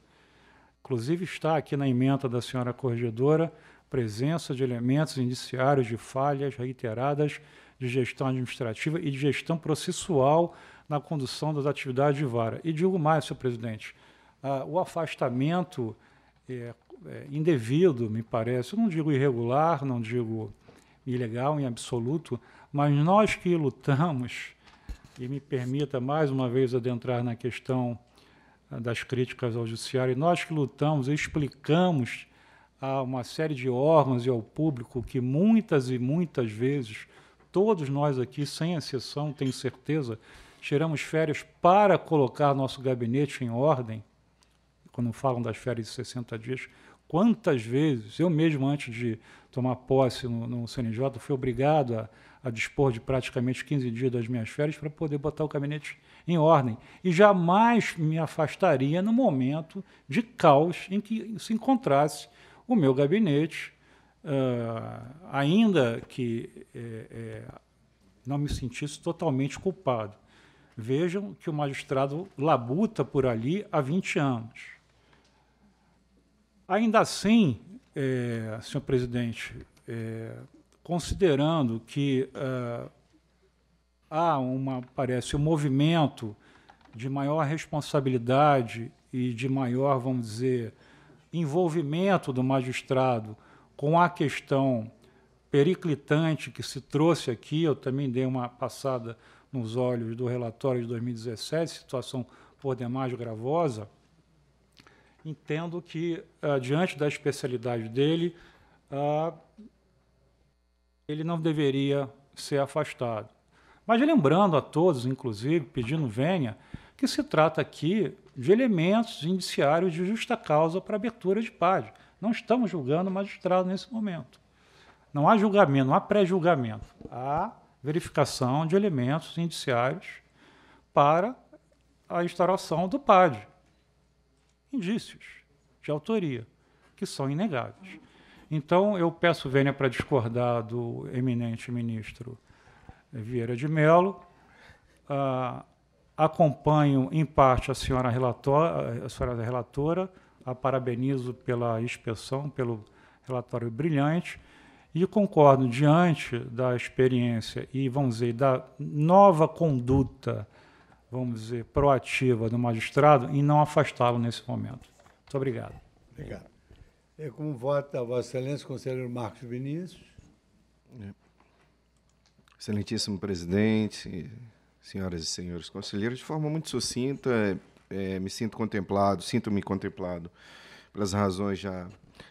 Inclusive, está aqui na emenda da senhora corregedora presença de elementos indiciários de falhas reiteradas de gestão administrativa e de gestão processual na condução das atividades de vara. E digo mais, senhor presidente, ah, o afastamento é, é, indevido, me parece, eu não digo irregular, não digo ilegal em absoluto, mas nós que lutamos, e me permita mais uma vez adentrar na questão ah, das críticas ao judiciário, nós que lutamos e explicamos a uma série de órgãos e ao público que muitas e muitas vezes, todos nós aqui, sem exceção, tenho certeza, tiramos férias para colocar nosso gabinete em ordem. Quando falam das férias de 60 dias, quantas vezes, eu mesmo antes de tomar posse no, no CNJ, fui obrigado a, a dispor de praticamente 15 dias das minhas férias para poder botar o gabinete em ordem. E jamais me afastaria no momento de caos em que se encontrasse o meu gabinete, uh, ainda que é, é, não me sentisse totalmente culpado. Vejam que o magistrado labuta por ali há 20 anos. Ainda assim, é, senhor presidente, é, considerando que uh, há uma parece um movimento de maior responsabilidade e de maior, vamos dizer, envolvimento do magistrado com a questão periclitante que se trouxe aqui, eu também dei uma passada nos olhos do relatório de 2017, situação por demais gravosa, entendo que, ah, diante da especialidade dele, ah, ele não deveria ser afastado. Mas lembrando a todos, inclusive, pedindo venha, que se trata aqui de elementos indiciários de justa causa para abertura de paz. Não estamos julgando o magistrado nesse momento. Não há julgamento, não há pré-julgamento. Há verificação de elementos indiciários para a instauração do PAD. Indícios de autoria, que são inegáveis. Então, eu peço vênia para discordar do eminente ministro Vieira de Mello. Ah, Acompanho, em parte, a senhora, relatora, a senhora relatora, a parabenizo pela inspeção, pelo relatório brilhante, e concordo, diante da experiência e, vamos dizer, da nova conduta, vamos dizer, proativa do magistrado, em não afastá-lo nesse momento. Muito obrigado. Obrigado. É, com voto vota Vossa Excelência, conselheiro Marcos Vinícius? É. Excelentíssimo presidente, Senhoras e senhores conselheiros, de forma muito sucinta, é, é, me sinto contemplado, sinto-me contemplado pelas razões já,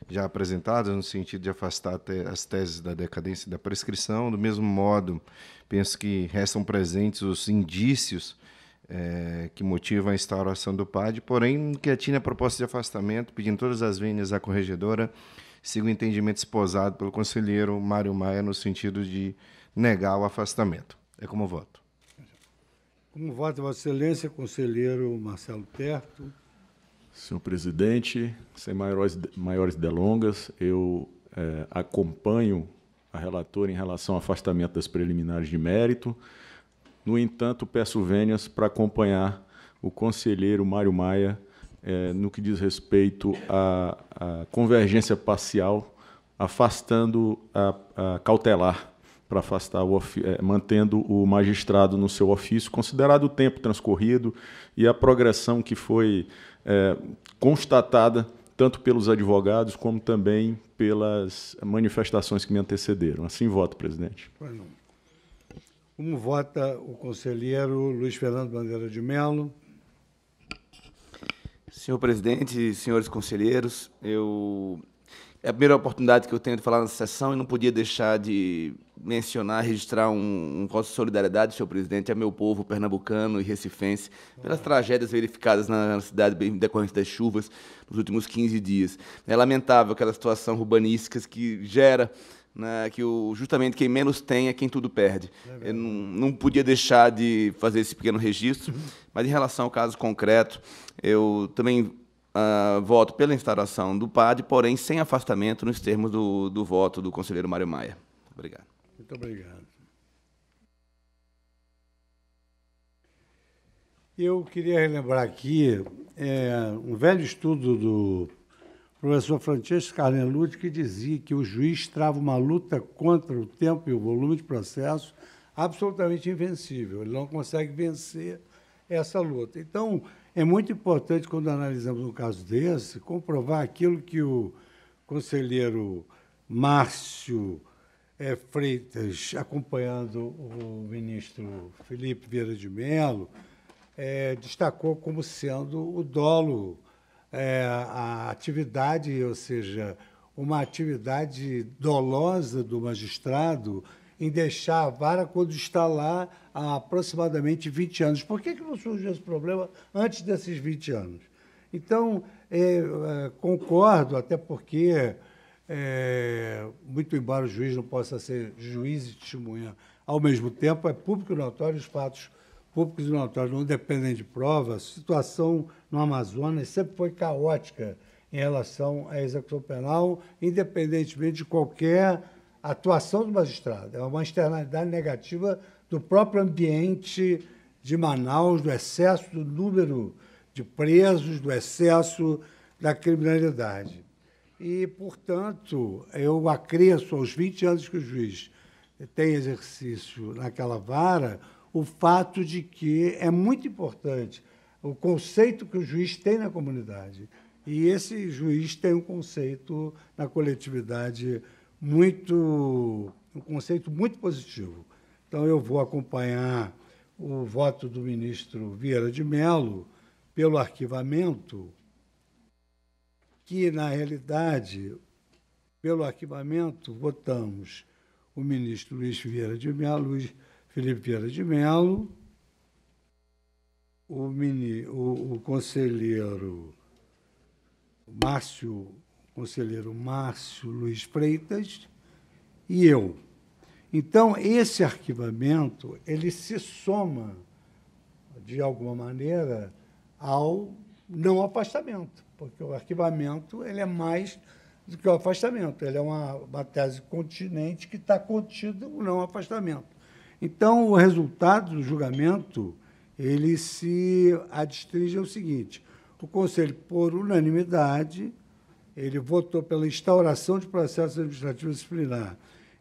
já apresentadas, no sentido de afastar até as teses da decadência e da prescrição. Do mesmo modo, penso que restam presentes os indícios é, que motivam a instauração do PAD, porém, que atine a proposta de afastamento, pedindo todas as vênias à corregedora, siga o entendimento esposado pelo conselheiro Mário Maia, no sentido de negar o afastamento. É como voto. Como vota Vossa Excelência, conselheiro Marcelo Perto. Senhor presidente, sem maiores, maiores delongas, eu é, acompanho a relatora em relação ao afastamento das preliminares de mérito. No entanto, peço vênias para acompanhar o conselheiro Mário Maia é, no que diz respeito à, à convergência parcial, afastando a, a cautelar para afastar o é, mantendo o magistrado no seu ofício, considerado o tempo transcorrido e a progressão que foi é, constatada tanto pelos advogados como também pelas manifestações que me antecederam. Assim voto, presidente. Pois não. Como vota o conselheiro Luiz Fernando Bandeira de Melo? Senhor presidente, senhores conselheiros, eu é a primeira oportunidade que eu tenho de falar nessa sessão e não podia deixar de mencionar, registrar um, um voto de solidariedade, senhor presidente, a meu povo pernambucano e recifense, pelas tragédias verificadas na, na cidade decorrente das chuvas nos últimos 15 dias. É lamentável aquela situação urbanística que gera né, que o, justamente quem menos tem é quem tudo perde. É eu não, não podia deixar de fazer esse pequeno registro, uhum. mas em relação ao caso concreto, eu também uh, voto pela instalação do PAD, porém sem afastamento nos termos do, do voto do conselheiro Mário Maia. Obrigado. Muito obrigado. Eu queria relembrar aqui é, um velho estudo do professor Francesco Carnelucci que dizia que o juiz trava uma luta contra o tempo e o volume de processo absolutamente invencível. Ele não consegue vencer essa luta. Então, é muito importante, quando analisamos um caso desse, comprovar aquilo que o conselheiro Márcio é, Freitas, acompanhando o ministro Felipe Vieira de Mello, é, destacou como sendo o dolo, é, a atividade, ou seja, uma atividade dolosa do magistrado em deixar a vara quando está lá há aproximadamente 20 anos. Por que, que não surgiu esse problema antes desses 20 anos? Então, é, é, concordo, até porque, é, muito embora o juiz não possa ser juiz e testemunha ao mesmo tempo, é público e notório os fatos públicos e notórios não dependem de provas. A situação no Amazonas sempre foi caótica em relação à execução penal, independentemente de qualquer a atuação do magistrado, é uma externalidade negativa do próprio ambiente de Manaus, do excesso do número de presos, do excesso da criminalidade. E, portanto, eu acresço aos 20 anos que o juiz tem exercício naquela vara o fato de que é muito importante o conceito que o juiz tem na comunidade. E esse juiz tem um conceito na coletividade muito, um conceito muito positivo. Então, eu vou acompanhar o voto do ministro Vieira de Mello pelo arquivamento, que, na realidade, pelo arquivamento, votamos o ministro Luiz Vieira de Mello, Luiz Felipe Vieira de Mello, o, mini, o, o conselheiro Márcio conselheiro Márcio Luiz Freitas e eu. Então, esse arquivamento, ele se soma, de alguma maneira, ao não afastamento, porque o arquivamento ele é mais do que o afastamento, ele é uma, uma tese continente que está contida o não afastamento. Então, o resultado do julgamento ele se adstringe ao seguinte: o Conselho, por unanimidade, ele votou pela instauração de processo administrativo disciplinar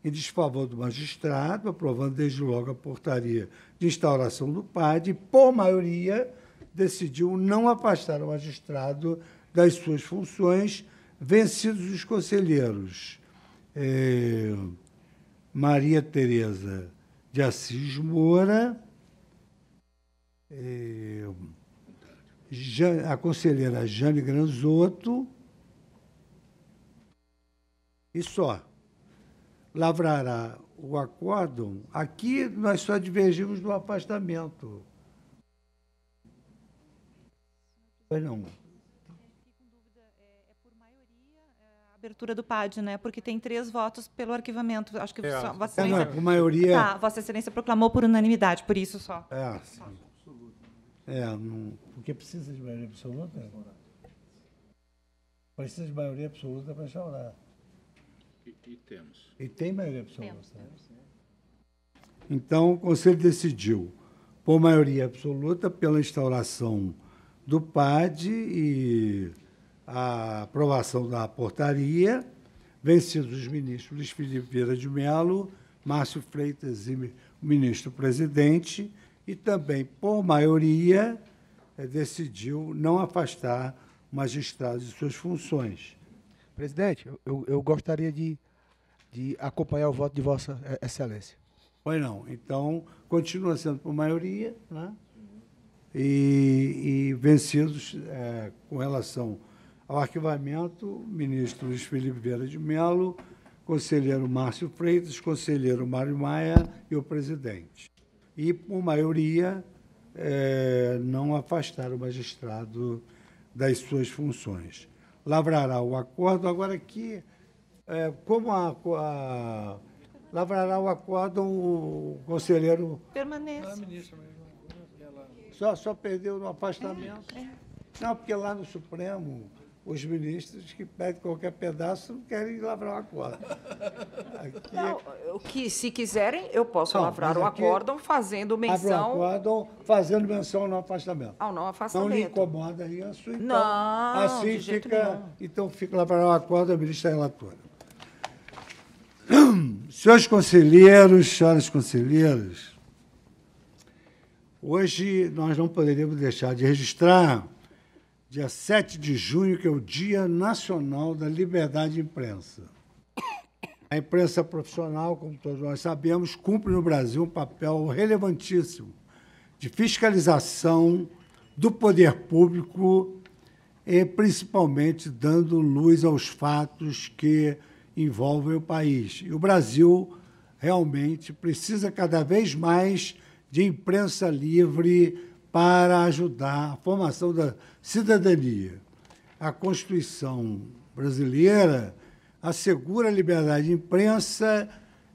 em desfavor do magistrado, aprovando desde logo a portaria de instauração do PAD, e, por maioria, decidiu não afastar o magistrado das suas funções, vencidos os conselheiros eh, Maria Tereza de Assis Moura, eh, a conselheira Jane Granzotto, e só. Lavrará o acórdão. Aqui nós só divergimos do afastamento. Pois não. abertura do PAD, né? Porque tem três votos pelo arquivamento. Acho que é. só, Vossa Excelência. É, não, por maioria. Tá, Vossa Excelência proclamou por unanimidade, por isso só. É, sim. É, não... Porque precisa de maioria absoluta? Precisa de maioria absoluta para instaurar. E temos. E tem maioria absoluta. Temos, temos. Né? Então, o Conselho decidiu, por maioria absoluta, pela instauração do PAD e a aprovação da portaria, vencidos os ministros Luiz Felipe Vieira de Melo, Márcio Freitas e o ministro-presidente, e também, por maioria, eh, decidiu não afastar magistrados de suas funções. Presidente, eu, eu gostaria de de acompanhar o voto de Vossa Excelência. Pois não. Então, continua sendo por maioria, né? e, e vencidos é, com relação ao arquivamento, ministro Luiz Felipe Vieira de Mello, conselheiro Márcio Freitas, conselheiro Mário Maia e o presidente. E, por maioria, é, não afastar o magistrado das suas funções. Lavrará o acordo. Agora, que é, como a, a lavrará o acórdão o conselheiro. Permanece. Ah, é só, só perdeu no afastamento. É, é. Não, porque lá no Supremo, os ministros que pedem qualquer pedaço não querem lavrar o acórdão. (laughs) Aqui, não, é que, se quiserem, eu posso não, lavrar o acórdão fazendo menção. O acórdão fazendo menção ao não afastamento. Ao não afastamento. Não lhe incomoda isso. Então, não, assim fica. Nenhum. Então fica lavrar o acórdão, a ministra é relatora. Senhores conselheiros, senhoras conselheiras, hoje nós não poderíamos deixar de registrar, dia 7 de junho, que é o Dia Nacional da Liberdade de Imprensa. A imprensa profissional, como todos nós sabemos, cumpre no Brasil um papel relevantíssimo de fiscalização do poder público, e principalmente dando luz aos fatos que envolvem o país. E o Brasil realmente precisa cada vez mais de imprensa livre para ajudar a formação da cidadania. A Constituição brasileira assegura a liberdade de imprensa.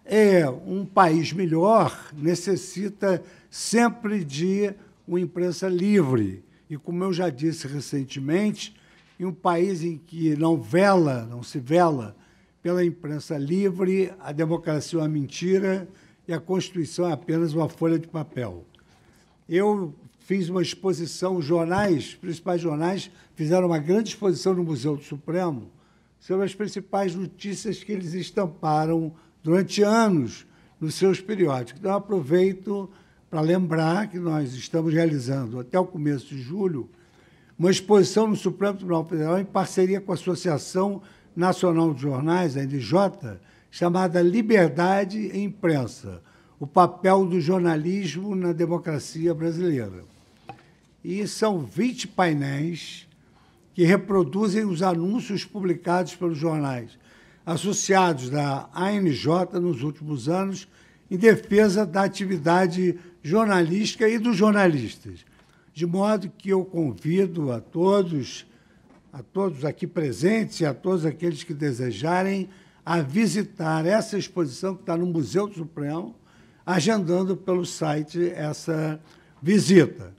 É um país melhor necessita sempre de uma imprensa livre. E como eu já disse recentemente, em um país em que não vela, não se vela pela imprensa livre, a democracia é uma mentira e a Constituição é apenas uma folha de papel. Eu fiz uma exposição, os jornais, os principais jornais, fizeram uma grande exposição no Museu do Supremo sobre as principais notícias que eles estamparam durante anos nos seus periódicos. Então, aproveito para lembrar que nós estamos realizando, até o começo de julho, uma exposição no Supremo Tribunal Federal em parceria com a Associação Nacional de Jornais, a NJ, chamada Liberdade e Imprensa, o papel do jornalismo na democracia brasileira. E são 20 painéis que reproduzem os anúncios publicados pelos jornais associados da ANJ nos últimos anos em defesa da atividade jornalística e dos jornalistas. De modo que eu convido a todos a todos aqui presentes e a todos aqueles que desejarem a visitar essa exposição que está no Museu do Supremo, agendando pelo site essa visita.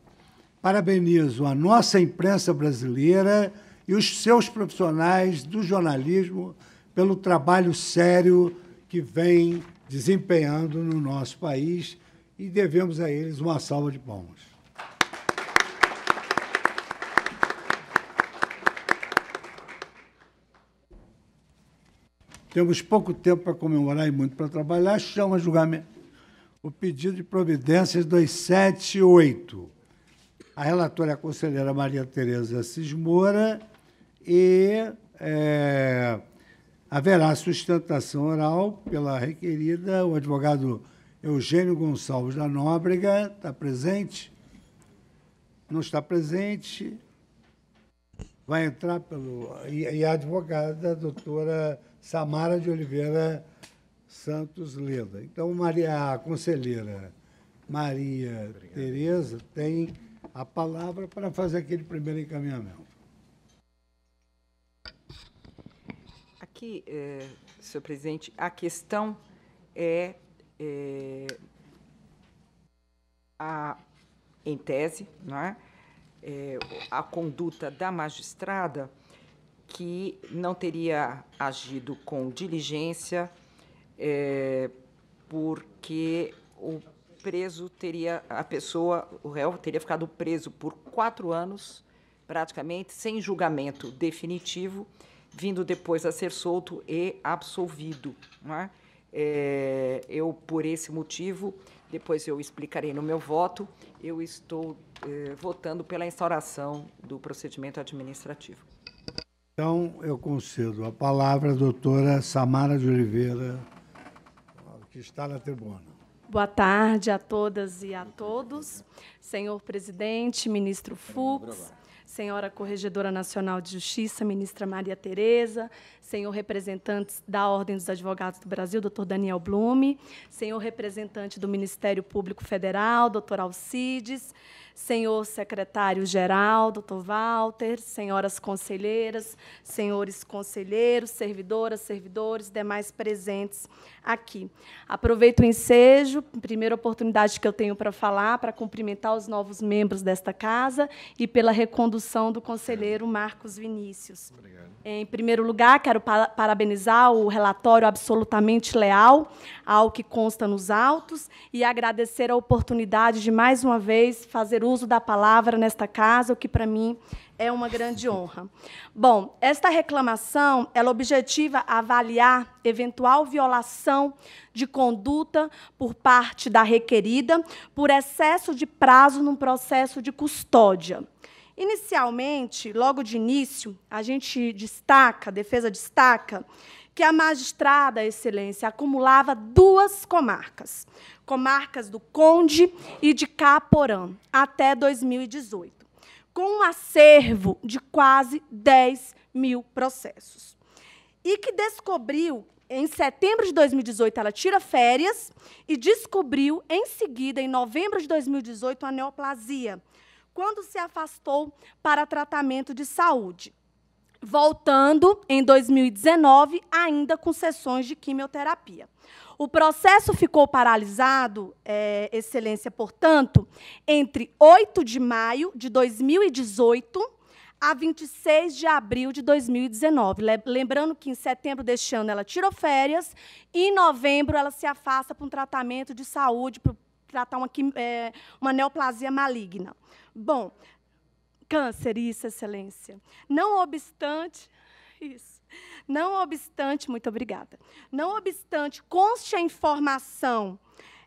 Parabenizo a nossa imprensa brasileira e os seus profissionais do jornalismo pelo trabalho sério que vem desempenhando no nosso país e devemos a eles uma salva de palmas. Temos pouco tempo para comemorar e muito para trabalhar. Chama julgamento o pedido de providências 278. A relatora é a conselheira Maria Tereza Sismora e é, haverá sustentação oral pela requerida, o advogado Eugênio Gonçalves da Nóbrega. Está presente? Não está presente. Vai entrar pelo. E, e a advogada, a doutora Samara de Oliveira Santos Leda. Então, Maria, a conselheira Maria Obrigado. Tereza tem a palavra para fazer aquele primeiro encaminhamento. Aqui, é, senhor presidente, a questão é, é a, em tese, não é? É, a conduta da magistrada que não teria agido com diligência, é, porque o preso teria, a pessoa, o réu teria ficado preso por quatro anos, praticamente, sem julgamento definitivo, vindo depois a ser solto e absolvido. É? É, eu, por esse motivo, depois eu explicarei no meu voto, eu estou é, votando pela instauração do procedimento administrativo. Então, eu concedo a palavra à doutora Samara de Oliveira, que está na tribuna. Boa tarde a todas e a todos. Senhor presidente, ministro Fux, senhora corregedora nacional de justiça, ministra Maria Tereza, senhor representante da Ordem dos Advogados do Brasil, doutor Daniel Blume, senhor representante do Ministério Público Federal, doutor Alcides, senhor secretário-geral, doutor Walter, senhoras conselheiras, senhores conselheiros, servidoras, servidores, demais presentes aqui. Aproveito o ensejo, primeira oportunidade que eu tenho para falar, para cumprimentar os novos membros desta casa e pela recondução do conselheiro Marcos Vinícius. Obrigado. Em primeiro lugar, quero parabenizar o relatório absolutamente leal ao que consta nos autos e agradecer a oportunidade de mais uma vez fazer uso da palavra nesta casa, o que para mim é uma grande honra. Bom, esta reclamação, ela objetiva avaliar eventual violação de conduta por parte da requerida por excesso de prazo num processo de custódia. Inicialmente, logo de início, a gente destaca, a defesa destaca que a magistrada excelência acumulava duas comarcas, comarcas do Conde e de Caporã, até 2018, com um acervo de quase 10 mil processos. E que descobriu em setembro de 2018, ela tira férias e descobriu, em seguida, em novembro de 2018, a neoplasia, quando se afastou para tratamento de saúde voltando em 2019, ainda com sessões de quimioterapia. O processo ficou paralisado, é, Excelência, portanto, entre 8 de maio de 2018 a 26 de abril de 2019. Lembrando que em setembro deste ano ela tirou férias e em novembro ela se afasta para um tratamento de saúde, para tratar uma, é, uma neoplasia maligna. Bom, câncer, isso, excelência. Não obstante, (laughs) isso. Não obstante, muito obrigada. Não obstante, conste a informação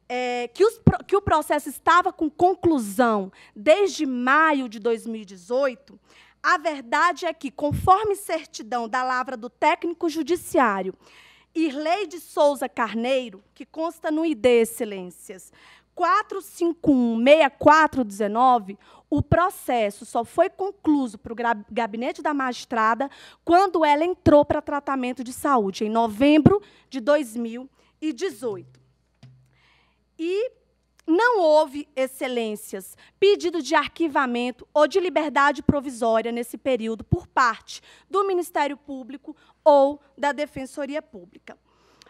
é, que, os, que o processo estava com conclusão desde maio de 2018. A verdade é que, conforme certidão da lavra do técnico judiciário Irlei de Souza Carneiro, que consta no ID, excelências, 4516419, o processo só foi concluído para o gabinete da magistrada quando ela entrou para tratamento de saúde, em novembro de 2018. E não houve, excelências, pedido de arquivamento ou de liberdade provisória nesse período por parte do Ministério Público ou da Defensoria Pública.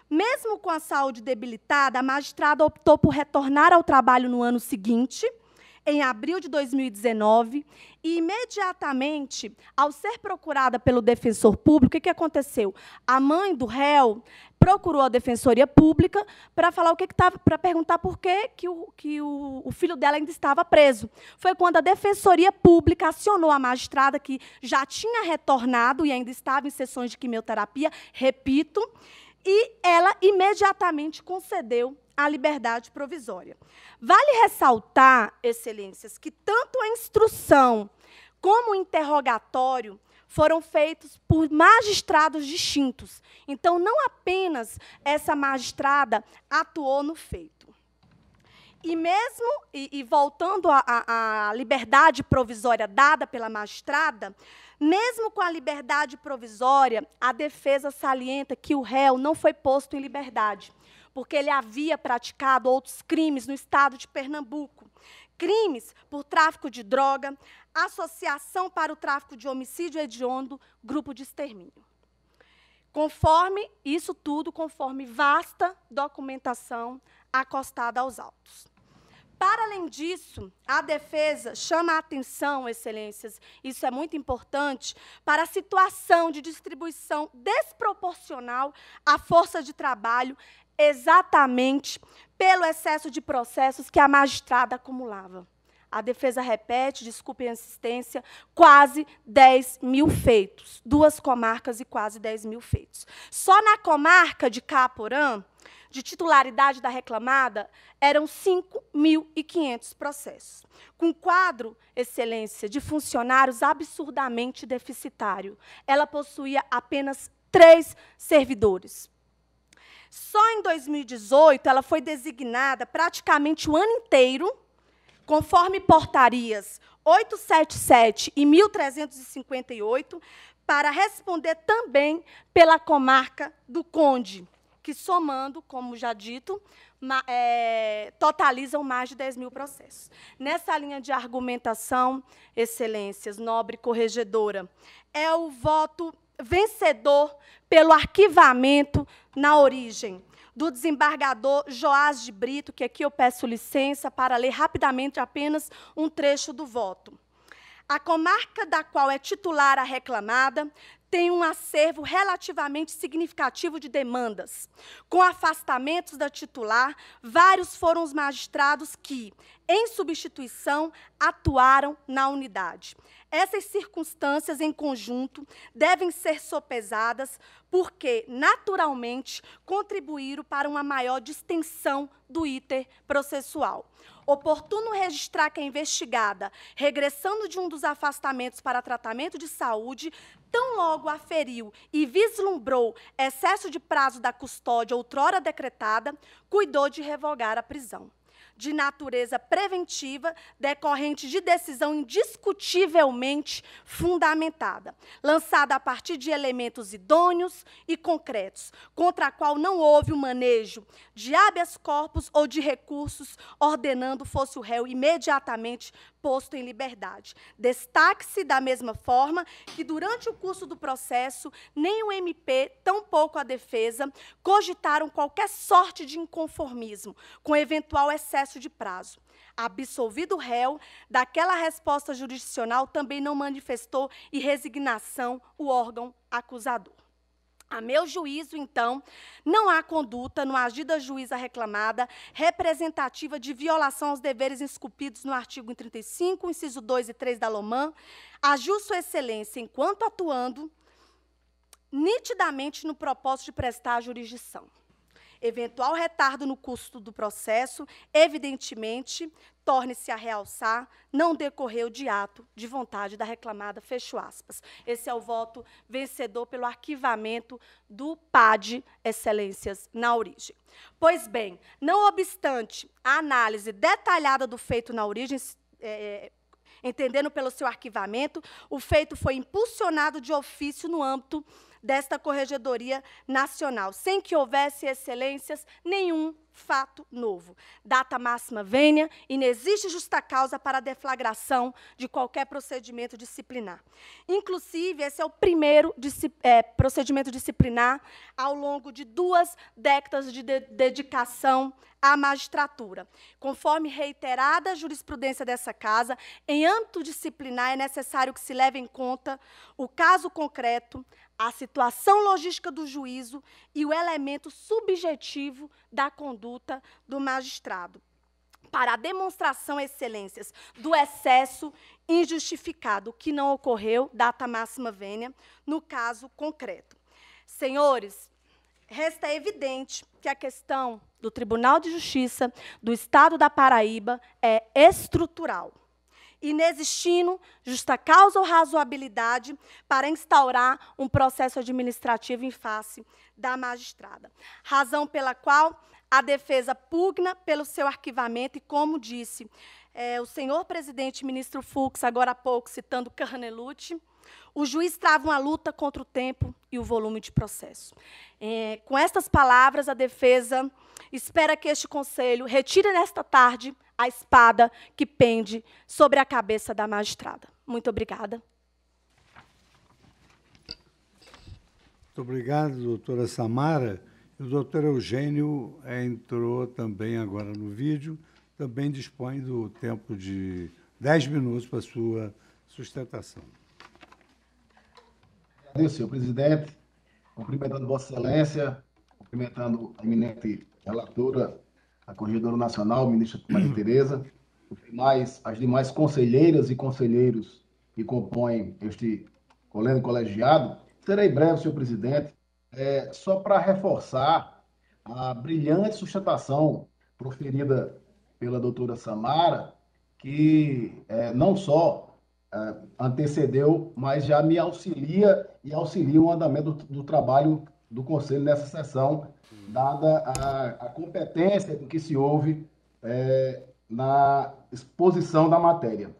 Mesmo com a saúde debilitada, a magistrada optou por retornar ao trabalho no ano seguinte – em abril de 2019 e, imediatamente, ao ser procurada pelo defensor público, o que aconteceu? A mãe do réu procurou a defensoria pública para falar o que estava, para perguntar por que, que, o, que o, o, filho dela ainda estava preso. Foi quando a defensoria pública acionou a magistrada que já tinha retornado e ainda estava em sessões de quimioterapia, repito, e ela imediatamente concedeu a liberdade provisória. Vale ressaltar, excelências, que tanto a instrução como o interrogatório foram feitos por magistrados distintos. Então, não apenas essa magistrada atuou no feito. E mesmo, e, e voltando à liberdade provisória dada pela magistrada, mesmo com a liberdade provisória, a defesa salienta que o réu não foi posto em liberdade, porque ele havia praticado outros crimes no estado de Pernambuco. Crimes por tráfico de droga, associação para o tráfico de homicídio hediondo, grupo de extermínio. Conforme, isso tudo conforme vasta documentação acostada aos autos. Para além disso, a defesa chama a atenção, excelências, isso é muito importante, para a situação de distribuição desproporcional à força de trabalho, exatamente pelo excesso de processos que a magistrada acumulava. A defesa repete, desculpe a insistência, quase 10 mil feitos. Duas comarcas e quase 10 mil feitos. Só na comarca de Caporã, de titularidade da reclamada eram 5.500 processos, com quadro, excelência, de funcionários absurdamente deficitário. Ela possuía apenas três servidores. Só em 2018, ela foi designada praticamente o ano inteiro, conforme portarias 877 e 1358, para responder também pela comarca do Conde que somando, como já dito, é, totalizam mais de 10 mil processos. Nessa linha de argumentação, excelências, nobre corregedora, é o voto vencedor pelo arquivamento na origem do desembargador Joás de Brito, que aqui eu peço licença para ler rapidamente apenas um trecho do voto. A comarca da qual é titular a reclamada tem um acervo relativamente significativo de demandas. Com afastamentos da titular, vários foram os magistrados que, em substituição, atuaram na unidade. Essas circunstâncias em conjunto devem ser sopesadas porque, naturalmente, contribuíram para uma maior distensão do íter processual oportuno registrar que a é investigada, regressando de um dos afastamentos para tratamento de saúde, tão logo aferiu e vislumbrou excesso de prazo da custódia outrora decretada, cuidou de revogar a prisão de natureza preventiva decorrente de decisão indiscutivelmente fundamentada, lançada a partir de elementos idôneos e concretos, contra a qual não houve o manejo de habeas corpus ou de recursos ordenando fosse o réu imediatamente posto em liberdade. Destaque-se da mesma forma que, durante o curso do processo, nem o MP, tampouco a defesa, cogitaram qualquer sorte de inconformismo com eventual excesso de prazo. Absolvido o réu, daquela resposta jurisdicional também não manifestou e resignação o órgão acusador. A meu juízo, então, não há conduta no agir da juíza reclamada representativa de violação aos deveres esculpidos no artigo 35, inciso 2 e 3 da LOMAN. Agiu Sua Excelência, enquanto atuando, nitidamente no propósito de prestar a jurisdição. Eventual retardo no custo do processo, evidentemente, torne-se a realçar, não decorreu de ato de vontade da reclamada, fecho aspas. Esse é o voto vencedor pelo arquivamento do PAD Excelências na Origem. Pois bem, não obstante a análise detalhada do feito na origem, é, é, entendendo pelo seu arquivamento, o feito foi impulsionado de ofício no âmbito desta Corregedoria Nacional, sem que houvesse excelências nenhum fato novo. Data máxima vênia e não existe justa causa para a deflagração de qualquer procedimento disciplinar. Inclusive, esse é o primeiro disci é, procedimento disciplinar ao longo de duas décadas de, de dedicação à magistratura. Conforme reiterada a jurisprudência dessa casa, em âmbito disciplinar é necessário que se leve em conta o caso concreto, a situação logística do juízo e o elemento subjetivo da conduta conduta do magistrado para a demonstração excelências do excesso injustificado que não ocorreu, data máxima vênia, no caso concreto. Senhores, resta evidente que a questão do Tribunal de Justiça do Estado da Paraíba é estrutural, inexistindo justa causa ou razoabilidade para instaurar um processo administrativo em face da magistrada, razão pela qual a defesa pugna pelo seu arquivamento e, como disse é, o senhor presidente ministro Fux, agora há pouco, citando Carnelucci, o juiz trava uma luta contra o tempo e o volume de processo. É, com estas palavras, a defesa espera que este conselho retire nesta tarde a espada que pende sobre a cabeça da magistrada. Muito obrigada. Muito obrigado, doutora Samara. O doutor Eugênio é, entrou também agora no vídeo, também dispõe do tempo de 10 minutos para sua sustentação. Agradeço, senhor presidente, cumprimentando Vossa Excelência, cumprimentando a eminente relatora, a Corregedora Nacional, ministra Maria (clears throat) Tereza, mais as demais conselheiras e conselheiros que compõem este colégio colegiado. Serei breve, senhor presidente é, só para reforçar a brilhante sustentação proferida pela doutora Samara, que é, não só é, antecedeu, mas já me auxilia e auxilia o andamento do, do trabalho do Conselho nessa sessão, dada a, a competência com que se houve é, na exposição da matéria.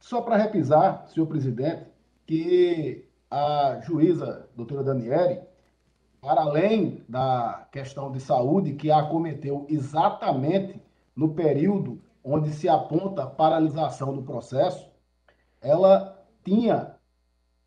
Só para repisar, senhor presidente, que a juíza doutora Daniele para além da questão de saúde que a acometeu exatamente no período onde se aponta a paralisação do processo, ela tinha,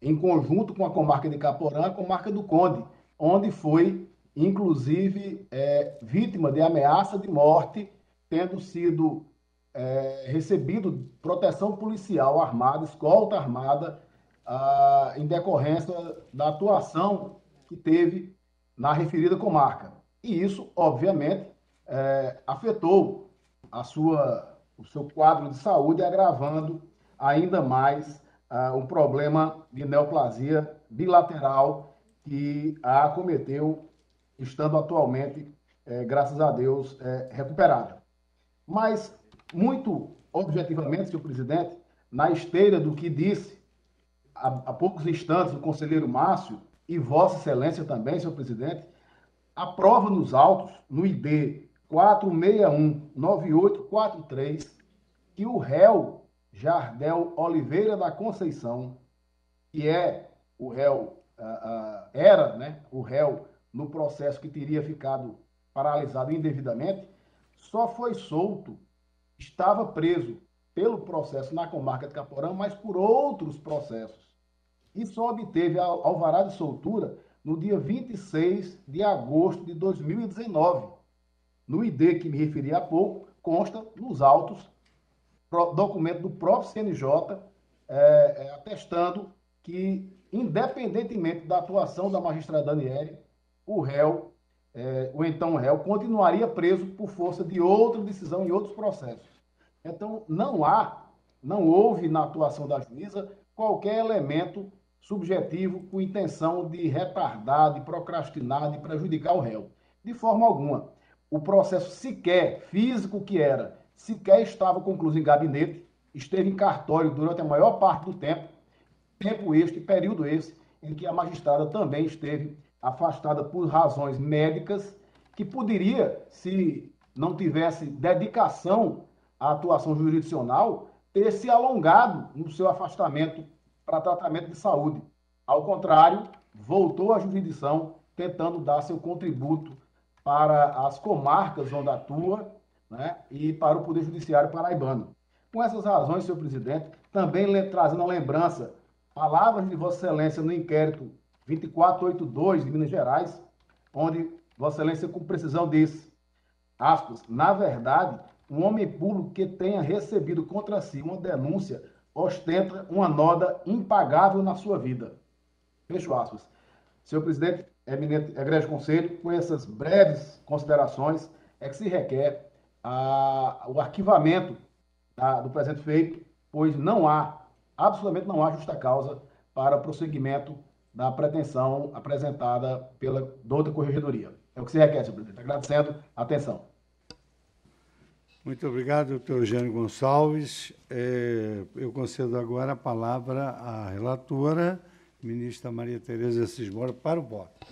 em conjunto com a comarca de Caporã, a comarca do Conde, onde foi, inclusive, é, vítima de ameaça de morte, tendo sido é, recebido proteção policial armada, escolta armada, a, ah, em decorrência da atuação que teve na referida comarca. E isso, obviamente, é, afetou a sua, o seu quadro de saúde, agravando ainda mais uh, ah, um problema de neoplasia bilateral que a acometeu, estando atualmente, é, graças a Deus, é, recuperada. Mas, muito objetivamente, senhor presidente, na esteira do que disse há, há poucos instantes o conselheiro Márcio, e Vossa Excelência também, senhor presidente, aprova nos autos, no ID 4619843, que o réu Jardel Oliveira da Conceição, que é o réu, era né, o réu no processo que teria ficado paralisado indevidamente, só foi solto, estava preso pelo processo na comarca de Caporã, mas por outros processos e só obteve alvará de soltura no dia 26 de agosto de 2019. No ID que me referi há pouco, consta nos autos documento do próprio CNJ é, é, atestando que, independentemente da atuação da magistrada Daniele, o réu, é, o então réu, continuaria preso por força de outra decisão em outros processos. Então, não há, não houve na atuação da juíza qualquer elemento subjetivo com intenção de retardar, de procrastinar, de prejudicar o réu. De forma alguma. O processo sequer físico que era, sequer estava concluído em gabinete, esteve em cartório durante a maior parte do tempo, tempo este, período esse, em que a magistrada também esteve afastada por razões médicas, que poderia, se não tivesse dedicação à atuação jurisdicional, ter se alongado no seu afastamento para tratamento de saúde. Ao contrário, voltou à jurisdição tentando dar seu contributo para as comarcas onde atua né, e para o Poder Judiciário paraibano. Com essas razões, senhor presidente, também trazendo a lembrança palavras de Vossa Excelência no inquérito 2482 de Minas Gerais, onde Vossa Excelência com precisão disse, aspas, na verdade, um homem público que tenha recebido contra si uma denúncia ostenta uma noda impagável na sua vida. Fecho aspas. Senhor presidente, eminente egrégio conselho, com essas breves considerações é que se requer a, o arquivamento da, do presente feito, pois não há, absolutamente não há justa causa para prosseguimento da pretensão apresentada pela douta corregedoria. É o que se requer, senhor presidente. Agradecendo a atenção. Muito obrigado, doutor Eugênio Gonçalves. É, eu concedo agora a palavra à relatora, ministra Maria Tereza Cismora, para o voto.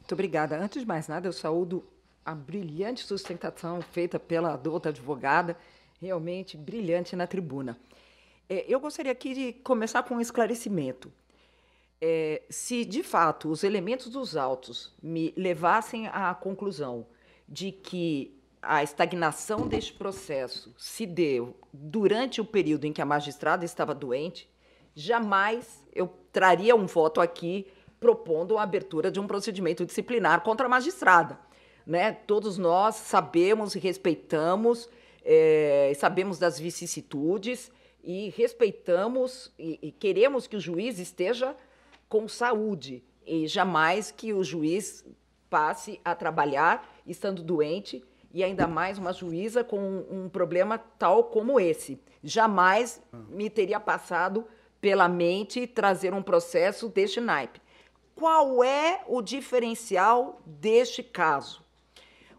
Muito obrigada. Antes de mais nada, eu saúdo a brilhante sustentação feita pela douta advogada, realmente brilhante na tribuna. É, eu gostaria aqui de começar com um esclarecimento. É, se, de fato, os elementos dos autos me levassem à conclusão de que a estagnação deste processo se deu durante o período em que a magistrada estava doente, jamais eu traria um voto aqui propondo a abertura de um procedimento disciplinar contra a magistrada. Né? Todos nós sabemos e respeitamos, é, sabemos das vicissitudes e respeitamos e, e queremos que o juiz esteja com saúde e jamais que o juiz passe a trabalhar estando doente e ainda mais uma juíza com um, um problema tal como esse. Jamais me teria passado pela mente trazer um processo deste naipe. Qual é o diferencial deste caso?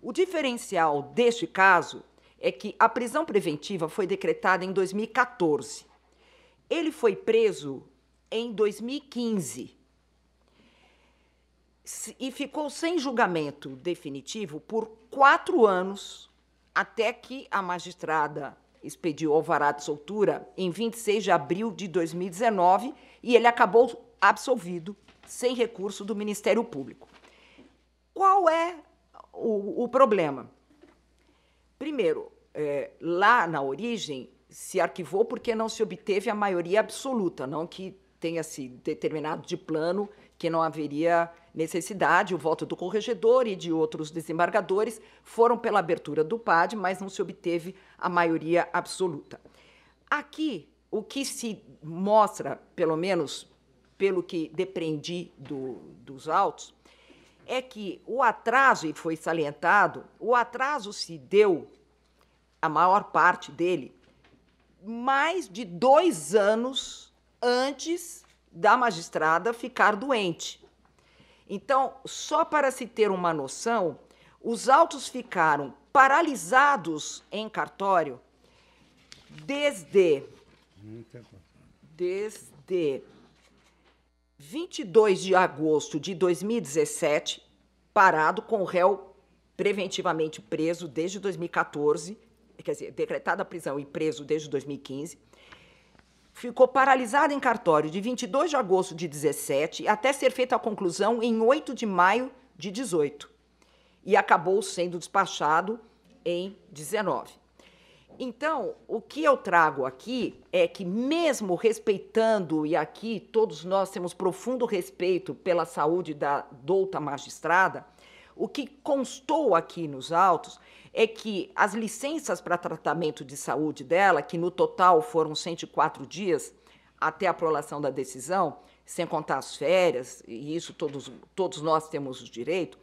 O diferencial deste caso é que a prisão preventiva foi decretada em 2014. Ele foi preso em 2015 e ficou sem julgamento definitivo por quatro anos até que a magistrada expediu o alvará de soltura em 26 de abril de 2019 e ele acabou absolvido sem recurso do Ministério Público. Qual é o, o problema? Primeiro, é, lá na origem se arquivou porque não se obteve a maioria absoluta, não que tenha se determinado de plano que não haveria necessidade, o voto do corregedor e de outros desembargadores foram pela abertura do PAD, mas não se obteve a maioria absoluta. Aqui, o que se mostra, pelo menos pelo que depreendi do, dos autos, é que o atraso, e foi salientado, o atraso se deu, a maior parte dele, mais de dois anos antes da magistrada ficar doente. Então, só para se ter uma noção, os autos ficaram paralisados em cartório desde desde 22 de agosto de 2017, parado com o réu preventivamente preso desde 2014, quer dizer, decretada a prisão e preso desde 2015 ficou paralisada em cartório de 22 de agosto de 17 até ser feita a conclusão em 8 de maio de 18 e acabou sendo despachado em 19. Então, o que eu trago aqui é que, mesmo respeitando, e aqui todos nós temos profundo respeito pela saúde da douta magistrada, o que constou aqui nos autos é que as licenças para tratamento de saúde dela, que no total foram 104 dias até a aprovação da decisão, sem contar as férias, e isso todos, todos nós temos o direito,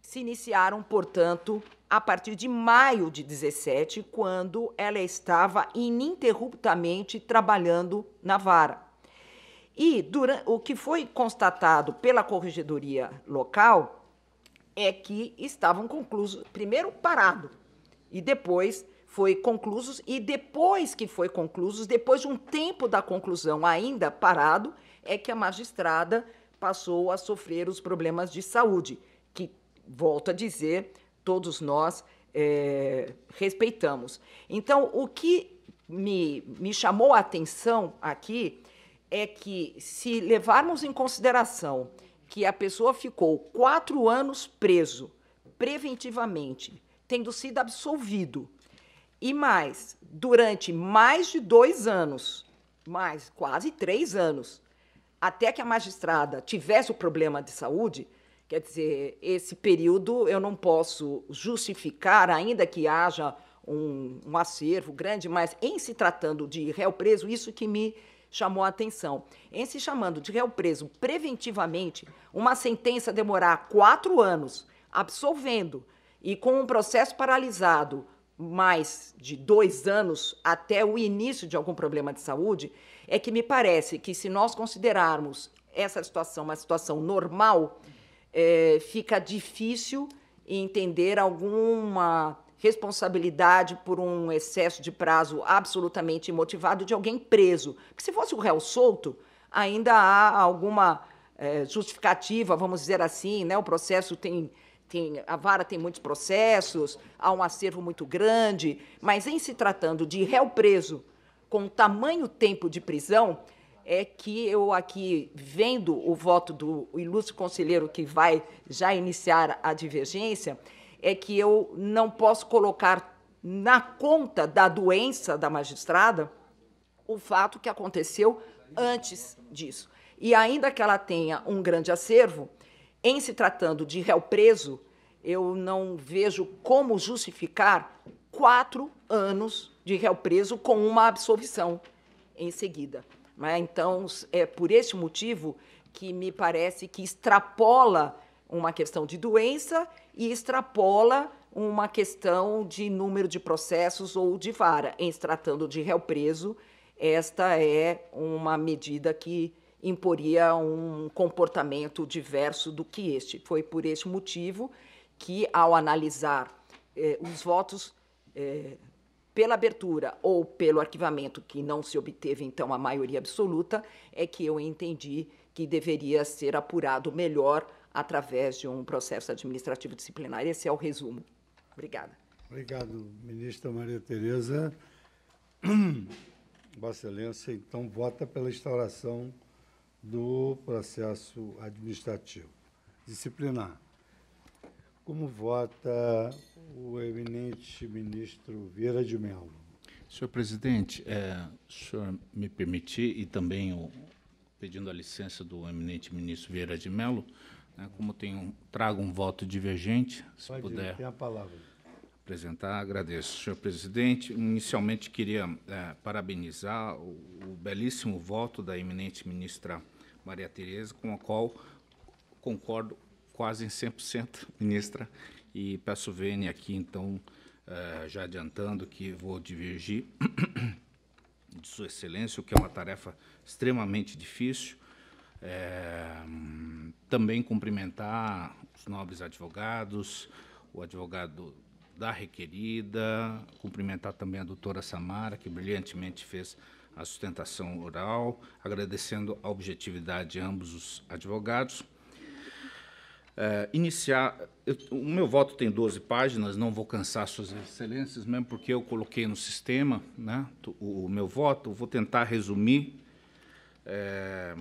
se iniciaram, portanto, a partir de maio de 17, quando ela estava ininterruptamente trabalhando na vara. E durante, o que foi constatado pela corregedoria local é que estavam conclusos, primeiro parado, e depois foi conclusos, e depois que foi conclusos, depois de um tempo da conclusão ainda parado, é que a magistrada passou a sofrer os problemas de saúde, que, volto a dizer, todos nós é, respeitamos. Então, o que me, me chamou a atenção aqui é que, se levarmos em consideração que a pessoa ficou quatro anos preso preventivamente, tendo sido absolvido, e mais, durante mais de dois anos, mais quase três anos, até que a magistrada tivesse o problema de saúde, quer dizer, esse período eu não posso justificar, ainda que haja um, um acervo grande, mas em se tratando de réu preso, isso que me chamou a atenção. Em se chamando de réu preso preventivamente, uma sentença demorar quatro anos absolvendo e com um processo paralisado mais de dois anos até o início de algum problema de saúde, é que me parece que se nós considerarmos essa situação uma situação normal, é, fica difícil entender alguma responsabilidade por um excesso de prazo absolutamente imotivado de alguém preso. Porque se fosse o réu solto, ainda há alguma é, justificativa, vamos dizer assim, né? o processo tem, tem. A vara tem muitos processos, há um acervo muito grande, mas em se tratando de réu preso com tamanho tempo de prisão, é que eu aqui, vendo o voto do ilustre conselheiro que vai já iniciar a divergência, é que eu não posso colocar na conta da doença da magistrada o fato que aconteceu antes disso. E ainda que ela tenha um grande acervo, em se tratando de réu preso, eu não vejo como justificar quatro anos de réu preso com uma absolvição em seguida. Né? Então, é por este motivo que me parece que extrapola uma questão de doença e extrapola uma questão de número de processos ou de vara. Em se tratando de réu preso, esta é uma medida que imporia um comportamento diverso do que este. Foi por este motivo que, ao analisar eh, os votos eh, pela abertura ou pelo arquivamento, que não se obteve então a maioria absoluta, é que eu entendi que deveria ser apurado melhor através de um processo administrativo disciplinar. Esse é o resumo. Obrigada. Obrigado, ministra Maria Tereza. (clears throat) Vossa Excelência, então, vota pela instauração do processo administrativo disciplinar. Como vota o eminente ministro Vieira de Mello? Senhor presidente, é, o senhor me permitir, e também o, pedindo a licença do eminente ministro Vieira de Mello, né? Como tenho, trago um voto divergente, se Pode puder. Tem a palavra. Apresentar, agradeço, senhor presidente. Inicialmente queria é, parabenizar o, o belíssimo voto da eminente ministra Maria Tereza, com a qual concordo quase em 100%, (laughs) ministra, e peço vênia aqui, então, é, já adiantando que vou divergir (coughs) de Sua Excelência, o que é uma tarefa extremamente difícil, é, também cumprimentar os nobres advogados, o advogado da requerida, cumprimentar também a doutora Samara, que brilhantemente fez a sustentação oral, agradecendo a objetividade de ambos os advogados. É, iniciar. Eu, o meu voto tem 12 páginas, não vou cansar Suas Excelências, mesmo porque eu coloquei no sistema né, o, o meu voto. Vou tentar resumir. É,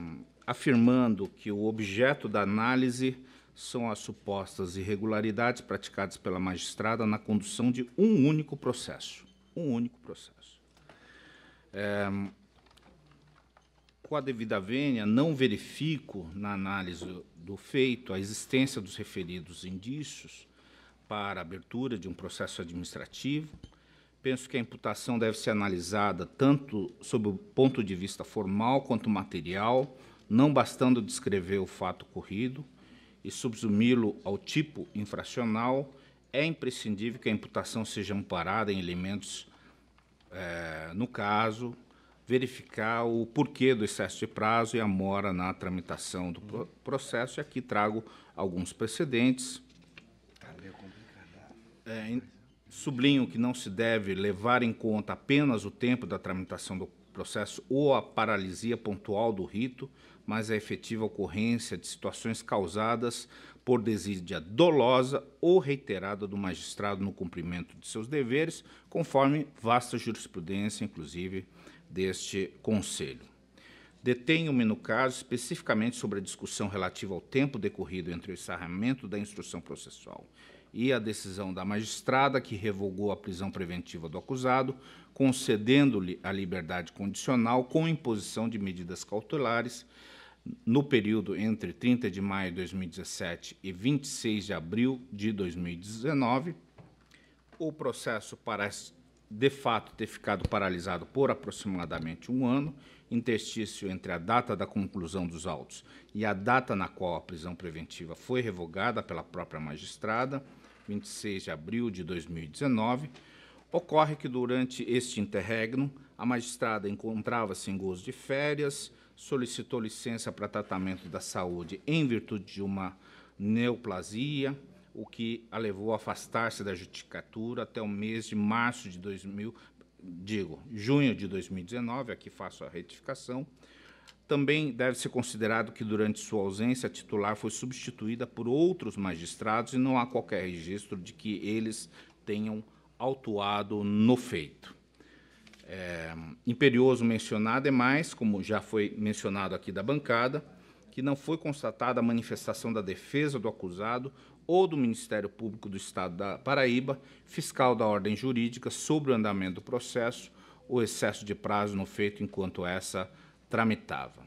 afirmando que o objeto da análise são as supostas irregularidades praticadas pela magistrada na condução de um único processo. Um único processo. É, com a devida vênia, não verifico, na análise do feito, a existência dos referidos indícios para abertura de um processo administrativo. Penso que a imputação deve ser analisada tanto sob o ponto de vista formal quanto material, não bastando descrever o fato ocorrido e subsumi-lo ao tipo infracional, é imprescindível que a imputação seja amparada em elementos, é, no caso, verificar o porquê do excesso de prazo e a mora na tramitação do processo. E aqui trago alguns precedentes. Tá né? É, sublinho que não se deve levar em conta apenas o tempo da tramitação do processo ou a paralisia pontual do rito, mas é a efetiva ocorrência de situações causadas por desídia dolosa ou reiterada do magistrado no cumprimento de seus deveres, conforme vasta jurisprudência, inclusive, deste Conselho. Detenho-me no caso especificamente sobre a discussão relativa ao tempo decorrido entre o encerramento da instrução processual e a decisão da magistrada que revogou a prisão preventiva do acusado, concedendo-lhe a liberdade condicional com imposição de medidas cautelares no período entre 30 de maio de 2017 e 26 de abril de 2019, o processo parece de fato ter ficado paralisado por aproximadamente um ano, interstício entre a data da conclusão dos autos e a data na qual a prisão preventiva foi revogada pela própria magistrada, 26 de abril de 2019, ocorre que durante este interregno a magistrada encontrava-se em gozo de férias, solicitou licença para tratamento da saúde em virtude de uma neoplasia, o que a levou a afastar-se da judicatura até o mês de março de 2000, digo, junho de 2019, aqui faço a retificação. Também deve ser considerado que, durante sua ausência, a titular foi substituída por outros magistrados e não há qualquer registro de que eles tenham autuado no feito é, imperioso mencionado demais, é como já foi mencionado aqui da bancada, que não foi constatada a manifestação da defesa do acusado ou do Ministério Público do Estado da Paraíba, fiscal da ordem jurídica, sobre o andamento do processo ou excesso de prazo no feito enquanto essa tramitava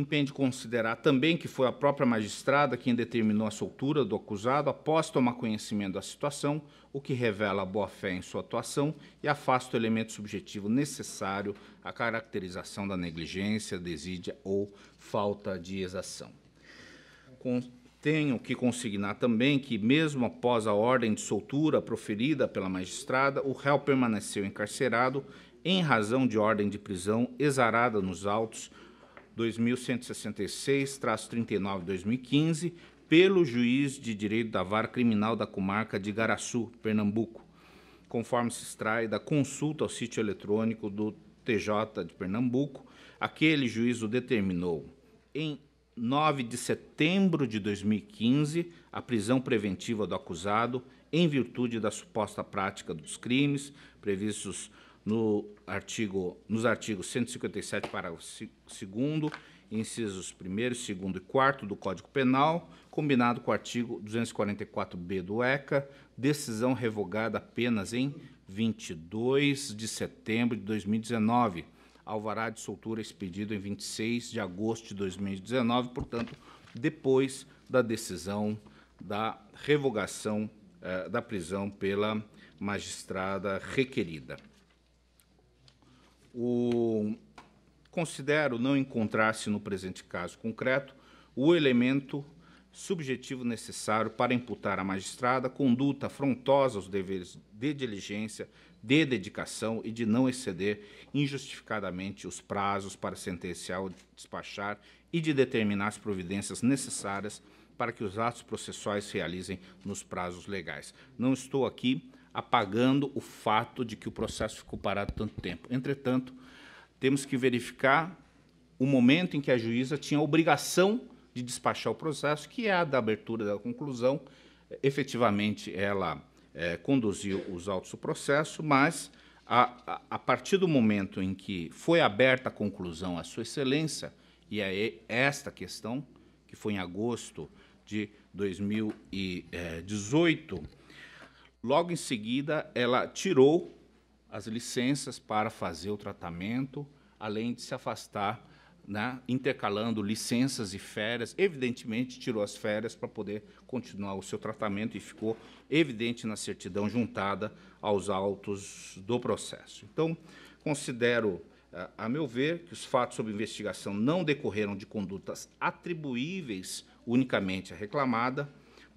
impende considerar também que foi a própria magistrada quem determinou a soltura do acusado após tomar conhecimento da situação, o que revela a boa-fé em sua atuação e afasta o elemento subjetivo necessário à caracterização da negligência, desídia ou falta de exação. Com tenho que consignar também que, mesmo após a ordem de soltura proferida pela magistrada, o réu permaneceu encarcerado em razão de ordem de prisão exarada nos autos 2166-39-2015, pelo juiz de direito da vara criminal da comarca de Garaçu, Pernambuco, conforme se extrai da consulta ao sítio eletrônico do TJ de Pernambuco, aquele juízo determinou, em 9 de setembro de 2015, a prisão preventiva do acusado em virtude da suposta prática dos crimes previstos no artigo, nos artigos 157, parágrafo 2 incisos 1 2 e 4 do Código Penal, combinado com o artigo 244-B do ECA, decisão revogada apenas em 22 de setembro de 2019, alvará de soltura expedido em 26 de agosto de 2019, portanto, depois da decisão da revogação eh, da prisão pela magistrada requerida o, considero não encontrar-se no presente caso concreto o elemento subjetivo necessário para imputar à magistrada conduta afrontosa aos deveres de diligência, de dedicação e de não exceder injustificadamente os prazos para sentenciar ou despachar e de determinar as providências necessárias para que os atos processuais se realizem nos prazos legais. Não estou aqui apagando o fato de que o processo ficou parado tanto tempo. Entretanto, temos que verificar o momento em que a juíza tinha a obrigação de despachar o processo, que é a da abertura da conclusão. Efetivamente, ela é, conduziu os autos do processo, mas a, a, a, partir do momento em que foi aberta a conclusão à Sua Excelência, e é esta questão, que foi em agosto de 2018, Logo em seguida, ela tirou as licenças para fazer o tratamento, além de se afastar, né, intercalando licenças e férias. Evidentemente, tirou as férias para poder continuar o seu tratamento e ficou evidente na certidão juntada aos autos do processo. Então, considero, eh, a meu ver, que os fatos sob investigação não decorreram de condutas atribuíveis unicamente à reclamada,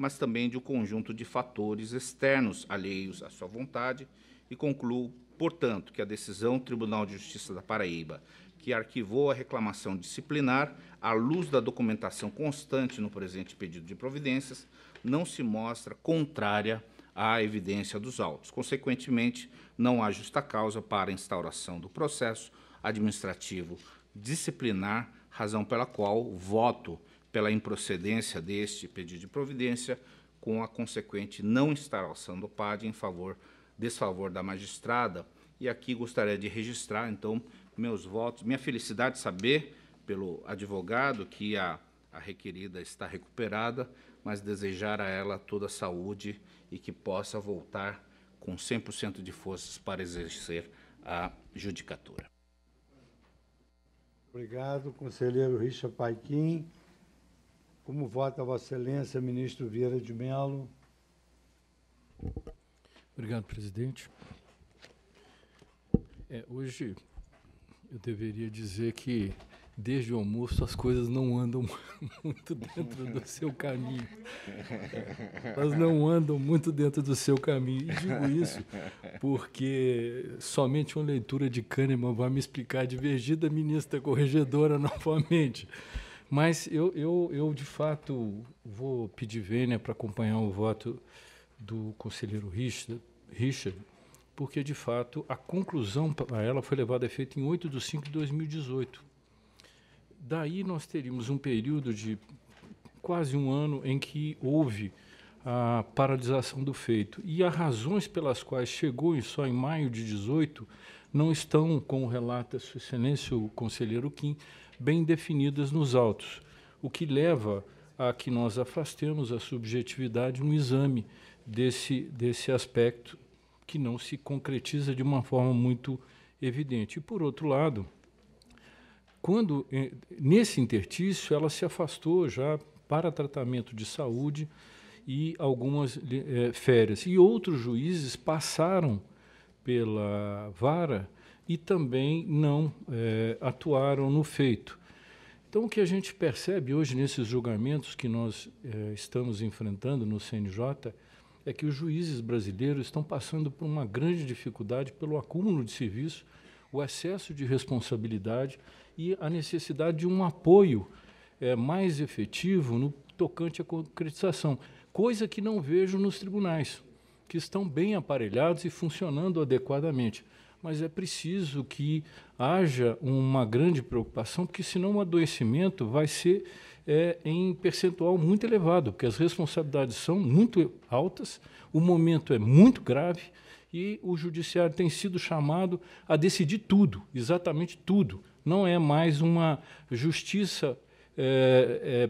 mas também de um conjunto de fatores externos alheios à sua vontade, e concluo, portanto, que a decisão do Tribunal de Justiça da Paraíba, que arquivou a reclamação disciplinar, à luz da documentação constante no presente pedido de providências, não se mostra contrária à evidência dos autos. Consequentemente, não há justa causa para a instauração do processo administrativo disciplinar, razão pela qual voto pela improcedência deste pedido de providência, com a consequente não instauração do PAD em favor, desfavor da magistrada. E aqui gostaria de registrar, então, meus votos, minha felicidade de saber pelo advogado que a, a requerida está recuperada, mas desejar a ela toda a saúde e que possa voltar com 100% de forças para exercer a judicatura. Obrigado, conselheiro Richard Paiquim. Como vota Vossa Excelência, ministro Vieira de Melo? Obrigado, presidente. É, hoje eu deveria dizer que desde o almoço as coisas não andam (laughs) muito dentro do seu caminho. Elas não andam muito dentro do seu caminho. E digo isso porque somente uma leitura de Kahneman vai me explicar a divergida ministra corregedora (laughs) novamente. Mas eu, eu, eu de fato, vou pedir vênia para acompanhar o voto do conselheiro Richard, porque, de fato, a conclusão para ela foi levada a efeito em 8 de 5 de 2018. Daí nós teríamos um período de quase um ano em que houve a paralisação do feito. E as razões pelas quais chegou só em maio de 18 não estão, como relata Sua Excelência o conselheiro Kim, bem definidas nos autos, o que leva a que nós afastemos a subjetividade no exame desse, desse aspecto que não se concretiza de uma forma muito evidente. E, por outro lado, quando eh, nesse intertício ela se afastou já para tratamento de saúde e algumas é, férias. E outros juízes passaram pela vara e também não é, atuaram no feito. Então, o que a gente percebe hoje nesses julgamentos que nós é, estamos enfrentando no CNJ é que os juízes brasileiros estão passando por uma grande dificuldade pelo acúmulo de serviço, o excesso de responsabilidade e a necessidade de um apoio é, mais efetivo no tocante à concretização, coisa que não vejo nos tribunais, que estão bem aparelhados e funcionando adequadamente mas é preciso que haja uma grande preocupação, porque senão o adoecimento vai ser é, em percentual muito elevado, porque as responsabilidades são muito altas, o momento é muito grave e o judiciário tem sido chamado a decidir tudo, exatamente tudo. Não é mais uma justiça é, é,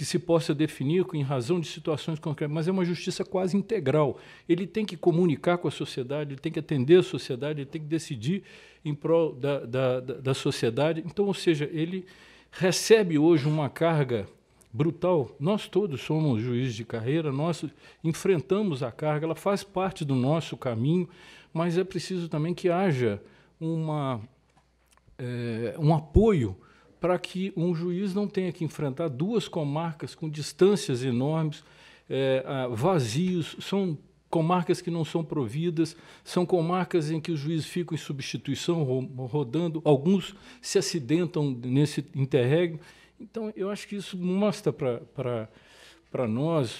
que se possa definir em razão de situações concretas, mas é uma justiça quase integral. Ele tem que comunicar com a sociedade, ele tem que atender a sociedade, ele tem que decidir em prol da, da, da sociedade. Então, ou seja, ele recebe hoje uma carga brutal. Nós todos somos juízes de carreira, nós enfrentamos a carga, ela faz parte do nosso caminho, mas é preciso também que haja uma, é, um apoio para que um juiz não tenha que enfrentar duas comarcas com distâncias enormes, é, vazios, são comarcas que não são providas, são comarcas em que os juízes ficam em substituição, rodando, alguns se acidentam nesse interregno. Então, eu acho que isso mostra para nós,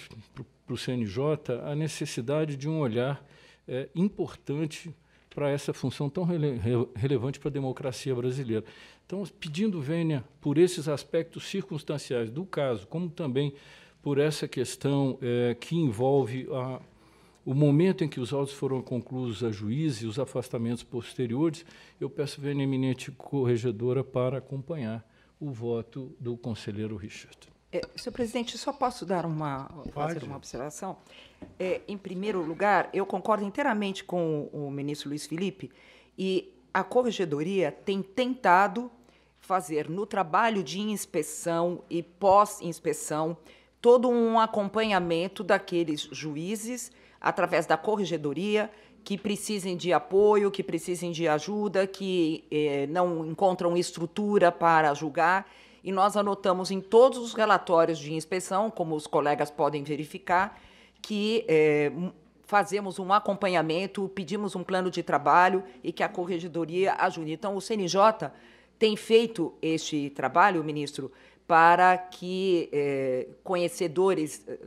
para o CNJ, a necessidade de um olhar é, importante para essa função tão rele relevante para a democracia brasileira. Então, pedindo vênia por esses aspectos circunstanciais do caso, como também por essa questão é, que envolve a, o momento em que os autos foram concluídos a juiz e os afastamentos posteriores, eu peço vênia eminente corregedora para acompanhar o voto do conselheiro Richard. É, senhor presidente, só posso dar uma, fazer uma observação? É, em primeiro lugar, eu concordo inteiramente com o, o ministro Luiz Felipe e a corregedoria tem tentado fazer no trabalho de inspeção e pós-inspeção todo um acompanhamento daqueles juízes através da corregedoria que precisem de apoio, que precisem de ajuda, que eh, não encontram estrutura para julgar. E nós anotamos em todos os relatórios de inspeção, como os colegas podem verificar, que eh, fazemos um acompanhamento, pedimos um plano de trabalho e que a corregedoria ajude. Então, o CNJ tem feito este trabalho, ministro, para que eh, conhecedores eh,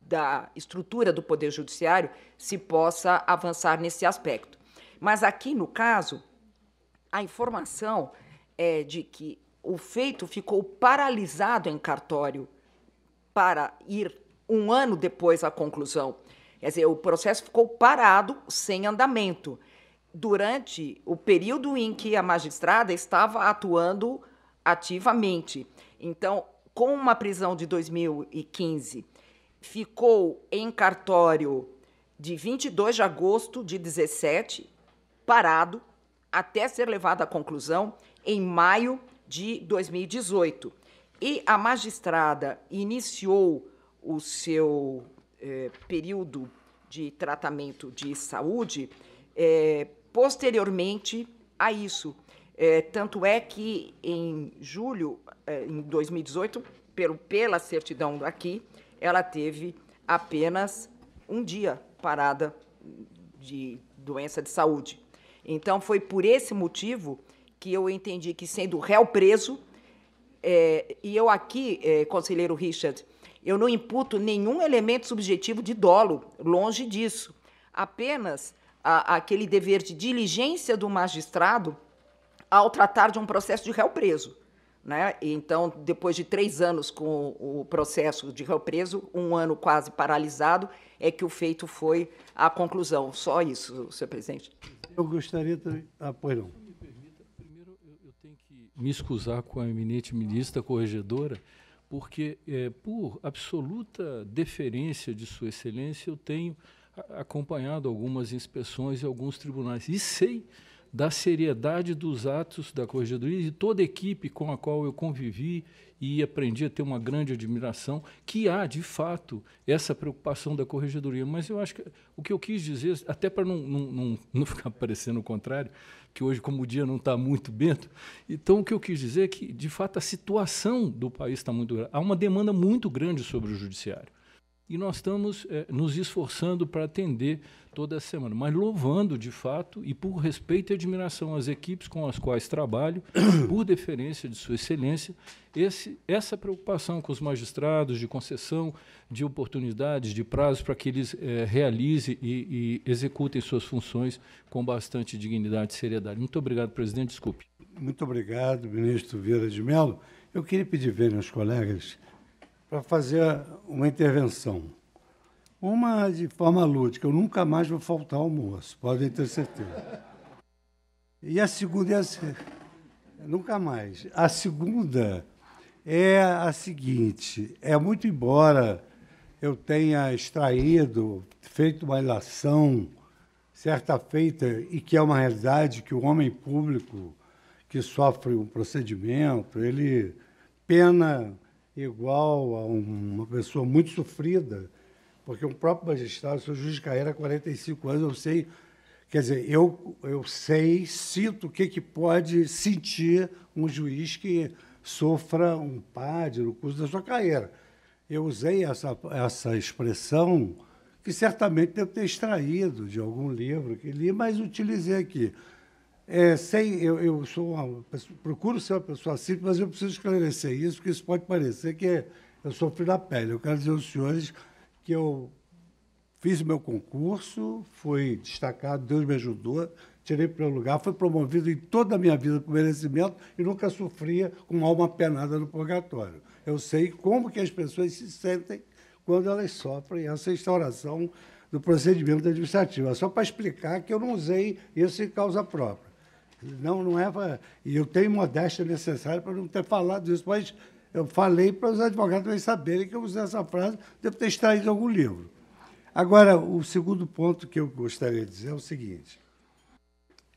da estrutura do Poder Judiciário se possa avançar nesse aspecto. Mas aqui, no caso, a informação é de que o feito ficou paralisado em cartório para ir um ano depois à conclusão. Quer dizer, o processo ficou parado, sem andamento durante o período em que a magistrada estava atuando ativamente. Então, com uma prisão de 2015, ficou em cartório de 22 de agosto de 17, parado, até ser levado à conclusão em maio de 2018. E a magistrada iniciou o seu eh, período de tratamento de saúde eh, posteriormente a isso. É, tanto é que em julho é, em 2018, pelo, pela certidão aqui ela teve apenas um dia parada de doença de saúde. Então foi por esse motivo que eu entendi que sendo réu preso, é, e eu aqui, é, conselheiro Richard, eu não imputo nenhum elemento subjetivo de dolo, longe disso. Apenas a, aquele dever de diligência do magistrado ao tratar de um processo de réu preso. Né? Então, depois de três anos com o processo de réu preso, um ano quase paralisado, é que o feito foi à conclusão. Só isso, senhor presidente. Eu gostaria também. Ah, pois não. Me permita, primeiro eu tenho que me excusar com a eminente ministra corregedora, porque, é, por absoluta deferência de Sua Excelência, eu tenho acompanhado algumas inspeções e alguns tribunais. E sei da seriedade dos atos da Corregedoria e toda a equipe com a qual eu convivi e aprendi a ter uma grande admiração, que há, de fato, essa preocupação da Corregedoria. Mas eu acho que o que eu quis dizer, até para não, não, não, não ficar parecendo o contrário, que hoje, como o dia não está muito bento, então o que eu quis dizer é que, de fato, a situação do país está muito grande. Há uma demanda muito grande sobre o judiciário e nós estamos eh, nos esforçando para atender toda semana, mas louvando de fato e por respeito e admiração às equipes com as quais trabalho, (coughs) por deferência de Sua Excelência, esse, essa preocupação com os magistrados de concessão de oportunidades, de prazos para que eles eh, realizem e, e executem suas funções com bastante dignidade e seriedade. Muito obrigado, presidente. Desculpe. Muito obrigado, ministro Vieira de Mello. Eu queria pedir bem aos colegas para fazer uma intervenção. Uma de forma lúdica, eu nunca mais vou faltar almoço, podem ter certeza. E a segunda é a, nunca mais. A segunda é a seguinte, é muito embora eu tenha extraído, feito uma ilação certa feita e que é uma realidade que o homem público que sofre um procedimento, ele pena igual a um, uma pessoa muito sofrida, porque o próprio magistrado, o senhor juiz de carreira, há 45 anos, eu sei, quer dizer, eu, eu sei, sinto o que, que pode sentir um juiz que sofra um padre no curso da sua carreira. Eu usei essa, essa expressão que certamente devo ter extraído de algum livro que li, mas utilizei aqui. É, sem, eu, eu sou uma, procuro ser uma pessoa simples, mas eu preciso esclarecer isso, porque isso pode parecer que é, eu sofri na pele. Eu quero dizer aos senhores que eu fiz o meu concurso, fui destacado, Deus me ajudou, tirei o lugar, fui promovido em toda a minha vida com merecimento e nunca sofria com alma penada no purgatório. Eu sei como que as pessoas se sentem quando elas sofrem essa instauração do procedimento administrativo. É só para explicar que eu não usei isso em causa própria. Não, não é. E eu tenho modéstia necessária para não ter falado isso, mas eu falei para os advogados também saberem que eu usei essa frase, devo ter extraído algum livro. Agora, o segundo ponto que eu gostaria de dizer é o seguinte.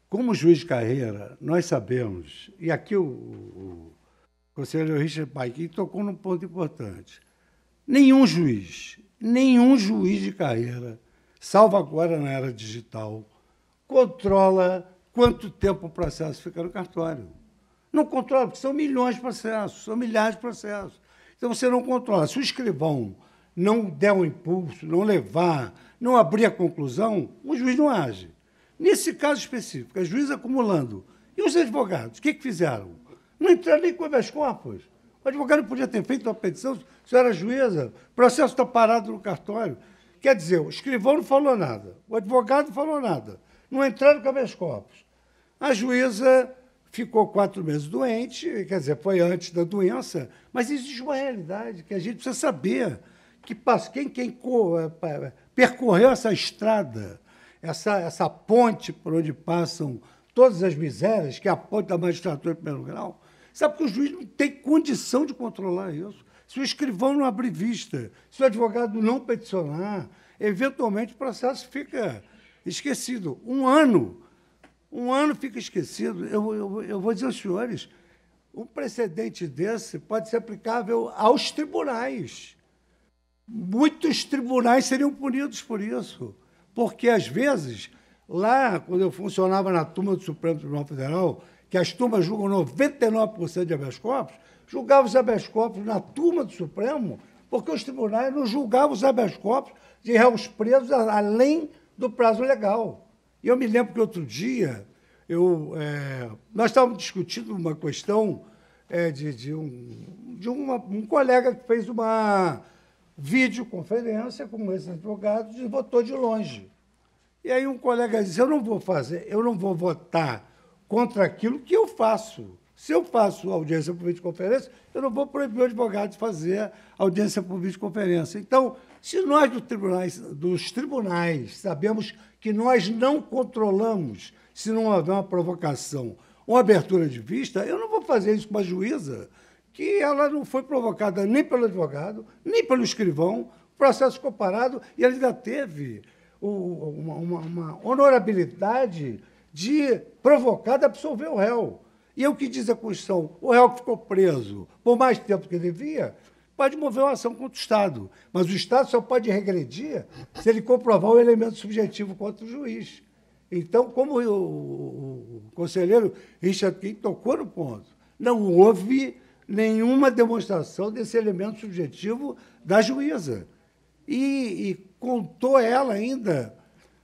Como juiz de carreira, nós sabemos, e aqui o, o, o conselheiro Richard Paikin tocou num ponto importante. Nenhum juiz, nenhum juiz de carreira, salvo agora na era digital, controla quanto tempo o processo fica no cartório. Não controla, porque são milhões de processos, são milhares de processos. Então você não controla. Se o escrivão não der um impulso, não levar, não abrir a conclusão, o juiz não age. Nesse caso específico, é juiz acumulando. E os advogados, o que, que fizeram? Não entraram nem com as corpus. O advogado podia ter feito uma petição, Se era é juíza, o processo está parado no cartório. Quer dizer, o escrivão não falou nada, o advogado não falou nada, não entraram com habeas corpus. A juíza ficou quatro meses doente, quer dizer, foi antes da doença, mas existe uma realidade que a gente precisa saber que quem, quem é, percorreu essa estrada, essa, essa ponte por onde passam todas as misérias, que é a ponte da magistratura em primeiro grau, sabe que o juiz não tem condição de controlar isso. Se o escrivão não abrir vista, se o advogado não peticionar, eventualmente o processo fica esquecido. Um ano um ano fica esquecido. Eu, eu, eu vou dizer aos senhores, um precedente desse pode ser aplicável aos tribunais. Muitos tribunais seriam punidos por isso, porque às vezes lá, quando eu funcionava na turma do Supremo Tribunal Federal, que as turmas julgam 99% de habeas corpus, julgava os habeas corpus na turma do Supremo, porque os tribunais não julgavam os habeas corpus de réus presos além do prazo legal. E eu me lembro que outro dia eu, é, nós estávamos discutindo uma questão é, de, de, um, de uma, um colega que fez uma videoconferência com esse advogado e votou de longe. E aí um colega disse, eu não vou fazer, eu não vou votar contra aquilo que eu faço. Se eu faço audiência por videoconferência, eu não vou proibir o advogado de fazer audiência por videoconferência. Então, se nós do tribunais, dos tribunais sabemos que nós não controlamos se não houver uma provocação uma abertura de vista, eu não vou fazer isso com a juíza, que ela não foi provocada nem pelo advogado, nem pelo escrivão, o processo ficou parado e ela ainda teve uma, uma, uma honorabilidade de provocar, de absolver o réu. E é o que diz a Constituição, o réu que ficou preso por mais tempo que devia, pode mover uma ação contra o Estado. Mas o Estado só pode regredir se ele comprovar o elemento subjetivo contra o juiz. Então, como o, o, o conselheiro Richard King tocou no ponto, não houve nenhuma demonstração desse elemento subjetivo da juíza. E, e contou ela ainda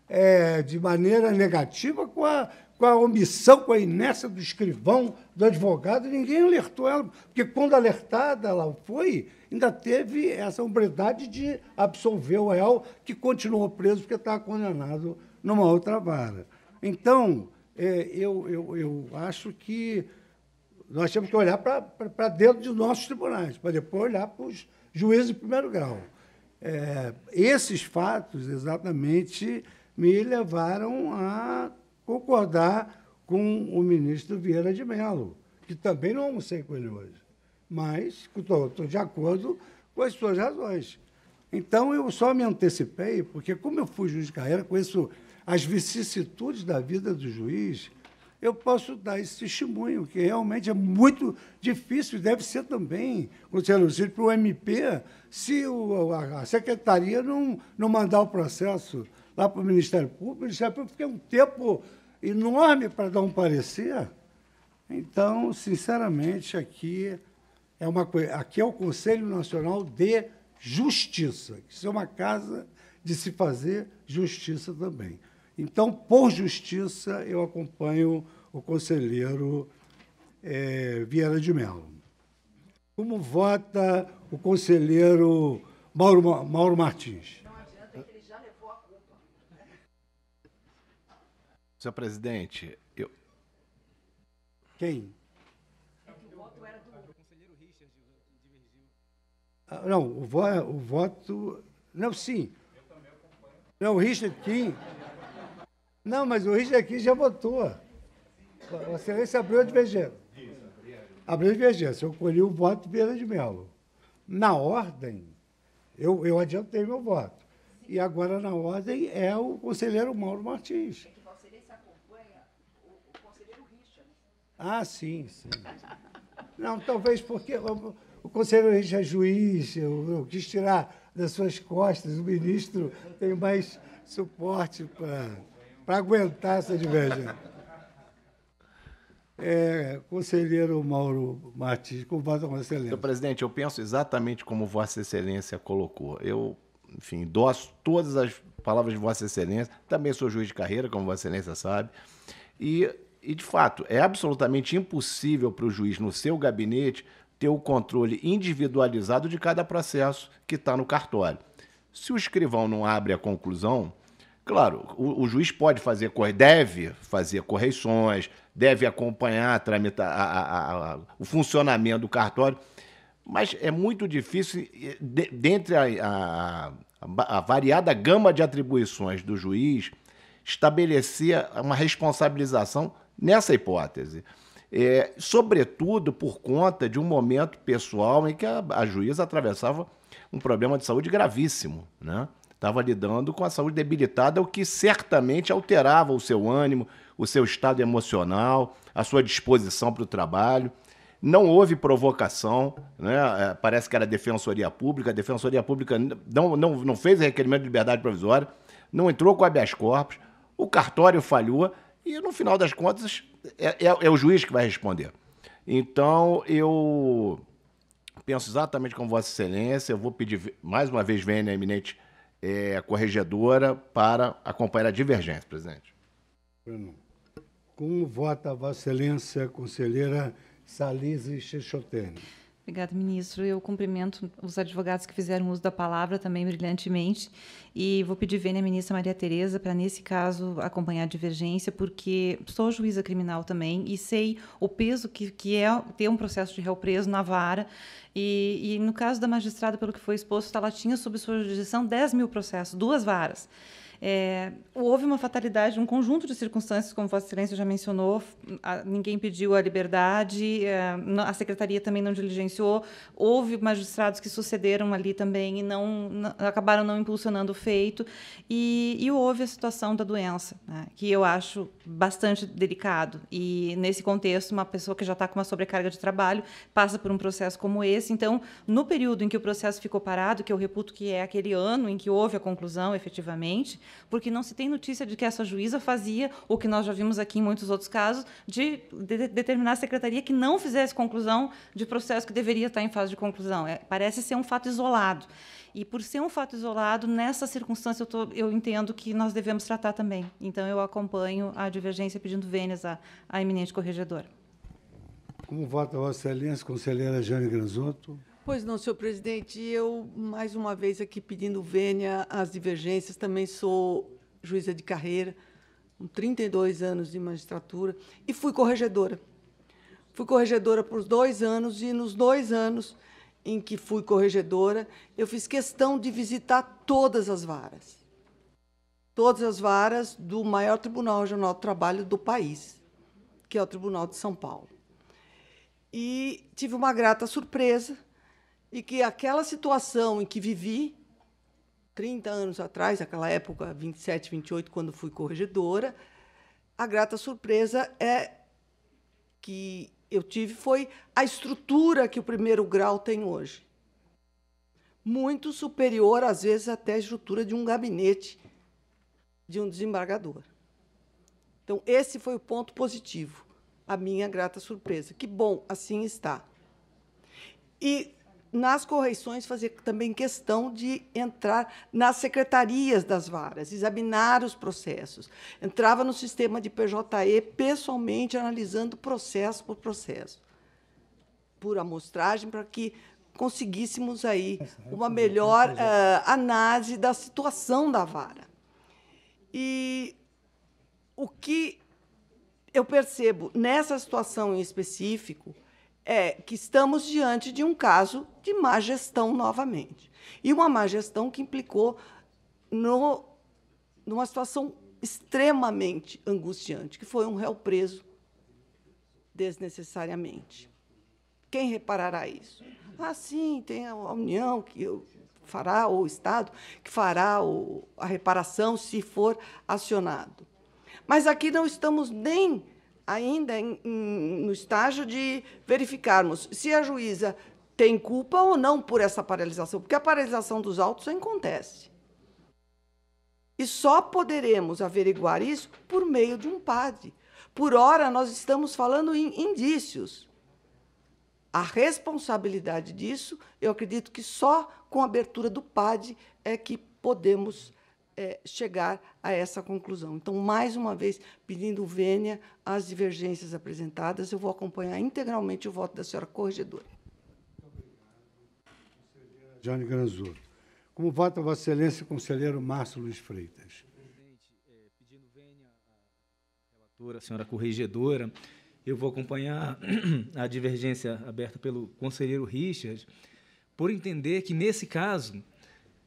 é, de maneira negativa com a, com a omissão, com a inércia do escrivão, do advogado, ninguém alertou ela, porque quando alertada ela foi, ainda teve essa hombridade de absolver o réu, que continuou preso porque estava condenado numa outra vara. Então, é, eu, eu, eu acho que nós temos que olhar para dentro dos nossos tribunais, para depois olhar para os juízes de primeiro grau. É, esses fatos, exatamente, me levaram a concordar com o ministro Vieira de Mello, que também não almocei com ele hoje, mas estou de acordo com as suas razões. Então, eu só me antecipei, porque como eu fui juiz de carreira, conheço as vicissitudes da vida do juiz, eu posso dar esse testemunho, que realmente é muito difícil, deve ser também, Conselheiro Lucílio, para o MP, se a secretaria não, não mandar o processo lá para o Ministério Público. O Ministério Público um tempo enorme para dar um parecer. Então, sinceramente, aqui é uma coisa. Aqui é o Conselho Nacional de Justiça. Isso é uma casa de se fazer justiça também. Então, por justiça, eu acompanho o conselheiro é, Vieira de Mello. Como vota o conselheiro Mauro, Mauro Martins? Senhor presidente, eu. Quem? não, o, vo, o voto. Não, sim. Não, o Richard King. Não, mas o Richard King já votou. A se abriu a divergência. Abriu a divergência. Eu colhi o voto de Vera de Melo. Na ordem, eu, eu adiantei meu voto. E agora, na ordem, é o conselheiro Mauro Martins. Ah, sim, sim. Não, talvez porque o, o conselheiro é juiz, eu, eu quis tirar das suas costas, o ministro tem mais suporte para aguentar essa divergência. É, conselheiro Mauro Martins, com vai, Vossa Excelência? Senhor presidente, eu penso exatamente como Vossa Excelência colocou. Eu, enfim, endosso todas as palavras de Vossa Excelência. Também sou juiz de carreira, como Vossa Excelência sabe. E e, de fato, é absolutamente impossível para o juiz, no seu gabinete, ter o controle individualizado de cada processo que está no cartório. Se o escrivão não abre a conclusão, claro, o, o juiz pode fazer, deve fazer correções, deve acompanhar a tramita, a, a, a, o funcionamento do cartório, mas é muito difícil, de, dentre a, a variada gama de atribuições do juiz, estabelecer uma responsabilização nessa hipótese. É, sobretudo por conta de um momento pessoal em que a, a juíza atravessava um problema de saúde gravíssimo, né? Estava lidando com a saúde debilitada, o que certamente alterava o seu ânimo, o seu estado emocional, a sua disposição para o trabalho. Não houve provocação, né? É, parece que era a Defensoria Pública, a Defensoria Pública não, não, não fez requerimento de liberdade provisória, não entrou com habeas corpus, o cartório falhou e no final das contas, é, é, é o juiz que vai responder. Então, eu penso exatamente como Vossa Excelência. Eu vou pedir mais uma vez, vênia eminente é, corregedora, para acompanhar a divergência, presidente. Como vota Vossa Excelência, conselheira Salise Xixotene? Obrigada, ministro. Eu cumprimento os advogados que fizeram uso da palavra também brilhantemente e vou pedir vênia à ministra Maria Tereza para, nesse caso, acompanhar a divergência, porque sou juíza criminal também e sei o peso que, que é ter um processo de réu preso na vara. E, e no caso da magistrada, pelo que foi exposto, ela tinha sob sua jurisdição 10 mil processos, duas varas. É, houve uma fatalidade, um conjunto de circunstâncias, como Vossa Excelência já mencionou, a, ninguém pediu a liberdade, a, é, a secretaria também não diligenciou, houve magistrados que sucederam ali também e não, não acabaram não impulsionando o feito, e, e houve a situação da doença, né, que eu acho bastante delicado. E nesse contexto, uma pessoa que já está com uma sobrecarga de trabalho passa por um processo como esse. Então, no período em que o processo ficou parado, que eu reputo que é aquele ano em que houve a conclusão, efetivamente, porque não se tem notícia de que essa juíza fazia o que nós já vimos aqui em muitos outros casos, de, de determinar a secretaria que não fizesse conclusão de processo que deveria estar em fase de conclusão. É, parece ser um fato isolado. E por ser um fato isolado, nessa circunstância eu, tô, eu, entendo que nós devemos tratar também. Então eu acompanho a divergência pedindo vênias à, à eminente corregedora. Como vota Vossa Excelência, conselheira Jane Granzotto? Pois não, senhor presidente. Eu, mais uma vez, aqui pedindo vênia às divergências, também sou juíza de carreira, com 32 anos de magistratura, e fui corregedora. Fui corregedora por dois anos, e nos dois anos em que fui corregedora, eu fiz questão de visitar todas as varas. Todas as varas do maior tribunal regional do trabalho do país, que é o Tribunal de São Paulo. E tive uma grata surpresa e que aquela situação em que vivi 30 anos atrás, aquela época, 27, 28, quando fui corregedora, a grata surpresa é que eu tive foi a estrutura que o primeiro grau tem hoje. Muito superior, às vezes, até a estrutura de um gabinete de um desembargador. Então, esse foi o ponto positivo, a minha grata surpresa. Que bom, assim está. E nas correções fazer também questão de entrar nas secretarias das varas, examinar os processos. Entrava no sistema de PJE pessoalmente analisando processo por processo, por amostragem, para que conseguíssemos aí uma né, melhor uh, análise da situação da vara. E o que eu percebo nessa situação em específico, é que estamos diante de um caso de má gestão novamente. E uma má gestão que implicou no, numa situação extremamente angustiante, que foi um réu preso desnecessariamente. Quem reparará isso? Ah, sim, tem a União que fará, ou o Estado, que fará a reparação se for acionado. Mas aqui não estamos nem ainda em, em, no estágio de verificarmos se a juíza tem culpa ou não por essa paralisação, porque a paralisação dos autos acontece. E só poderemos averiguar isso por meio de um padre. Por ora, nós estamos falando em indícios. A responsabilidade disso, eu acredito que só com a abertura do PAD é que podemos é, chegar a essa conclusão. Então, mais uma vez, pedindo vênia às divergências apresentadas, eu vou acompanhar integralmente o voto da senhora corregedora. Muito obrigado, Granzur. Como vota Vossa Excelência, conselheiro Márcio Luiz Freitas? Presidente, é, pedindo vênia à relatora, senhora corregedora, eu vou acompanhar a divergência aberta pelo conselheiro Richard, por entender que, nesse caso,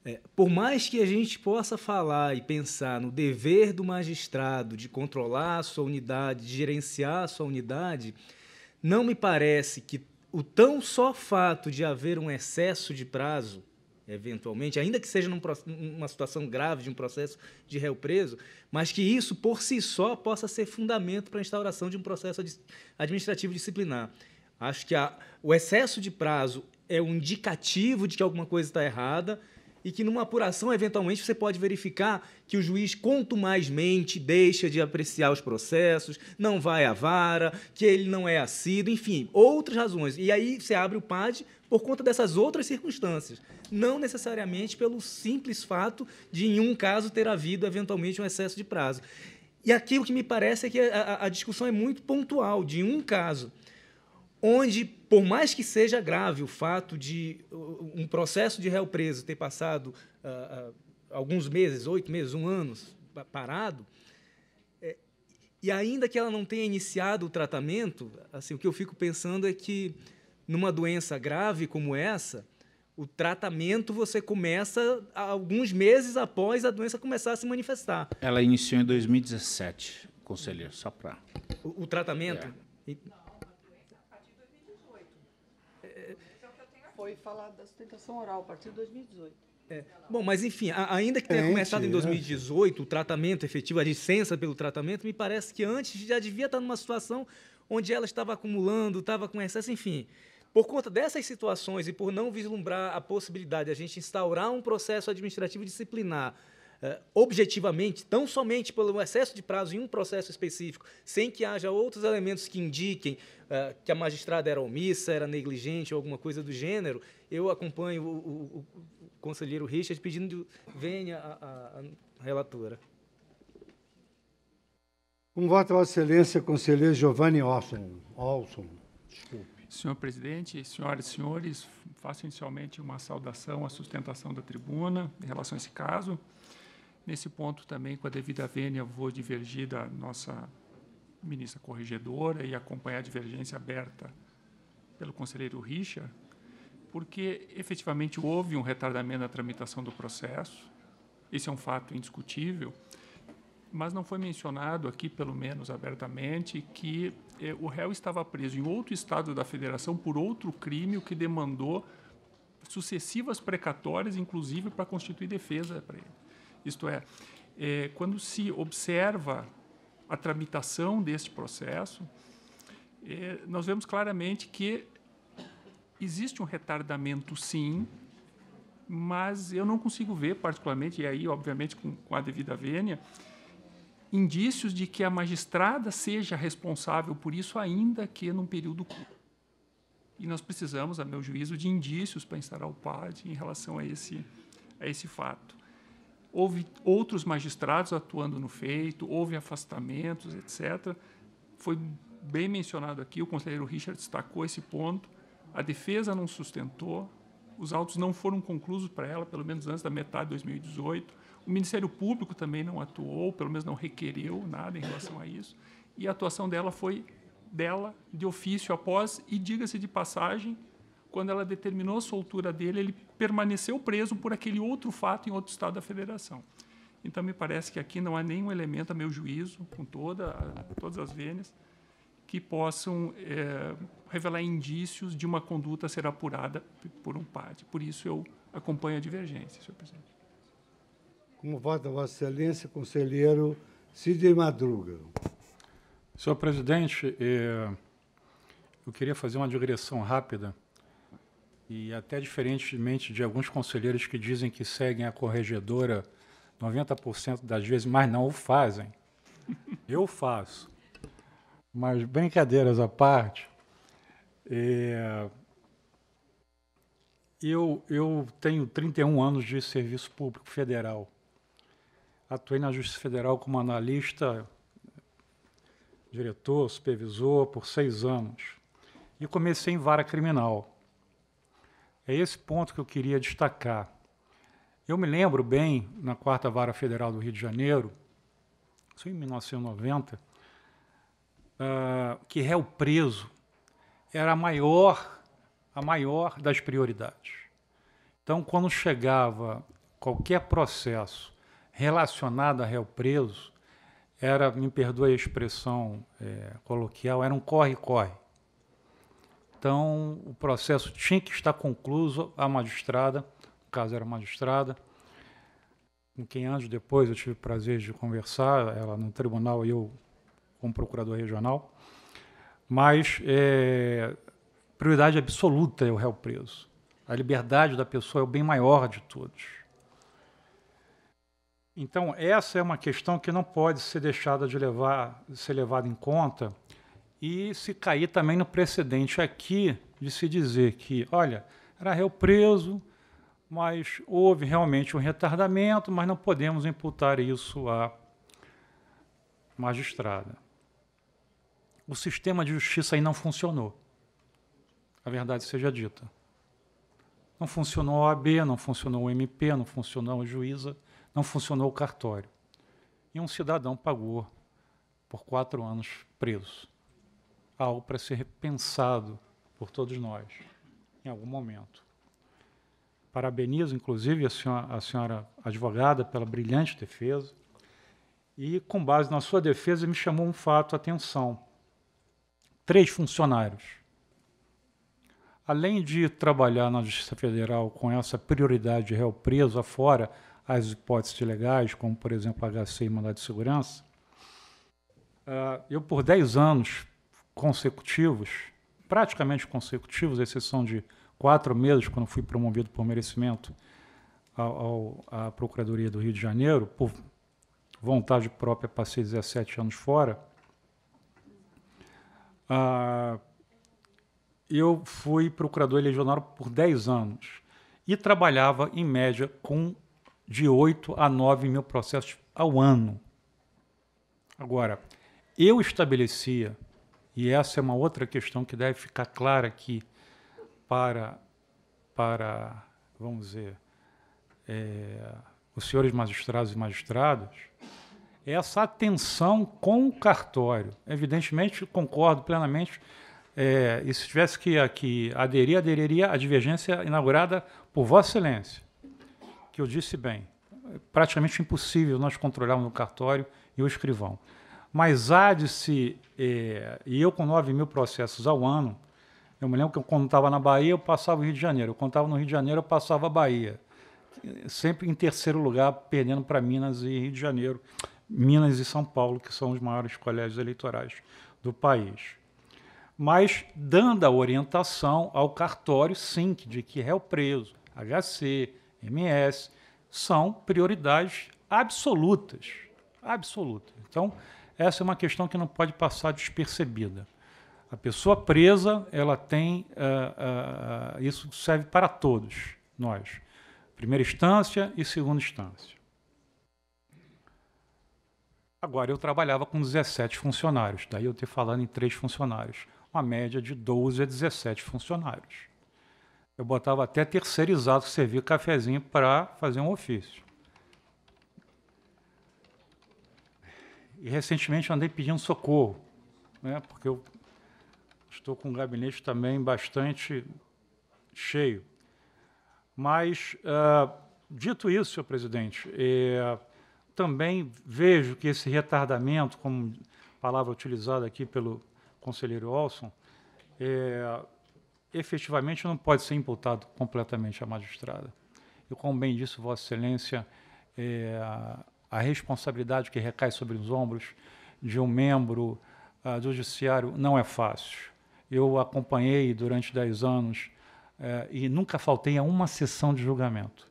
é, por mais que a gente possa falar e pensar no dever do magistrado de controlar a sua unidade, de gerenciar a sua unidade, não me parece que o tão só fato de haver um excesso de prazo, eventualmente, ainda que seja numa situação grave de um processo de réu preso, mas que isso por si só possa ser fundamento para a instauração de um processo administrativo disciplinar. Acho que a, o excesso de prazo é um indicativo de que alguma coisa está errada, e que numa apuração, eventualmente, você pode verificar que o juiz, quanto mais mente, deixa de apreciar os processos, não vai à vara, que ele não é assíduo, enfim, outras razões. E aí você abre o PAD por conta dessas outras circunstâncias, não necessariamente pelo simples fato de, em um caso, ter havido, eventualmente, um excesso de prazo. E aqui o que me parece é que a, a discussão é muito pontual, de um caso onde, por mais que seja grave o fato de uh, uh, um processo de réu preso ter passado uh, uh, alguns meses, oito meses, um ano parado, é, e ainda que ela não tenha iniciado o tratamento, assim, o que eu fico pensando é que numa doença grave como essa, o tratamento você começa alguns meses após a doença começar a se manifestar. Ela iniciou em 2017, conselheiro, só para. O, o, tratamento? É. E... foi falar da sustentação oral a partir de 2018. É. Bom, mas enfim, ainda que tenha começado em 2018 é. o tratamento efetivo, a licença pelo tratamento, me parece que antes já devia estar numa situação onde ela estava acumulando, estava com excesso, enfim. Por conta dessas situações e por não vislumbrar a possibilidade de a gente instaurar um processo administrativo disciplinar eh, objetivamente, tão somente pelo excesso de prazo em um processo específico, sem que haja outros elementos que indiquem uh, que a magistrada era omissa, era negligente ou alguma coisa do gênero, eu acompanho o, o, o conselheiro Richard pedindo venha a, a relatora. Um voto à excelência, conselheiro Giovanni Olson. Olson, desculpe. Senhor presidente, senhoras e senhores, faço inicialmente uma saudação à sustentação da tribuna em relação a esse caso. Nesse ponto também, com a devida vênia, vou divergir da nossa ministra corregedora e acompanhar a divergência aberta pelo conselheiro Richard, porque efetivamente houve um retardamento na tramitação do processo, esse é um fato indiscutível, mas não foi mencionado aqui, pelo menos abertamente, que eh, o réu estava preso em outro estado da federação por outro crime, o que demandou sucessivas precatórias, inclusive para constituir defesa para ele. Isto é, é, quando se observa a tramitação deste processo, é, nós vemos claramente que existe um retardamento, sim, mas eu não consigo ver, particularmente, e aí, obviamente, com, com a devida vênia, indícios de que a magistrada seja responsável por isso, ainda que num período curto. E nós precisamos, a meu juízo, de indícios para instalar o PAD em relação a esse, a esse fato. Houve outros magistrados atuando no feito, houve afastamentos, etc. Foi bem mencionado aqui, o conselheiro Richard destacou esse ponto. A defesa não sustentou, os autos não foram conclusos para ela, pelo menos antes da metade de 2018. O Ministério Público também não atuou, pelo menos não requereu nada em relação a isso. E a atuação dela foi dela de ofício após e diga-se de passagem, quando ela determinou a soltura dele, ele permaneceu preso por aquele outro fato em outro estado da federação. Então, me parece que aqui não há nenhum elemento, a meu juízo, com toda, todas as vênias, que possam é, revelar indícios de uma conduta ser apurada por um padre. Por isso, eu acompanho a divergência, senhor presidente. Como vota Vossa Excelência, conselheiro Sidney Madruga? Senhor presidente, é, eu queria fazer uma digressão rápida e até diferentemente de alguns conselheiros que dizem que seguem a corregedora 90% das vezes, mas não o fazem. Eu faço. Mas brincadeiras à parte, é, eu, eu tenho 31 anos de serviço público federal. Atuei na Justiça Federal como analista, diretor, supervisor por seis anos. E comecei em vara criminal. É esse ponto que eu queria destacar. Eu me lembro bem, na Quarta Vara Federal do Rio de Janeiro, isso em 1990, ah, que réu preso era a maior, a maior das prioridades. Então, quando chegava qualquer processo relacionado a réu preso, era, me perdoe a expressão é, coloquial, era um corre-corre. Então, o processo tinha que estar concluído a magistrada, no caso era magistrada, com quem anos depois eu tive o prazer de conversar, ela no tribunal e eu como procurador regional, mas é, prioridade absoluta é o réu preso. A liberdade da pessoa é o bem maior de todos. Então, essa é uma questão que não pode ser deixada de levar, ser levada em conta e se cair também no precedente aqui de se dizer que, olha, era réu preso, mas houve realmente um retardamento, mas não podemos imputar isso à magistrada. O sistema de justiça aí não funcionou. A verdade seja dita. Não funcionou a OAB, não funcionou o MP, não funcionou a juíza, não funcionou o cartório. E um cidadão pagou por quatro anos preso algo para ser repensado por todos nós, em algum momento. Parabenizo, inclusive, a senhora, a senhora advogada pela brilhante defesa. E, com base na sua defesa, me chamou um fato a atenção. Três funcionários. Além de trabalhar na Justiça Federal com essa prioridade de réu preso, afora as hipóteses legais, como, por exemplo, HC e mandado de segurança, ah, eu, por 10 anos, consecutivos, praticamente consecutivos, exceção de quatro meses, quando fui promovido por merecimento ao, ao, à Procuradoria do Rio de Janeiro, por vontade própria, passei 17 anos fora. Ah, eu fui procurador legionário por 10 anos e trabalhava, em média, com de 8 a 9 mil processos ao ano. Agora, eu estabelecia e essa é uma outra questão que deve ficar clara aqui para, para vamos dizer, é, os senhores magistrados e magistradas, é essa atenção com o cartório. Evidentemente, concordo plenamente, é, e se tivesse que, que aderir, aderiria à divergência inaugurada por Vossa Excelência, que eu disse bem. É praticamente impossível nós controlarmos o cartório e o escrivão. Mas há de se. É, e eu com 9 mil processos ao ano, eu me lembro que eu, quando estava na Bahia, eu passava o Rio de Janeiro. Eu contava no Rio de Janeiro, eu passava a Bahia. Sempre em terceiro lugar, perdendo para Minas e Rio de Janeiro. Minas e São Paulo, que são os maiores colégios eleitorais do país. Mas dando a orientação ao cartório, sim, de que réu preso, HC, MS, são prioridades absolutas. Absolutas. Então, essa é uma questão que não pode passar despercebida. A pessoa presa, ela tem. Uh, uh, isso serve para todos nós. Primeira instância e segunda instância. Agora, eu trabalhava com 17 funcionários, daí eu ter falado em três funcionários. Uma média de 12 a 17 funcionários. Eu botava até terceirizado servir cafezinho para fazer um ofício. E recentemente andei pedindo socorro, né, porque eu estou com um gabinete também bastante cheio. Mas, uh, dito isso, senhor presidente, eh, também vejo que esse retardamento, como palavra utilizada aqui pelo conselheiro Olson, eh, efetivamente não pode ser imputado completamente à magistrada. E, como bem disse Vossa Excelência, eh, a responsabilidade que recai sobre os ombros de um membro uh, do judiciário não é fácil. Eu acompanhei durante dez anos uh, e nunca faltei a uma sessão de julgamento.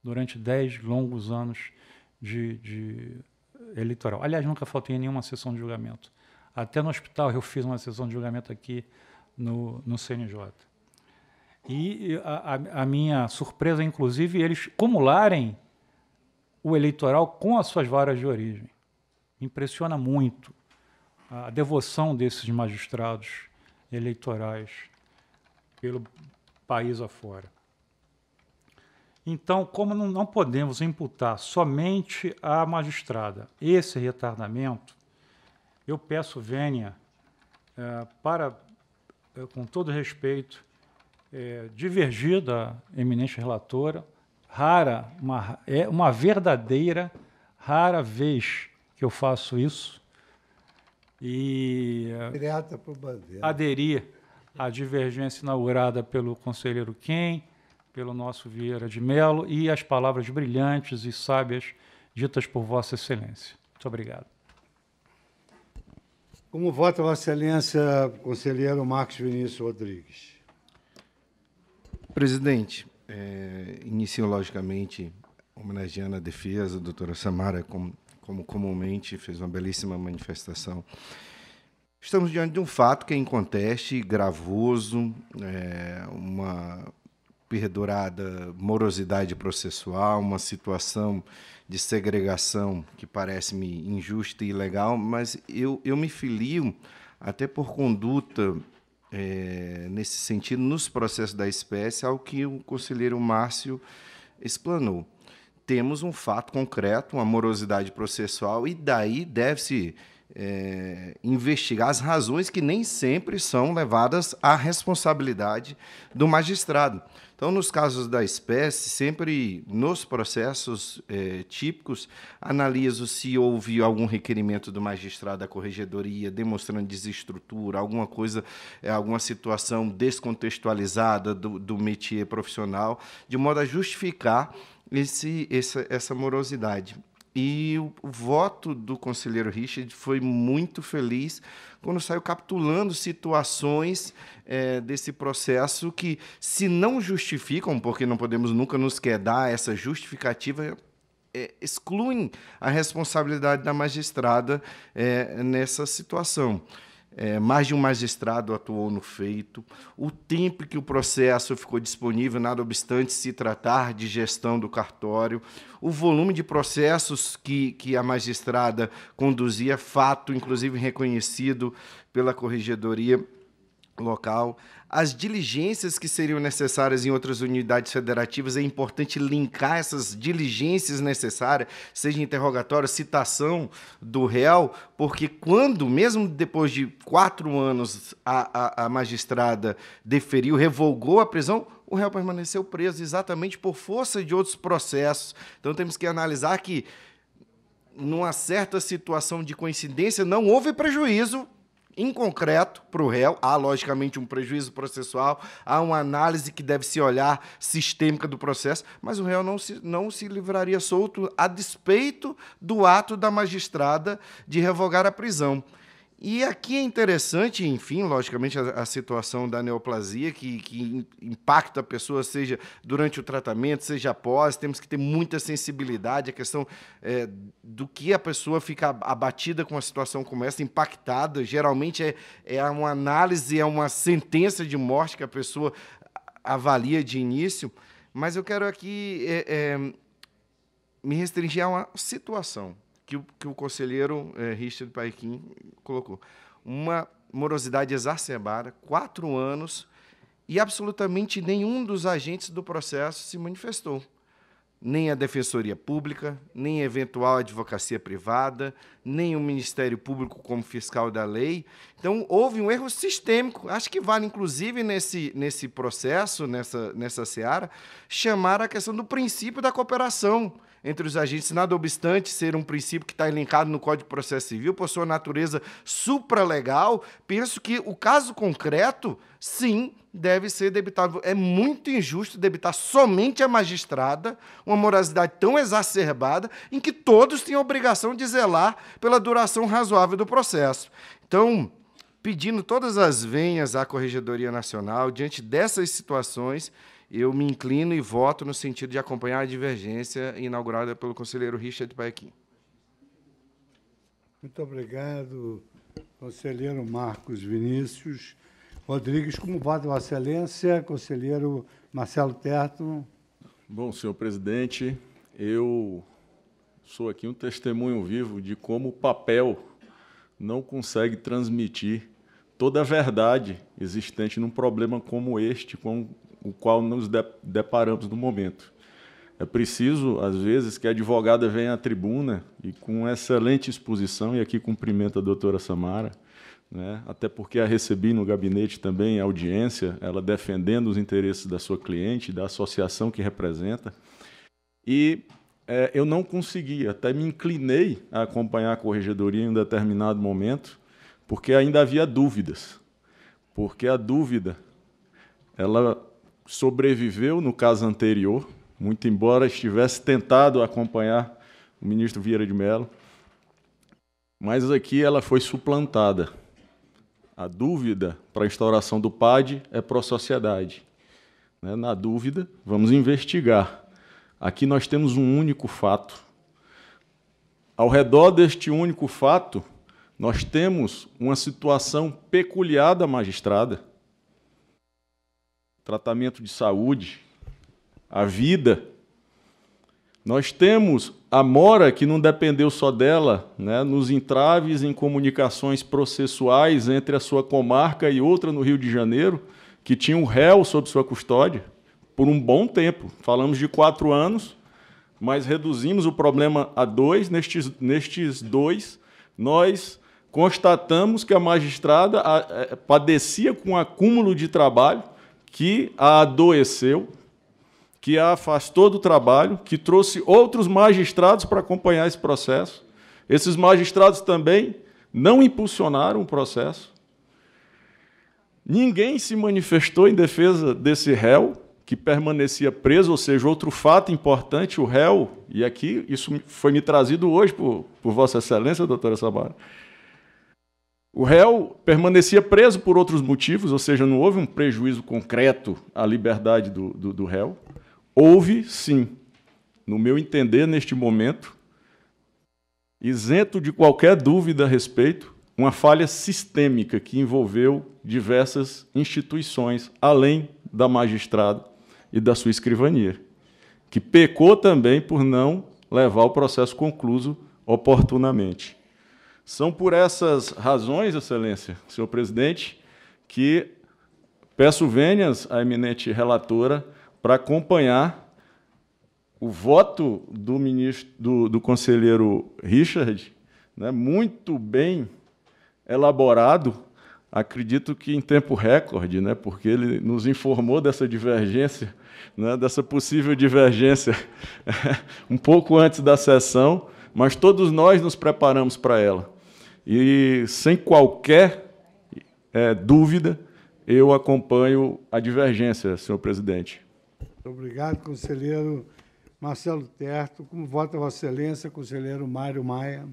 Durante dez longos anos de, de eleitoral. Aliás, nunca faltei a nenhuma sessão de julgamento. Até no hospital eu fiz uma sessão de julgamento aqui no, no CNJ. E a, a, minha surpresa, inclusive, eles cumularem o eleitoral com as suas varas de origem. Impressiona muito a devoção desses magistrados eleitorais pelo país afora. Então, como não podemos imputar somente à magistrada esse retardamento, eu peço vênia eh, para, eh, com todo respeito, eh, divergir da eminente relatora, rara, uma, é uma verdadeira rara vez que eu faço isso. E eh, aderir à divergência inaugurada pelo conselheiro Quem, pelo nosso Vieira de Melo e às palavras brilhantes e sábias ditas por Vossa Excelência. Muito obrigado. Como vota Vossa Excelência, conselheiro Marcos Vinícius Rodrigues? Presidente, é, eh, iniciologicamente homenageando a defesa, a doutora Samara, como, como comumente fez uma belíssima manifestação. Estamos diante de um fato que é inconteste, gravoso, é, uma perdurada morosidade processual, uma situação de segregação que parece-me injusta e ilegal, mas eu, eu me filio até por conduta é, nesse sentido, nos processos da espécie, ao que o conselheiro Márcio explanou. Temos um fato concreto, uma morosidade processual, e daí deve-se é, investigar as razões que nem sempre são levadas à responsabilidade do magistrado. Então, nos casos da espécie, sempre nos processos eh, típicos, analiso se houve algum requerimento do magistrado da corregedoria demonstrando desestrutura, alguma coisa, eh, alguma situação descontextualizada do, do métier profissional, de modo a justificar esse, essa, essa morosidade. E o, o voto do conselheiro Richard foi muito feliz quando saiu capitulando situações é, desse processo que, se não justificam, porque não podemos nunca nos quedar essa justificativa, é, excluem a responsabilidade da magistrada é, nessa situação. É, mais de um magistrado atuou no feito. O tempo que o processo ficou disponível, nada obstante se tratar de gestão do cartório. O volume de processos que, que a magistrada conduzia, fato inclusive reconhecido pela corregedoria local. As diligências que seriam necessárias em outras unidades federativas, é importante linkar essas diligências necessárias, seja interrogatório, citação do réu, porque quando, mesmo depois de quatro anos, a, a, a magistrada deferiu, revogou a prisão, o réu permaneceu preso exatamente por força de outros processos. Então temos que analisar que, numa certa situação de coincidência, não houve prejuízo em concreto para o réu. Há, logicamente, um prejuízo processual, há uma análise que deve se olhar sistêmica do processo, mas o réu não se, não se livraria solto a despeito do ato da magistrada de revogar a prisão. E aqui é interessante, enfim, logicamente, a, a, situação da neoplasia, que, que impacta a pessoa, seja durante o tratamento, seja após. Temos que ter muita sensibilidade, a questão é, do que a pessoa fica abatida com uma situação como essa, impactada. Geralmente é, é uma análise, é uma sentença de morte que a pessoa avalia de início. Mas eu quero aqui é, é, me restringir a uma situação que o, que o conselheiro é, Richard Paiquim colocou. Uma morosidade exacerbada, quatro anos, e absolutamente nenhum dos agentes do processo se manifestou. Nem a Defensoria Pública, nem a eventual advocacia privada, nem o Ministério Público como fiscal da lei. Então, houve um erro sistêmico. Acho que vale, inclusive, nesse, nesse processo, nessa, nessa seara, chamar a questão do princípio da cooperação entre os agentes, nada obstante ser um princípio que está elencado no Código de Processo Civil, por sua natureza supralegal, penso que o caso concreto, sim, deve ser debitado. É muito injusto debitar somente a magistrada uma morosidade tão exacerbada em que todos têm a obrigação de zelar pela duração razoável do processo. Então, pedindo todas as venhas à Corregedoria Nacional diante dessas situações eu me inclino e voto no sentido de acompanhar a divergência inaugurada pelo conselheiro Richard Paequim. Muito obrigado, conselheiro Marcos Vinícius Rodrigues. Como voto, Vossa Excelência, conselheiro Marcelo Terto. Bom, senhor presidente, eu sou aqui um testemunho vivo de como o papel não consegue transmitir toda a verdade existente num problema como este, com o qual nos deparamos no momento. É preciso, às vezes, que a advogada venha à tribuna e, com excelente exposição, e aqui cumprimento a doutora Samara, né? até porque a recebi no gabinete também em audiência, ela defendendo os interesses da sua cliente, da associação que representa. E é, eu não consegui, até me inclinei a acompanhar a corregedoria em um determinado momento, porque ainda havia dúvidas. Porque a dúvida, ela sobreviveu no caso anterior, muito embora estivesse tentado acompanhar o ministro Vieira de Mello, mas aqui ela foi suplantada. A dúvida para a instauração do PAD é pró-sociedade. Né? Na dúvida, vamos investigar. Aqui nós temos um único fato. Ao redor deste único fato, nós temos uma situação peculiar da magistrada, tratamento de saúde, a vida. Nós temos a mora que não dependeu só dela, né, nos entraves em comunicações processuais entre a sua comarca e outra no Rio de Janeiro, que tinha um réu sob sua custódia por um bom tempo. Falamos de quatro anos, mas reduzimos o problema a dois. Nestes, nestes dois, nós constatamos que a magistrada é, padecia com um acúmulo de trabalho que a adoeceu, que a afastou do trabalho, que trouxe outros magistrados para acompanhar esse processo. Esses magistrados também não impulsionaram o processo. Ninguém se manifestou em defesa desse réu que permanecia preso, ou seja, outro fato importante, o réu, e aqui isso foi me trazido hoje por, por Vossa Excelência, doutora Sabara, o réu permanecia preso por outros motivos, ou seja, não houve um prejuízo concreto à liberdade do, do, do réu. Houve, sim, no meu entender, neste momento, isento de qualquer dúvida a respeito, uma falha sistêmica que envolveu diversas instituições, além da magistrada e da sua escrivania, que pecou também por não levar o processo concluso oportunamente. São por essas razões, Excelência, senhor presidente, que peço vênias à eminente relatora para acompanhar o voto do, ministro, do, do conselheiro Richard, né, muito bem elaborado, acredito que em tempo recorde, né, porque ele nos informou dessa divergência, né, dessa possível divergência (laughs) um pouco antes da sessão, mas todos nós nos preparamos para ela. E sem qualquer é, dúvida, eu acompanho a divergência, senhor presidente. Muito obrigado, conselheiro Marcelo Terto. Como vota Vossa Excelência, conselheiro Mário Maia?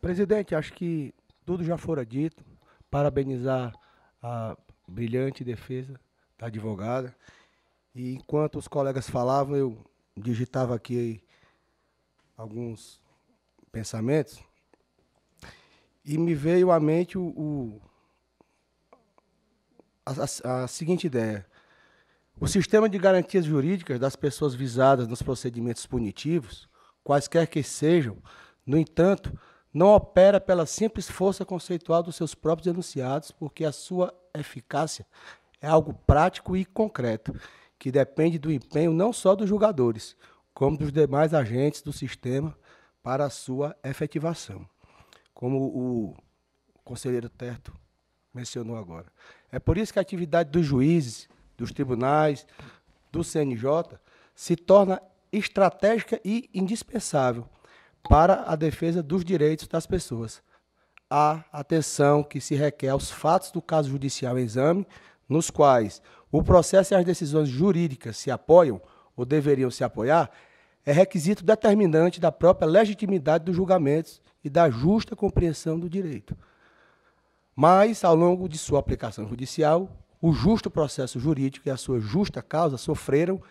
Presidente, acho que tudo já fora dito. Parabenizar a brilhante defesa da advogada. E enquanto os colegas falavam, eu digitava aqui alguns pensamentos. E me veio à mente o, o a, a, a seguinte ideia. O sistema de garantias jurídicas das pessoas visadas nos procedimentos punitivos, quaisquer que sejam, no entanto, não opera pela simples força conceitual dos seus próprios enunciados, porque a sua eficácia é algo prático e concreto, que depende do empenho não só dos julgadores, como dos demais agentes do sistema para a sua efetivação como o conselheiro Terto mencionou agora. É por isso que a atividade dos juízes, dos tribunais, do CNJ se torna estratégica e indispensável para a defesa dos direitos das pessoas. A atenção que se requer aos fatos do caso judicial em exame, nos quais o processo e as decisões jurídicas se apoiam ou deveriam se apoiar, é requisito determinante da própria legitimidade dos julgamentos e da justa compreensão do direito. Mas, ao longo de sua aplicação judicial, o justo processo jurídico e a sua justa causa sofreram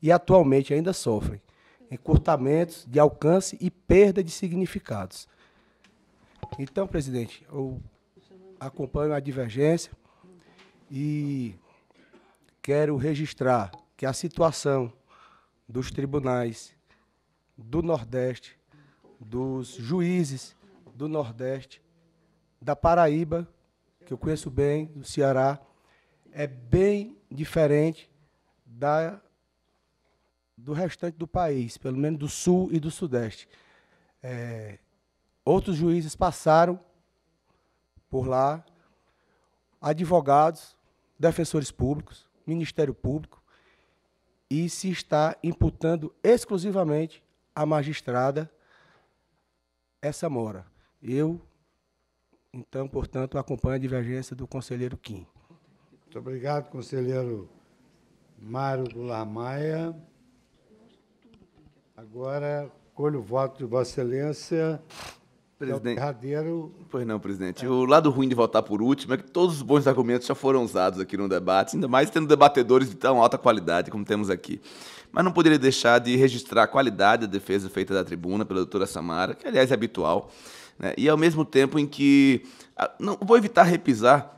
e atualmente ainda sofrem encurtamentos de alcance e perda de significados. Então, presidente, eu acompanho a divergência e quero registrar que a situação dos tribunais do Nordeste dos juízes do Nordeste, da Paraíba, que eu conheço bem, do Ceará, é bem diferente da do restante do país, pelo menos do Sul e do Sudeste. É, outros juízes passaram por lá, advogados, defensores públicos, Ministério Público, e se está imputando exclusivamente a magistrada essa mora. Eu, então, portanto, acompanho a divergência do conselheiro Kim. Muito obrigado, conselheiro Mário Goulart Maia. Agora, colho o voto de Vossa Excelência. Presidente. Radeiro. Pois não, presidente. O lado ruim de votar por último é que todos os bons argumentos já foram usados aqui no debate, ainda mais tendo debatedores de tão alta qualidade como temos aqui mas não poderia deixar de registrar a qualidade da defesa feita da tribuna pela doutora Samara, que aliás é habitual, né? e ao mesmo tempo em que. Não vou evitar repisar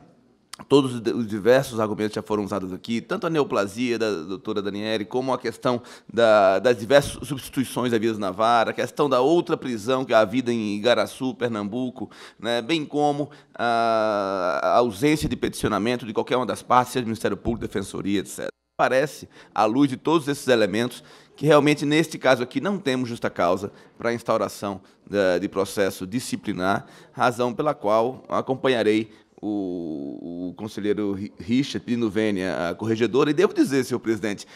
todos os diversos argumentos que já foram usados aqui, tanto a neoplasia da doutora Daniele, como a questão da, das diversas substituições da Vias Navarra, a questão da outra prisão, que é a vida em Igaraçu, Pernambuco, né, bem como a, a ausência de peticionamento de qualquer uma das partes, seja Ministério Público, Defensoria, etc parece, à luz de todos esses elementos, que realmente neste caso aqui não temos justa causa para a instauração eh, de processo disciplinar, razão pela qual acompanharei o, o conselheiro Richard de a corregedora, e devo dizer, senhor presidente,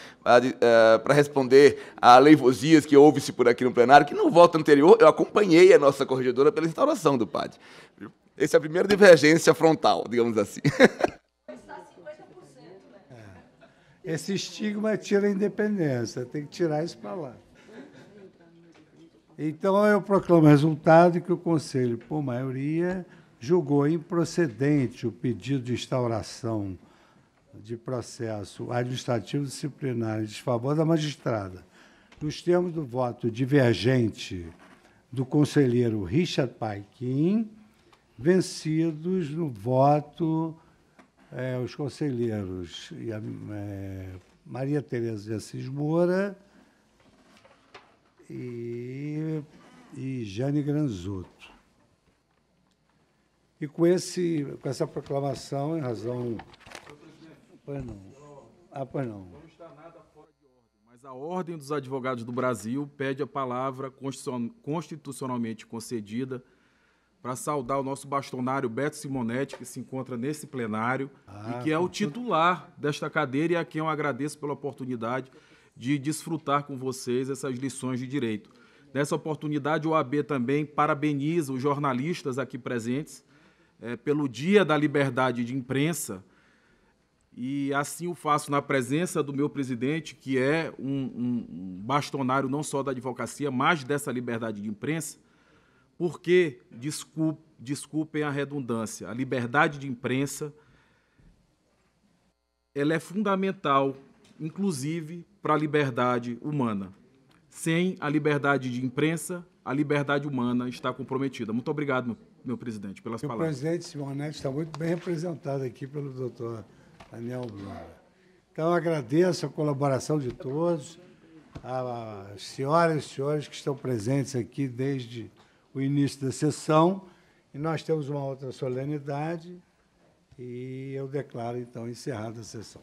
eh, para responder a leivosias que houve-se por aqui no plenário, que no voto anterior eu acompanhei a nossa corregedora pela instauração do PAD. Essa é a primeira divergência frontal, digamos assim. (laughs) Esse estigma tira a independência, tem que tirar isso para lá. Então eu proclamo o resultado que o Conselho, por maioria, julgou improcedente o pedido de instauração de processo administrativo disciplinar em desfavor da magistrada, nos termos do voto divergente do conselheiro Richard Paikin, vencidos no voto é, os conselheiros e a, é, Maria Tereza de Assis Moura e, e Jane Granzotto. E com, esse, com essa proclamação, em razão. Pois não. Ah, pois não. Não está nada fora de ordem, mas a Ordem dos Advogados do Brasil pede a palavra constitucionalmente concedida para saudar o nosso bastonário Beto Simonetti, que se encontra nesse plenário ah, e que é o titular desta cadeira e a quem eu agradeço pela oportunidade de desfrutar com vocês essas lições de direito. Nessa oportunidade, o AB também parabeniza os jornalistas aqui presentes é, pelo Dia da Liberdade de Imprensa, e assim o faço na presença do meu presidente, que é um, um, um bastonário não só da advocacia, mas dessa liberdade de imprensa porque, desculpe, desculpem a redundância, a liberdade de imprensa ela é fundamental, inclusive, para a liberdade humana. Sem a liberdade de imprensa, a liberdade humana está comprometida. Muito obrigado, meu, meu presidente, pelas meu palavras. O presidente Simonetti está muito bem representado aqui pelo doutor Daniel Bruna. Então, agradeço a colaboração de todos, as senhoras e senhores que estão presentes aqui desde o início da sessão e nós temos uma outra solenidade e eu declaro então encerrada a sessão.